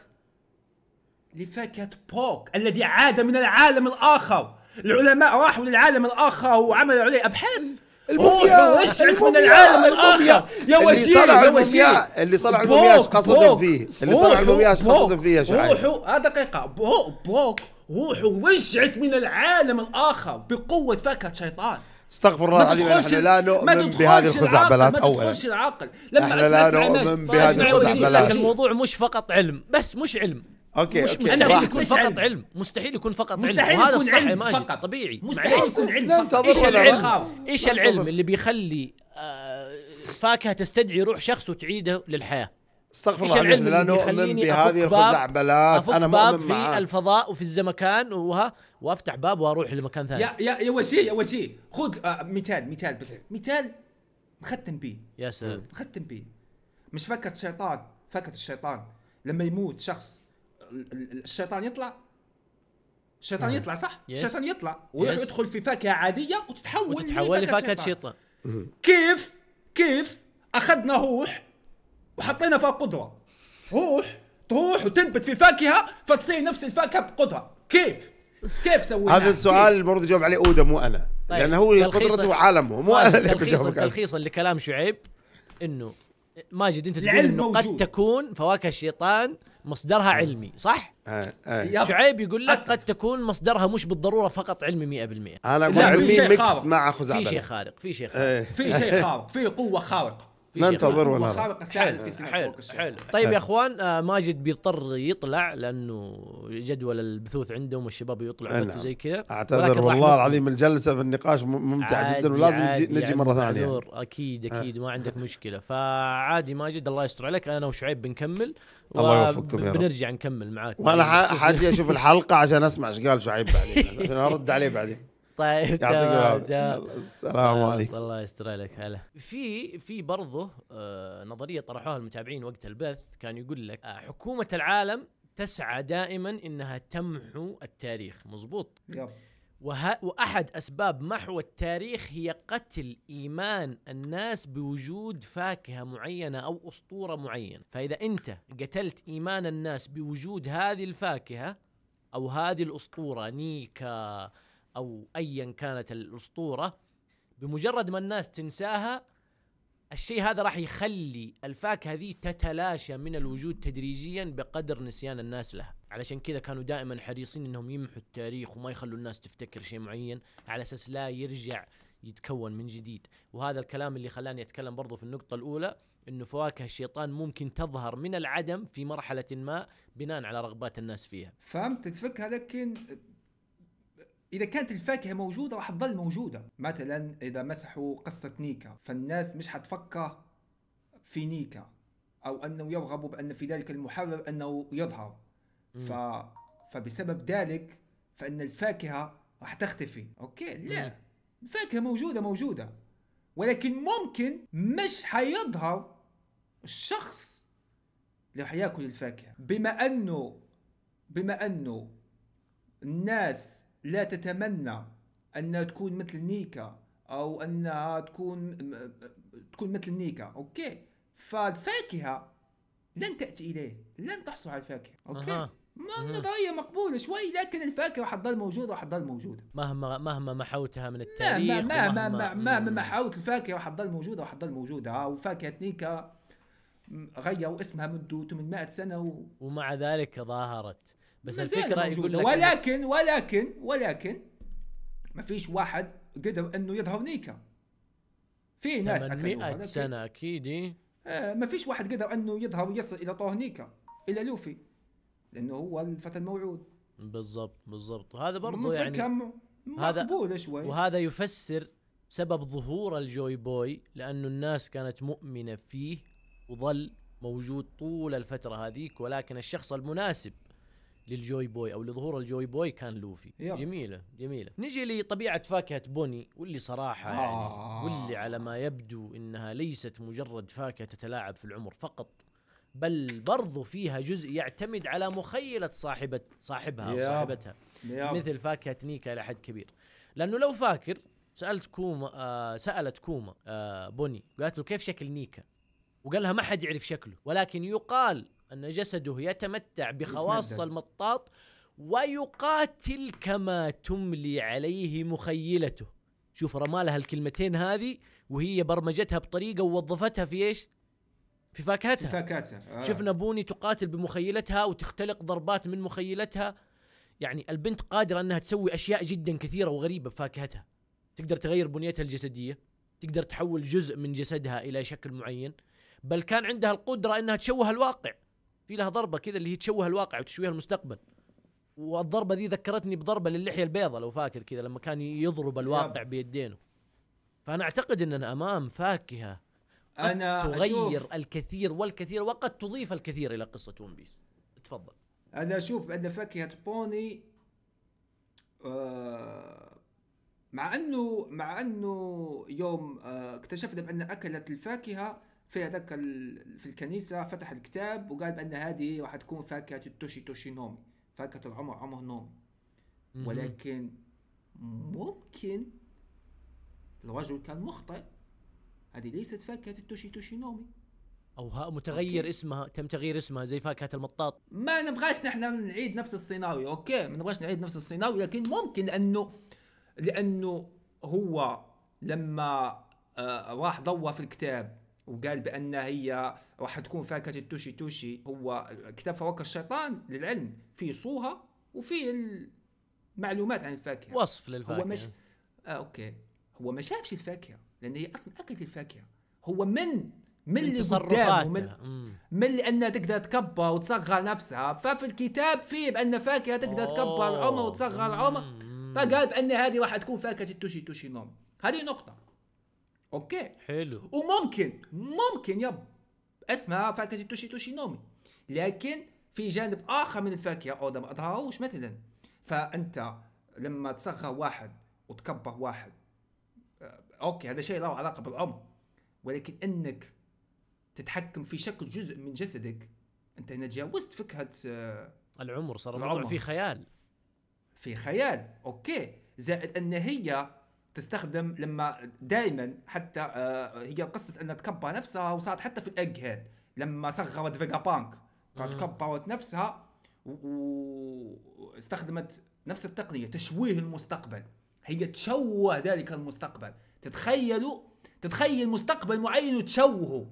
لفاكهه بوك الذي عاد من العالم الاخر العلماء راحوا للعالم الاخر وعملوا عليه ابحاث الموميا وسعت من العالم الاخر يا وسيم يا وسيم اللي صنع ايش قصدهم فيه اللي صنع ايش قصدهم فيه يا شعيب روحوا آه دقيقه بوك بوك روحوا وجعت من العالم الاخر بقوه فاكهه شيطان استغفر الله العظيم احنا لا نؤمن بهذه الخزعبلات اولا ما تدخلش العقل لما احنا لا نؤمن بهذه الخزعبلات الموضوع مش فقط علم بس مش علم اوكي مش اوكي انا يكون فقط علم مستحيل يكون فقط علم مستحيل وهذا يكون علم فقط طبيعي مستحيل يكون علم فقط ايش العلم ايش العلم اللي بيخلي آه، فاكهه تستدعي روح شخص وتعيده للحياه استغفر الله العلم لأ نؤمن بهذه الخزعبلات انا مؤمن في معاه. الفضاء وفي الزمكان وها وافتح باب واروح لمكان ثاني يا يا يا وشي يا وشي خذ آه، مثال مثال بس مثال مختم به يا سلام مختم به مش فكت شيطان فكت الشيطان لما يموت شخص الشيطان يطلع الشيطان نعم. يطلع صح؟ الشيطان يطلع ويروح يدخل في فاكهه عاديه وتتحول وتتحول لفاكهه شيطان كيف كيف اخذنا روح وحطينا فيها قدره روح تروح وتنبت في فاكهه فتصير نفس الفاكهه بقدره كيف؟ كيف سوينا هذا السؤال المفروض يجاوب عليه اودا مو انا طيب. لانه هو قدرته وعالمه مو انا اللي تلخيصا تلخيصا لكلام شعيب انه ماجد انت تقول انه قد تكون فواكه الشيطان مصدرها آه. علمي صح؟ آه آه. شعيب يقول لك قد تكون مصدرها مش بالضروره فقط علمي 100% انا اقول علمي ميكس مع خزعبلة في شيء خارق في شيء آه. خارق في شيء خارق في قوه خارقه ننتظر ولا لا حلو طيب يا اخوان آه، ماجد بيضطر يطلع لانه جدول البثوث عندهم والشباب يطلعوا نعم. زي كذا اعتذر والله العظيم الجلسه في النقاش ممتعه جدا ولازم نجي يعني مره ثانيه اكيد اكيد ما عندك مشكله فعادي ماجد الله يستر عليك انا وشعيب بنكمل الله يوفقكم بنرجع نكمل معاك وانا (laughs) حاجي اشوف الحلقه عشان اسمع ايش قال شعيب بعدين عشان ارد عليه بعدين طيب تمام السلام عليكم الله يستر عليك هلا في في برضه آه، نظريه طرحوها المتابعين وقت البث كان يقول لك آه، حكومه العالم تسعى دائما انها تمحو التاريخ مزبوط وه... واحد اسباب محو التاريخ هي قتل ايمان الناس بوجود فاكهه معينه او اسطوره معينه، فاذا انت قتلت ايمان الناس بوجود هذه الفاكهه او هذه الاسطوره نيكا او ايا كانت الاسطوره بمجرد ما الناس تنساها الشيء هذا راح يخلي الفاكهه ذي تتلاشى من الوجود تدريجيا بقدر نسيان الناس لها علشان كذا كانوا دائما حريصين انهم يمحوا التاريخ وما يخلوا الناس تفتكر شيء معين على اساس لا يرجع يتكون من جديد وهذا الكلام اللي خلاني اتكلم برضو في النقطه الاولى انه فواكه الشيطان ممكن تظهر من العدم في مرحله ما بناء على رغبات الناس فيها فهمت الفكره لكن اذا كانت الفاكهه موجوده راح تضل موجوده مثلا اذا مسحوا قصه نيكا فالناس مش حتفكر في نيكا او انه يرغبوا بان في ذلك المحرر انه يظهر ف... فبسبب ذلك فان الفاكهه راح تختفي اوكي لا الفاكهه موجوده موجوده ولكن ممكن مش حيظهر الشخص اللي حياكل الفاكهه بما انه بما انه الناس لا تتمنى انها تكون مثل نيكا او انها تكون تكون مثل نيكا اوكي فالفاكهه لن تاتي اليه لن تحصل على الفاكهه اوكي أه. ما النظرية مقبوله شوي لكن الفاكهه تضل موجوده تضل موجوده مهما مهما محوتها من التاريخ مهما مهما مهما, مهما محوت الفاكهه تضل موجوده تضل موجوده وفاكهه نيكا غيروا اسمها منذ 800 سنه و... ومع ذلك ظهرت بس الفكره يقول لك ولكن ولكن ولكن ما فيش واحد قدر انه يظهر نيكا في ناس 800 سنه اكيد إيه. آه، ما فيش واحد قدر انه يظهر ويصل الى طور نيكا الى لوفي لانه هو الفتى الموعود بالضبط بالضبط يعني هذا برضه يعني هذا شوي وهذا يفسر سبب ظهور الجوي بوي لانه الناس كانت مؤمنه فيه وظل موجود طول الفتره هذيك ولكن الشخص المناسب للجوي بوي او لظهور الجوي بوي كان لوفي يب. جميله جميله نجي لطبيعه فاكهه بوني واللي صراحه يعني آه. يعني واللي على ما يبدو انها ليست مجرد فاكهه تتلاعب في العمر فقط بل برضو فيها جزء يعتمد على مخيله صاحبه صاحبها او صاحبتها يب. مثل فاكهه نيكا الى حد كبير لانه لو فاكر سالت كوما آه سالت كوما آه بوني قالت له كيف شكل نيكا وقال لها ما حد يعرف شكله ولكن يقال أن جسده يتمتع بخواص المطاط ويقاتل كما تملي عليه مخيلته شوف رمى لها الكلمتين هذه وهي برمجتها بطريقة ووظفتها في إيش في فاكهتها في فاكهتها آه. شفنا بوني تقاتل بمخيلتها وتختلق ضربات من مخيلتها يعني البنت قادرة أنها تسوي أشياء جدا كثيرة وغريبة بفاكهتها تقدر تغير بنيتها الجسدية تقدر تحول جزء من جسدها إلى شكل معين بل كان عندها القدرة أنها تشوه الواقع في لها ضربه كذا اللي هي تشوه الواقع وتشويه المستقبل والضربه ذي ذكرتني بضربه للحيه البيضاء لو فاكر كذا لما كان يضرب الواقع بيدينه فانا اعتقد اننا امام فاكهه قد انا تغير أشوف الكثير والكثير وقد تضيف الكثير الى قصه ون بيس تفضل انا اشوف بان فاكهه بوني آه، مع انه مع انه يوم آه، اكتشفنا بان اكلت الفاكهه في هذاك في الكنيسه فتح الكتاب وقال بان هذه راح تكون فاكهه التوشي توشي نومي فاكهه العمر عمر نومي ولكن ممكن الرجل كان مخطئ هذه ليست فاكهه التوشي توشي نومي او ها متغير أوكي. اسمها تم تغيير اسمها زي فاكهه المطاط ما نبغاش نحن نعيد نفس السيناريو اوكي ما نبغاش نعيد نفس السيناريو لكن ممكن لانه لانه هو لما آه راح ضوى في الكتاب وقال بأن هي راح تكون فاكهة التوشي توشي هو كتاب فواكه الشيطان للعلم في صوها وفي المعلومات عن الفاكهة وصف للفاكهة هو مش آه اوكي هو ما شافش الفاكهة لأن هي أصلا أكلت الفاكهة هو من من اللي قدامه من, من لانها تقدر تكبر وتصغر نفسها ففي الكتاب فيه بان فاكهه تقدر تكبر العمر وتصغر العمر فقال بان هذه راح تكون فاكهه التوشي توشي نوم هذه نقطه اوكي حلو وممكن ممكن يب اسمها فاكهه توشي توشي نومي لكن في جانب اخر من الفاكهه اودا ما اظهروش مثلا فانت لما تصغر واحد وتكبر واحد آه، اوكي هذا شيء له علاقه بالعمر ولكن انك تتحكم في شكل جزء من جسدك انت هنا تجاوزت فكره آه، العمر صار العمر في خيال في خيال اوكي زائد ان هي تستخدم لما دائما حتى آه، آه، هي قصه ان تكبى نفسها وصارت حتى في الأج هاد لما صغرت فيجا بانك كانت آه. كبرت نفسها واستخدمت نفس التقنيه تشويه المستقبل هي تشوه ذلك المستقبل تتخيلوا تتخيل مستقبل معين وتشوهه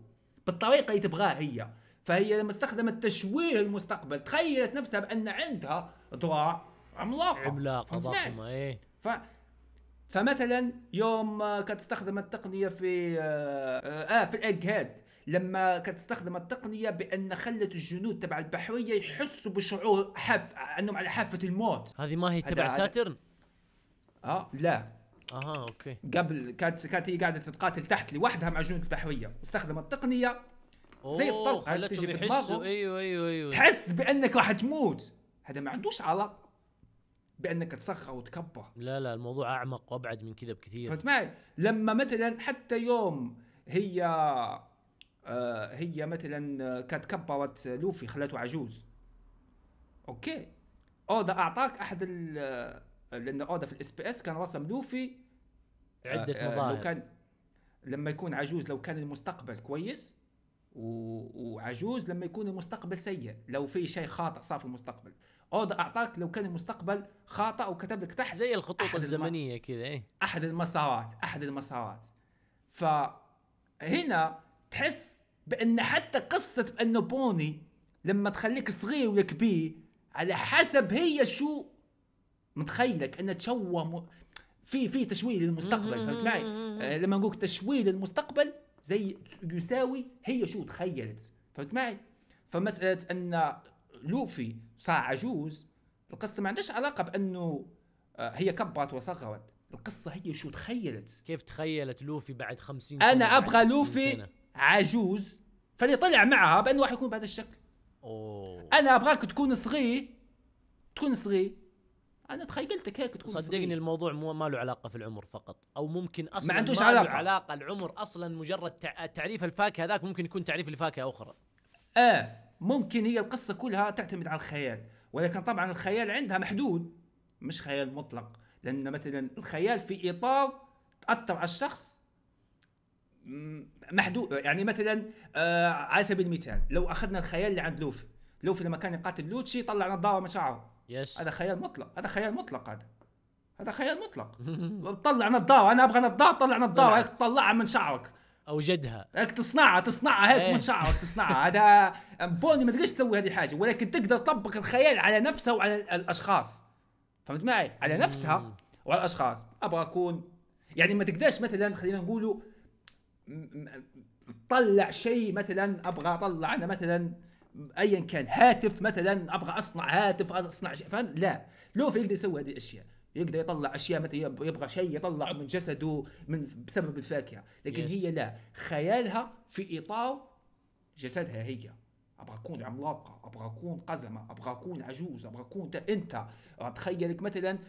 بالطريقه اللي تبغاها هي فهي لما استخدمت تشويه المستقبل تخيلت نفسها بان عندها ذراع عملاقه عملاقه ضخمه ايه فمثلا يوم كتستخدم التقنيه في اه, آه في الاجهاد هيد لما كتستخدم التقنيه بان خلت الجنود تبع البحريه يحسوا بشعور حف انهم على حافه الموت هذه ما هي تبع ساترن؟ اه لا اها اوكي قبل كانت كانت هي قاعده تتقاتل تحت لوحدها مع جنود البحريه استخدمت التقنيه زي الطلقه تجي في ايوه ايوه ايوه تحس بانك راح تموت هذا ما عندوش علاقه بانك تسخر وتكبر لا لا الموضوع اعمق وابعد من كذا بكثير فهمت معي؟ لما مثلا حتى يوم هي آه، هي مثلا كانت كبرت لوفي خلته عجوز اوكي اودا اعطاك احد لان اودا في الاس بي اس كان رسم لوفي آه، عده آه، مظاهر لو كان لما يكون عجوز لو كان المستقبل كويس وعجوز لما يكون المستقبل سيء لو في شيء خاطئ صار في المستقبل اودا اعطاك لو كان المستقبل خاطئ وكتب لك تحت زي الخطوط الزمنيه الم... كذا ايه احد المسارات احد المسارات فهنا تحس بان حتى قصه بانه بوني لما تخليك صغير وكبير على حسب هي شو متخيلك انها تشوه م... في في تشويه للمستقبل فهمت معي؟ آه لما نقول تشويه للمستقبل زي يساوي هي شو تخيلت فهمت معي؟ فمساله ان لوفي صار عجوز القصه ما عندهاش علاقه بانه آه، هي كبرت وصغرت القصه هي شو تخيلت كيف تخيلت لوفي بعد خمسين سنه انا ابغى لوفي سنة. عجوز فاللي طلع معها بانه راح يكون بهذا الشكل أوه. انا ابغاك تكون صغير تكون صغير انا تخيلتك هيك تكون صغير صدقني صغير. الموضوع مو ما له علاقه في العمر فقط او ممكن اصلا ما عندوش ما علاقه علاقه العمر اصلا مجرد تعريف الفاكهه ذاك ممكن يكون تعريف لفاكهه اخرى اه ممكن هي القصه كلها تعتمد على الخيال ولكن طبعا الخيال عندها محدود مش خيال مطلق لان مثلا الخيال في اطار تاثر على الشخص محدود يعني مثلا آه على سبيل المثال لو اخذنا الخيال اللي عند لوفي لوفي لما كان يقاتل لوتشي طلع نظاره من شعره يس هذا خيال مطلق هذا خيال مطلق هذا هذا خيال مطلق (laughs) طلع نظاره انا ابغى نظاره طلع نظاره طلعها من شعرك اوجدها راك تصنعها تصنعها هيك إيه. من شعرك تصنعها هذا بوني ما تقدرش تسوي هذه الحاجه ولكن تقدر تطبق الخيال على نفسها وعلى الاشخاص فهمت معي على نفسها وعلى الاشخاص ابغى اكون يعني ما تقدرش مثلا خلينا نقولوا طلع شيء مثلا ابغى اطلع انا مثلا ايا كان هاتف مثلا ابغى اصنع هاتف اصنع شيء فهمت لا لوفي يقدر يسوي هذه الاشياء يقدر يطلع اشياء مثلا يبغى شيء يطلع من جسده من بسبب الفاكهه لكن yes. هي لا خيالها في اطار جسدها هي ابغى اكون عملاقه ابغى اكون قزمه ابغى اكون عجوز ابغى اكون انت اتخيلك مثلا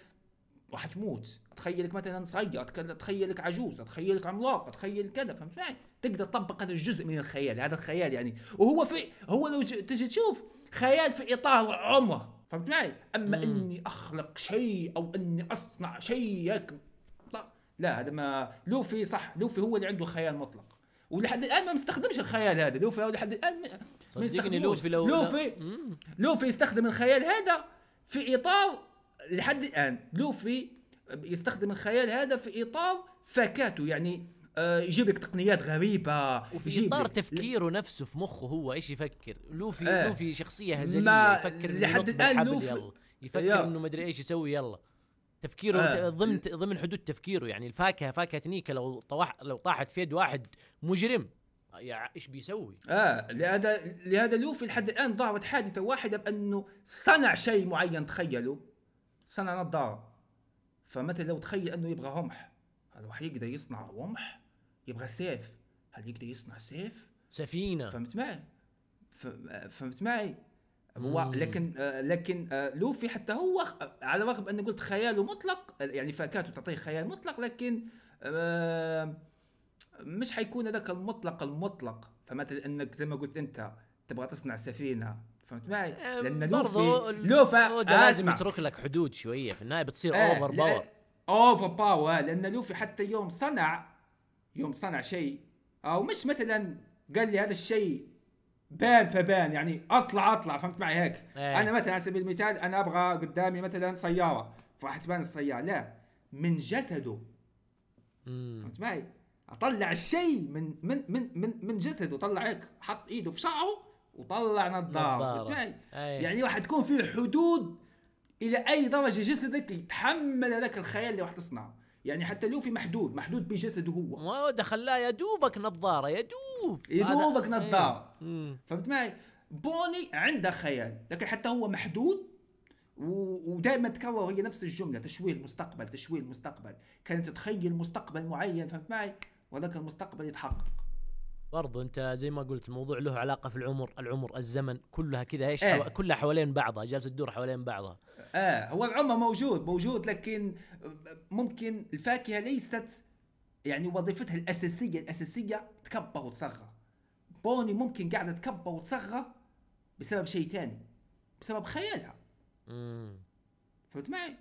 راح تموت اتخيلك مثلا صغير اتخيلك عجوز اتخيلك عملاق اتخيل كذا فهمت معي يعني تقدر تطبق هذا الجزء من الخيال هذا الخيال يعني وهو في هو لو تجي تشوف خيال في اطار عمره فهمت معي اما مم. اني اخلق شيء او اني اصنع شيء لا, لا هذا ما لوفي صح لوفي هو اللي عنده خيال مطلق ولحد الان ما مستخدمش الخيال هذا لوفي لحد الان ما صدقني لوفي لو لوفي لوفي يستخدم الخيال هذا في اطار لحد الان لوفي يستخدم الخيال هذا في اطار فكاته يعني آه، يجيب لك تقنيات غريبه وفي اطار تفكيره نفسه في مخه هو ايش يفكر لوفي آه. لوفي شخصيه هزليه ما يفكر لحد الان لوفي يلا. يفكر يلا. انه مدري ايش يسوي يلا تفكيره آه. ضمن ضمن حدود تفكيره يعني الفاكهه فاكهه نيكا لو طوح... لو طاحت في يد واحد مجرم يعني ايش بيسوي؟ اه لهذا لهذا لوفي لحد الان ظهرت حادثه واحده بانه صنع شيء معين تخيلوا صنع نظاره فمثلا لو تخيل انه يبغى رمح هل راح يقدر يصنع رمح؟ يبغى سيف هل يقدر يصنع سيف؟ سفينه فهمت معي؟ فهمت معي؟ هو لكن آه، لكن آه، لوفي حتى هو على الرغم اني قلت خياله مطلق يعني فاكهته تعطيه خيال مطلق لكن آه، مش حيكون هذاك المطلق المطلق فمثلا انك زي ما قلت انت تبغى تصنع سفينه فهمت معي؟ لان لوفي لوفا لازم يترك لك حدود شويه في النهايه بتصير اوفر باور اوفر باور لان لوفي حتى يوم صنع يوم صنع شيء او مش مثلا قال لي هذا الشيء بان فبان يعني اطلع اطلع فهمت معي هيك ايه. انا مثلا على سبيل المثال انا ابغى قدامي مثلا سياره فراح تبان السياره لا من جسده مم. فهمت معي اطلع الشيء من من من من, من جسده طلع هيك حط ايده في شعره وطلع نظاره فهمت أيه. يعني راح تكون في حدود الى اي درجه جسدك يتحمل هذاك الخيال اللي راح تصنعه يعني حتى لوفي محدود محدود بجسده هو ما دخلها يا دوبك نظاره يا دوب يا دوبك نظاره إيه. فهمت معي بوني عنده خيال لكن حتى هو محدود ودائما تكرر هي نفس الجمله تشويه المستقبل تشويه المستقبل كانت تتخيل مستقبل معين فهمت معي ولكن المستقبل يتحقق برضو انت زي ما قلت الموضوع له علاقه في العمر العمر الزمن كلها كذا ايش ايه. حو... كلها حوالين بعضها جالسه تدور حوالين بعضها اه هو العمر موجود موجود لكن ممكن الفاكهه ليست يعني وظيفتها الاساسيه الاساسيه تكبر وتصغر بوني ممكن قاعده تكبر وتصغر بسبب شيء ثاني بسبب خيالها امم فهمت معي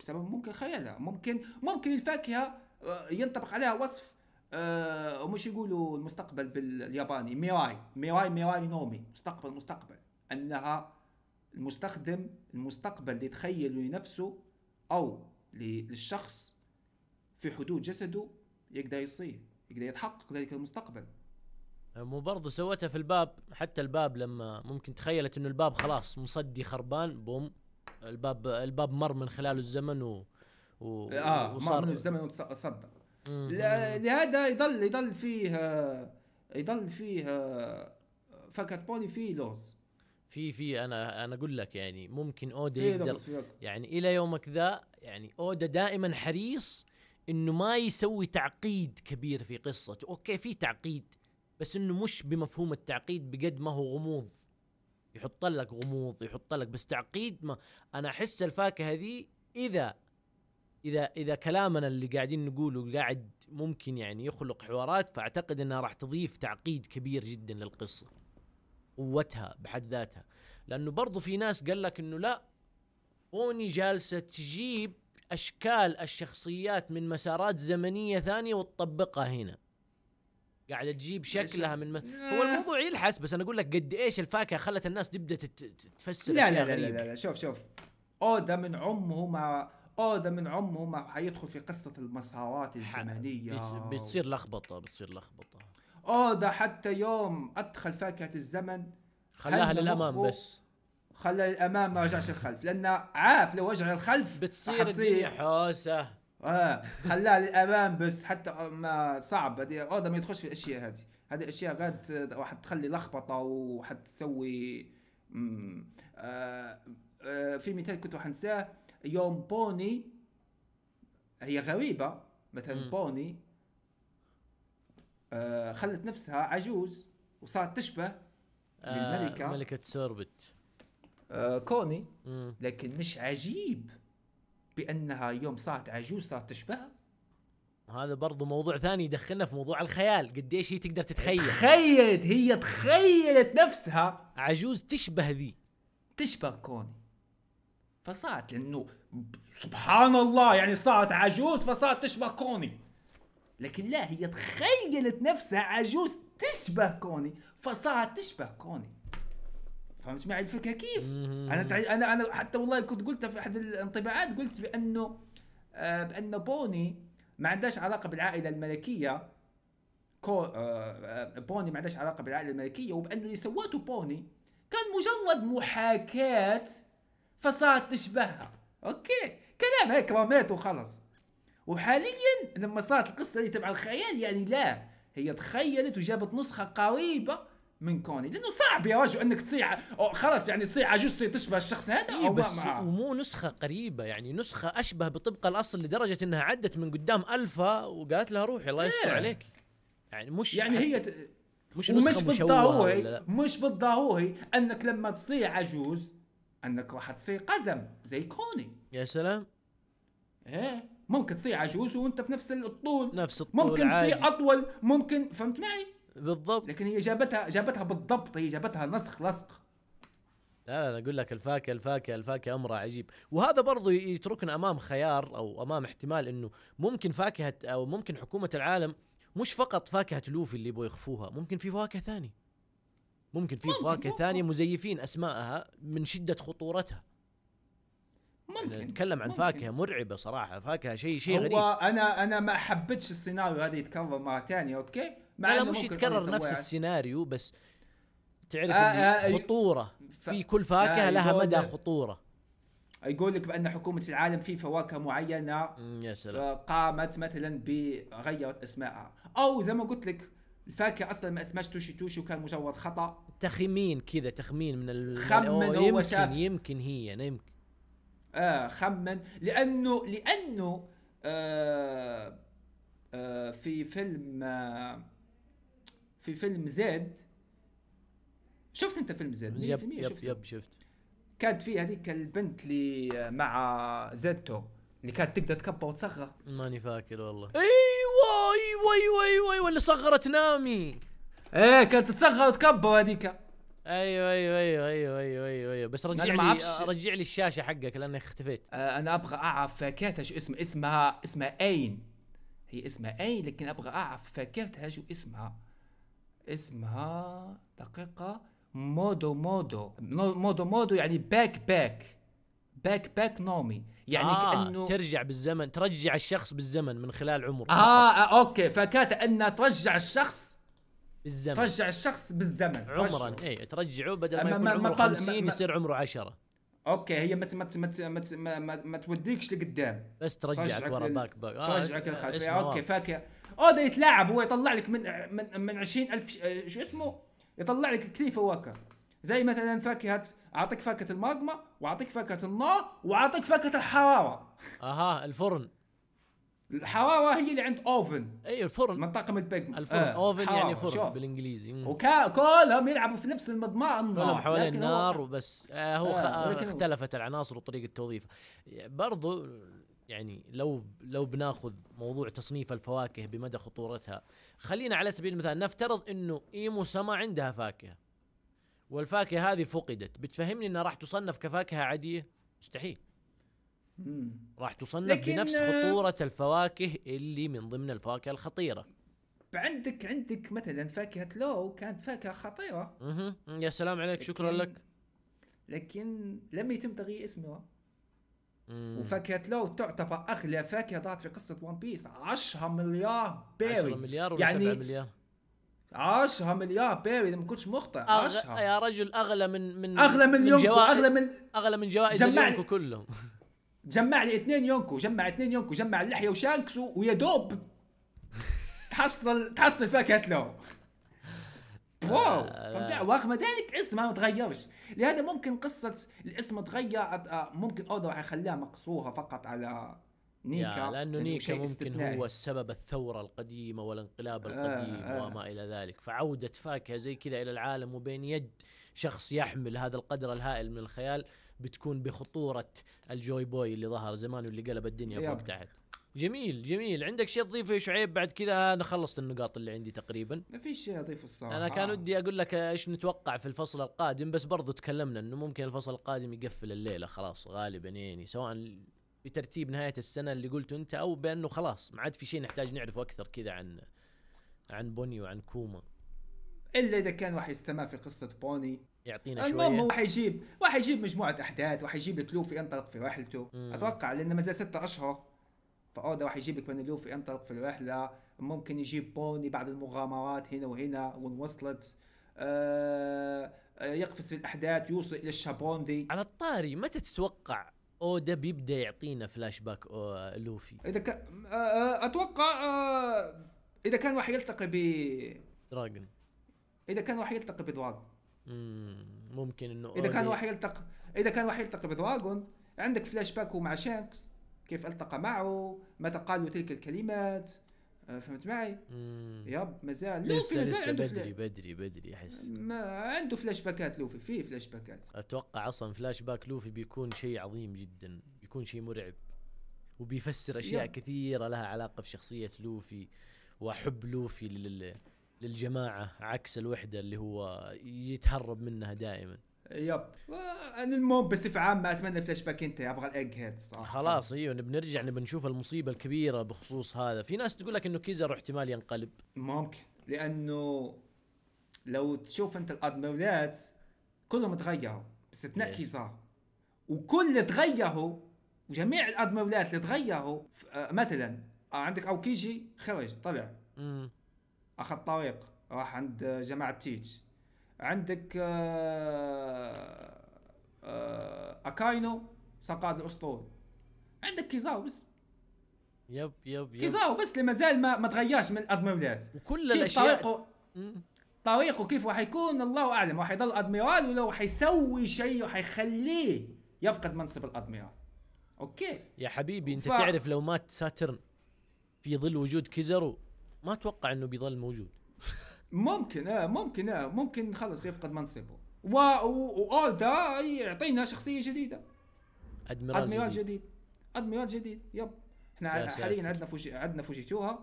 بسبب ممكن خيالها ممكن ممكن الفاكهه آه، ينطبق عليها وصف أه ومش يقولوا المستقبل بالياباني ميراي ميراي ميراي نومي مستقبل مستقبل انها المستخدم المستقبل اللي تخيله لنفسه أو للشخص في حدود جسده يقدر يصير يقدر يتحقق ذلك المستقبل آه، مو برضه سوتها في الباب حتى الباب لما ممكن تخيلت انه الباب خلاص مصدي خربان بوم الباب الباب مر من خلاله الزمن و, و... اه مر من الزمن وتصدى لهذا يضل يضل فيه يضل فيه فكت بوني فيه لوز في في انا انا اقول لك يعني ممكن اودا يقدر يعني الى يومك ذا يعني اودا دائما حريص انه ما يسوي تعقيد كبير في قصته اوكي في تعقيد بس انه مش بمفهوم التعقيد بقد ما هو غموض يحط لك غموض يحط لك بس تعقيد ما انا احس الفاكهه ذي اذا اذا اذا كلامنا اللي قاعدين نقوله قاعد ممكن يعني يخلق حوارات فاعتقد انها راح تضيف تعقيد كبير جدا للقصه قوتها بحد ذاتها لانه برضو في ناس قال لك انه لا اوني جالسه تجيب اشكال الشخصيات من مسارات زمنيه ثانيه وتطبقها هنا قاعده تجيب شكلها من م... هو الموضوع يلحس بس انا اقول لك قد ايش الفاكهه خلت الناس تبدا تفسر لا لا, لا لا, لا لا شوف شوف اودا من عمه ما اودا من عمه ما حيدخل في قصه المسارات الزمنيه بتصير لخبطه بتصير لخبطه اودا آه، حتى يوم ادخل فاكهه الزمن خلاها للامام بس خلى الامام ما رجعش الخلف لان عارف لو رجع الخلف بتصير الدنيا حوسه اه خلاها للامام بس حتى ما صعب هذه ما يدخلش في الاشياء هذه هذه الاشياء غاد راح تخلي لخبطه وحتسوي آه، آه، في مثال كنت انساه يوم بوني هي غريبه مثلا بوني آه، خلت نفسها عجوز وصارت تشبه آه ملكه سوربت آه كوني مم. لكن مش عجيب بانها يوم صارت عجوز صارت تشبهها هذا برضو موضوع ثاني يدخلنا في موضوع الخيال قديش هي تقدر تتخيل تخيلت هي تخيلت نفسها عجوز تشبه ذي تشبه كوني فصارت لانه سبحان الله يعني صارت عجوز فصارت تشبه كوني لكن لا هي تخيلت نفسها عجوز تشبه كوني فصارت تشبه كوني فهمت معي الفكره كيف؟ انا تع... انا انا حتى والله كنت قلتها في احد الانطباعات قلت بانه آه بان بوني ما عندهاش علاقه بالعائله الملكيه كو... آه،, آه بوني ما عندهاش علاقه بالعائله الملكيه وبانه اللي سواته بوني كان مجرد محاكاه فصارت تشبهها اوكي كلام هيك رميته وخلص وحاليا لما صارت القصه اللي تبع الخيال يعني لا هي تخيلت وجابت نسخه قريبه من كوني لانه صعب يا رجل انك تصيح خلاص يعني تصيح عجوز تصير تشبه الشخص هذا إيه بس معه. ومو نسخه قريبه يعني نسخه اشبه بطبق الاصل لدرجه انها عدت من قدام الفا وقالت لها روحي الله يستر إيه. عليك يعني مش يعني هي ت... مش ومش بالضروري مش بالضروري انك لما تصيح عجوز انك راح تصير قزم زي كوني يا سلام ايه ممكن تصير عجوز وانت في نفس الطول نفس الطول ممكن تصير اطول ممكن فهمت معي بالضبط لكن هي جابتها جابتها بالضبط هي جابتها نسخ لصق لا لا انا اقول لك الفاكهه الفاكهه الفاكهه امرها عجيب وهذا برضو يتركنا امام خيار او امام احتمال انه ممكن فاكهه او ممكن حكومه العالم مش فقط فاكهه لوفي اللي يبغوا يخفوها ممكن في فواكه ثانيه ممكن في فواكه ثانيه مزيفين اسماءها من شده خطورتها ممكن نتكلم عن ممكن. فاكهه مرعبه صراحه فاكهه شيء شيء غريب هو انا انا ما حبيتش السيناريو هذا يتكرر مره ثانيه اوكي مع لا مش يتكرر نفس السيناريو بس تعرف آه آه, آه، خطوره ف... في كل فاكهه آه لها مدى خطوره يقول لك بان حكومه العالم في فواكه معينه يا سلام آه، قامت مثلا بغيرت اسمائها او زي ما قلت لك الفاكهه اصلا ما اسمهاش توشي توشي وكان مجرد خطا تخمين كذا تخمين من ال... خمن يمكن يمكن هي يمكن آه خمن لانه لانه آه آه في فيلم آه في فيلم زيد شفت انت فيلم زيد يب يب, يب, يب شفت كانت في هذيك البنت اللي آه، مع زيتو اللي كانت تقدر تكبر وتصغر ماني فاكر والله ايوه ايوه ايوه ايوه, أيوة اللي صغرت نامي ايه كانت تصغر وتكبر هذيك ايوه ايوه ايوه ايوه ايوه ايوه, أيوه. بس رجع لي عفش... رجع لي الشاشه حقك لاني اختفيت آه، انا ابغى اعرف فاكهتها شو اسم اسمها اسمها اين هي اسمها اين لكن ابغى اعرف فاكهتها شو اسمها اسمها دقيقه مودو مودو مودو مودو يعني باك باك باك باك نومي يعني آه كانه ترجع بالزمن ترجع الشخص بالزمن من خلال عمره اه, آه اوكي فكانت انها ترجع الشخص بالزمن ترجع الشخص بالزمن عمرا اي ترجعه بدل ما, يكون عمره 50 يصير عمره 10 اوكي هي ما ما ما ما, ما توديكش لقدام بس ترجعك ورا باك باك آه ترجعك للخلف اوكي فاكر او ده يتلاعب هو يطلع لك من من من 20000 شو اسمه يطلع لك كليفة واكا زي مثلا فاكهه اعطيك فاكهه الماغما واعطيك فاكهه النار واعطيك فاكهه الحراره اها الفرن الحراره هي اللي عند اوفن اي الفرن من طاقم البيجمنت الفرن آه. اوفن يعني فرن شو. بالانجليزي وكلهم يلعبوا في نفس المضمار كلهم حوالين النار هو... وبس آه هو آه. خ... آه، اختلفت العناصر وطريقه توظيفها برضو يعني لو لو بناخذ موضوع تصنيف الفواكه بمدى خطورتها خلينا على سبيل المثال نفترض انه ايمو سما عندها فاكهه والفاكهه هذه فقدت بتفهمني انها راح تصنف كفاكهه عاديه مستحيل راح تصنف لكن بنفس آه، خطورة الفواكه اللي من ضمن الفواكه الخطيرة عندك عندك مثلا فاكهة لو كانت فاكهة خطيرة اها يا سلام عليك شكرا لك لكن لم يتم تغيير اسمها وفاكهة لو تعتبر أغلى فاكهة ضاعت في قصة ون بيس 10 مليار بيري 10 مليار ولا يعني 7 مليار 10 مليار بيري اذا ما كنتش مخطئ 10 يا رجل اغلى من من اغلى من, من يومكو اغلى من اغلى من جوائز جمعني... كلهم (laughs) جمع لي اثنين يونكو جمع اثنين يونكو جمع اللحيه وشانكس ويا دوب تحصل تحصل فاكهه لو واو فهمت ورغم ذلك اسم ما تغيرش لهذا ممكن قصه الاسم تغير آه، ممكن اودا راح يخليها مقصوره فقط على نيكا لانه نيكا ممكن استثنائي. هو السبب الثوره القديمه والانقلاب آه، القديم آه آه. وما الى ذلك فعوده فاكهه زي كذا الى العالم وبين يد شخص يحمل هذا القدر الهائل من الخيال بتكون بخطوره الجوي بوي اللي ظهر زمان واللي قلب الدنيا فوق تحت جميل جميل عندك شيء تضيفه يا شعيب بعد كذا انا خلصت النقاط اللي عندي تقريبا ما في شيء اضيفه الصراحه انا كان ودي اقول لك ايش نتوقع في الفصل القادم بس برضو تكلمنا انه ممكن الفصل القادم يقفل الليله خلاص غالبا يعني سواء بترتيب نهايه السنه اللي قلته انت او بانه خلاص ما عاد في شيء نحتاج نعرفه اكثر كذا عن عن بوني وعن كوما الا اذا كان راح يستمر في قصه بوني يعطينا شويه المهم هو حيجيب وحيجيب مجموعه احداث وحيجيب لك لوفي ينطلق في رحلته مم. اتوقع لانه ما زال ستة اشهر فاودا راح يجيبك من لوفي ينطلق في الرحله ممكن يجيب بوني بعد المغامرات هنا وهنا وين وصلت آه يقفز في الاحداث يوصل الى الشابوندي على الطاري متى تتوقع اودا بيبدا يعطينا فلاش باك آه، لوفي اذا كان آه، آه، اتوقع اذا كان راح يلتقي ب دراجون اذا كان راح يلتقي بدراجون ممكن انه اذا كان راح يلتقى اذا كان راح يلتقى بدراجون عندك فلاش باك مع شانكس كيف التقى معه متى قالوا تلك الكلمات آه، فهمت معي؟ مم. يب مازال لسه لسه عنده بدري بدري بدري احس ما عنده فلاش باكات لوفي في فلاش باكات اتوقع اصلا فلاش باك لوفي بيكون شيء عظيم جدا بيكون شيء مرعب وبيفسر اشياء يب. كثيره لها علاقه في شخصيه لوفي وحب لوفي لل للجماعه عكس الوحده اللي هو يتهرب منها دائما يب انا المهم بصفة ما اتمنى فلاش باك انت ابغى الايج هيد صراحه خلاص ايوه بنرجع نبي نشوف المصيبه الكبيره بخصوص هذا في ناس تقول لك انه كيزر احتمال ينقلب ممكن لانه لو تشوف انت الادمولات كلهم تغيروا باستثناء yes. كيزار وكل تغيروا وجميع الادمولات اللي تغيروا آه، مثلا آه، عندك اوكيجي خرج طلع مم. اخذ طريق راح عند جماعه تيتش عندك آه، آه، اكاينو سقاد الاسطول عندك كيزاو بس يب يب يب كيزاو بس اللي مازال ما, ما تغيرش من الادميرالات وكل الاشياء طريقه طريقه كيف راح يكون الله اعلم راح يضل ادميرال ولا راح يسوي شيء وحيخليه يفقد منصب الادميرال اوكي يا حبيبي انت ف... تعرف لو مات ساترن في ظل وجود كيزرو ما اتوقع انه بيظل موجود (laughs) ممكن اه ممكن اه ممكن خلص يفقد منصبه و واول ذا يعطينا شخصيه جديده ادميرال, أدميرال جديد. جديد ادميرال جديد يب احنا حاليا عندنا فوجي عندنا فوجيتوها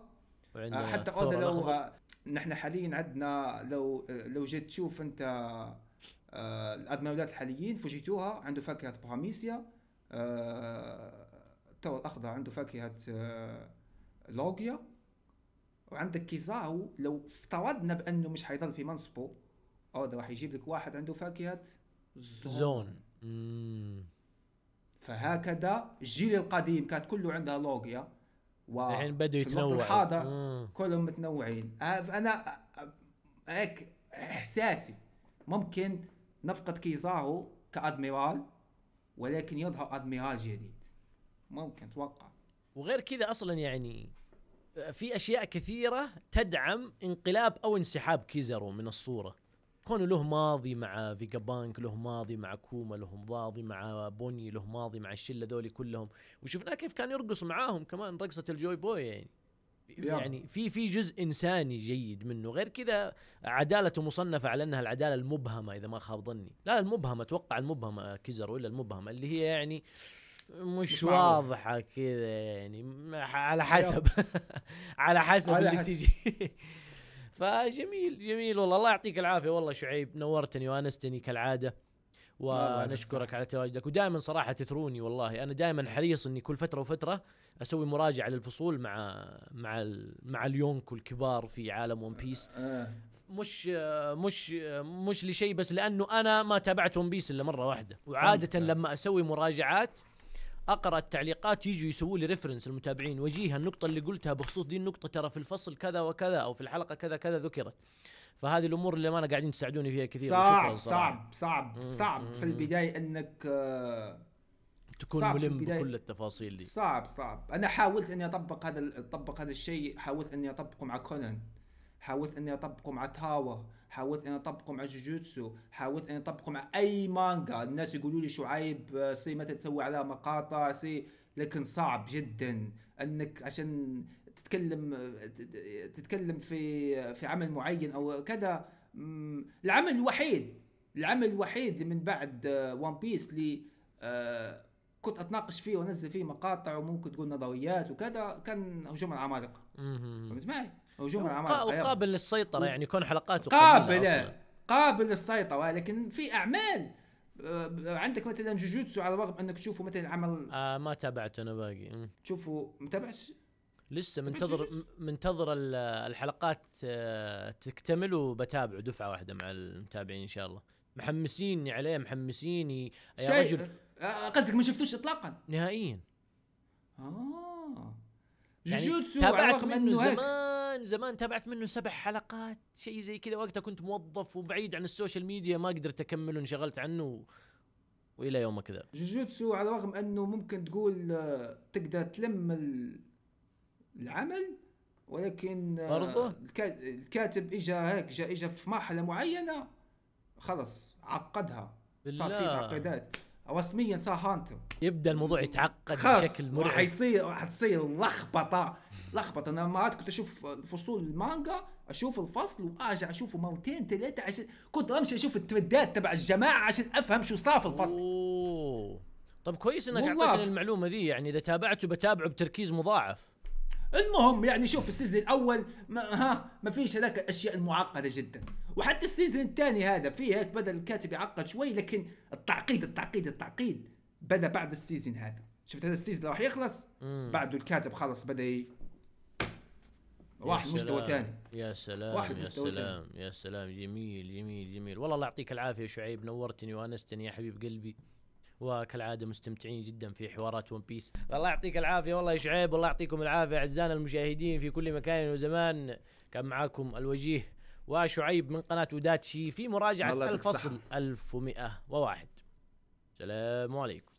آه، حتى اودا لو آه، نحن حاليا عندنا لو آه، لو جيت تشوف انت الادميرالات الحاليين فوجيتوها عنده فاكهه بوهاميسيا تو الاخضر عنده فاكهه لوجيا وعندك كيزاو لو افترضنا بانه مش حيضل في منصبه ده راح يجيب لك واحد عنده فاكهه زون, زون. فهكذا الجيل القديم كانت كله عندها لوجيا و الحين بدوا يتنوعوا الحاضر كلهم متنوعين انا هيك احساسي ممكن نفقد كيزاو كادميرال ولكن يظهر ادميرال جديد ممكن اتوقع وغير كذا اصلا يعني في اشياء كثيره تدعم انقلاب او انسحاب كيزرو من الصوره كونه له ماضي مع فيجا بانك له ماضي مع كوما له ماضي مع بوني له ماضي مع الشله ذولي كلهم وشفناه كيف كان يرقص معاهم كمان رقصه الجوي بوي يعني يعني في في جزء انساني جيد منه غير كذا عدالته مصنفه على انها العداله المبهمه اذا ما خاب ظني لا المبهمه اتوقع المبهمه كيزرو ولا المبهمه اللي هي يعني آه مش, واضحه كذا يعني على حسب (laughs) على حسب على اللي حسب. تجي (laughs) فجميل جميل والله الله يعطيك العافيه والله شعيب نورتني وانستني كالعاده ونشكرك على تواجدك ودائما صراحه تثروني والله انا دائما حريص اني كل فتره وفتره اسوي مراجعه للفصول مع مع مع اليونكو الكبار في عالم ون بيس آه. مش مش مش لشيء بس لانه انا ما تابعت ون بيس الا مره واحده وعاده لما اسوي مراجعات اقرا التعليقات يجوا يسووا لي ريفرنس المتابعين وجيها النقطه اللي قلتها بخصوص دي النقطه ترى في الفصل كذا وكذا او في الحلقه كذا كذا ذكرت فهذه الامور اللي ما انا قاعدين تساعدوني فيها كثير صعب صعب صعب صعب في البدايه انك آه، تكون تكون ملم بكل التفاصيل دي صعب صعب انا حاولت اني اطبق هذا اطبق هذا الشيء حاولت اني اطبقه مع كونان حاولت اني اطبقه مع تاوا حاولت اني اطبقه مع جوجوتسو حاولت اني اطبقه مع اي مانجا الناس يقولوا لي شعيب آه، سي متى تسوي على مقاطع سي لكن صعب جدا انك عشان تتكلم آه، تتكلم في آه، في عمل معين او كذا العمل الوحيد العمل الوحيد اللي من بعد ون بيس اللي كنت اتناقش فيه وانزل فيه مقاطع وممكن تقول نظريات وكذا كان هجوم العمالقه فهمت معي؟ هجوم نعم. العمالقه وقابل للسيطره يعني يكون حلقاته قابل قابل للسيطره لكن في اعمال آه، عندك مثلا جوجوتسو على الرغم انك تشوفه مثلا عمل آه ما تابعته انا باقي تشوفه متابعش لسه منتظر منتظر الحلقات آه، تكتمل وبتابعه دفعه واحده مع المتابعين ان شاء الله محمسيني عليه محمسيني يا شيء رجل آه، قصدك ما شفتوش اطلاقا نهائيا اه جوجوتسو يعني تابعت منه زمان زمان تابعت منه سبع حلقات شيء زي كذا وقتها كنت موظف وبعيد عن السوشيال ميديا ما قدرت اكمله انشغلت عنه و... والى يومك ذا جوجوتسو على الرغم انه ممكن تقول آه، تقدر تلم العمل ولكن برضو؟ آه، الكاتب اجى هيك اجى في مرحله معينه خلص عقدها صار في تعقيدات رسميا صار هانتر يبدا الموضوع يتعقد بشكل مرعب راح تصير لخبطه لخبطه انا مرات كنت اشوف فصول المانجا اشوف الفصل وارجع اشوفه مرتين ثلاثه عشان كنت امشي اشوف التردات تبع الجماعه عشان افهم شو صار في الفصل اوه طب كويس انك اعطيتني المعلومه ذي يعني اذا تابعته بتابعه بتركيز مضاعف المهم يعني شوف السيزون الاول ما ها ما فيش هذاك الاشياء المعقده جدا وحتى السيزون الثاني هذا فيه هيك بدا الكاتب يعقد شوي لكن التعقيد التعقيد التعقيد بدا بعد السيزون هذا شفت هذا السيزون راح يخلص بعده الكاتب خلص بدا ي... واحد مستوى ثاني يا سلام واحد يا مستوى سلام تاني. يا سلام جميل جميل جميل والله الله يعطيك العافيه شعيب نورتني وانستني يا حبيب قلبي وكالعاده مستمتعين جدا في حوارات ون بيس الله يعطيك العافيه والله يا شعيب والله يعطيكم العافيه اعزائنا المشاهدين في كل مكان وزمان كان معاكم الوجيه وشعيب من قناه وداتشي في مراجعه الفصل 1101 سلام عليكم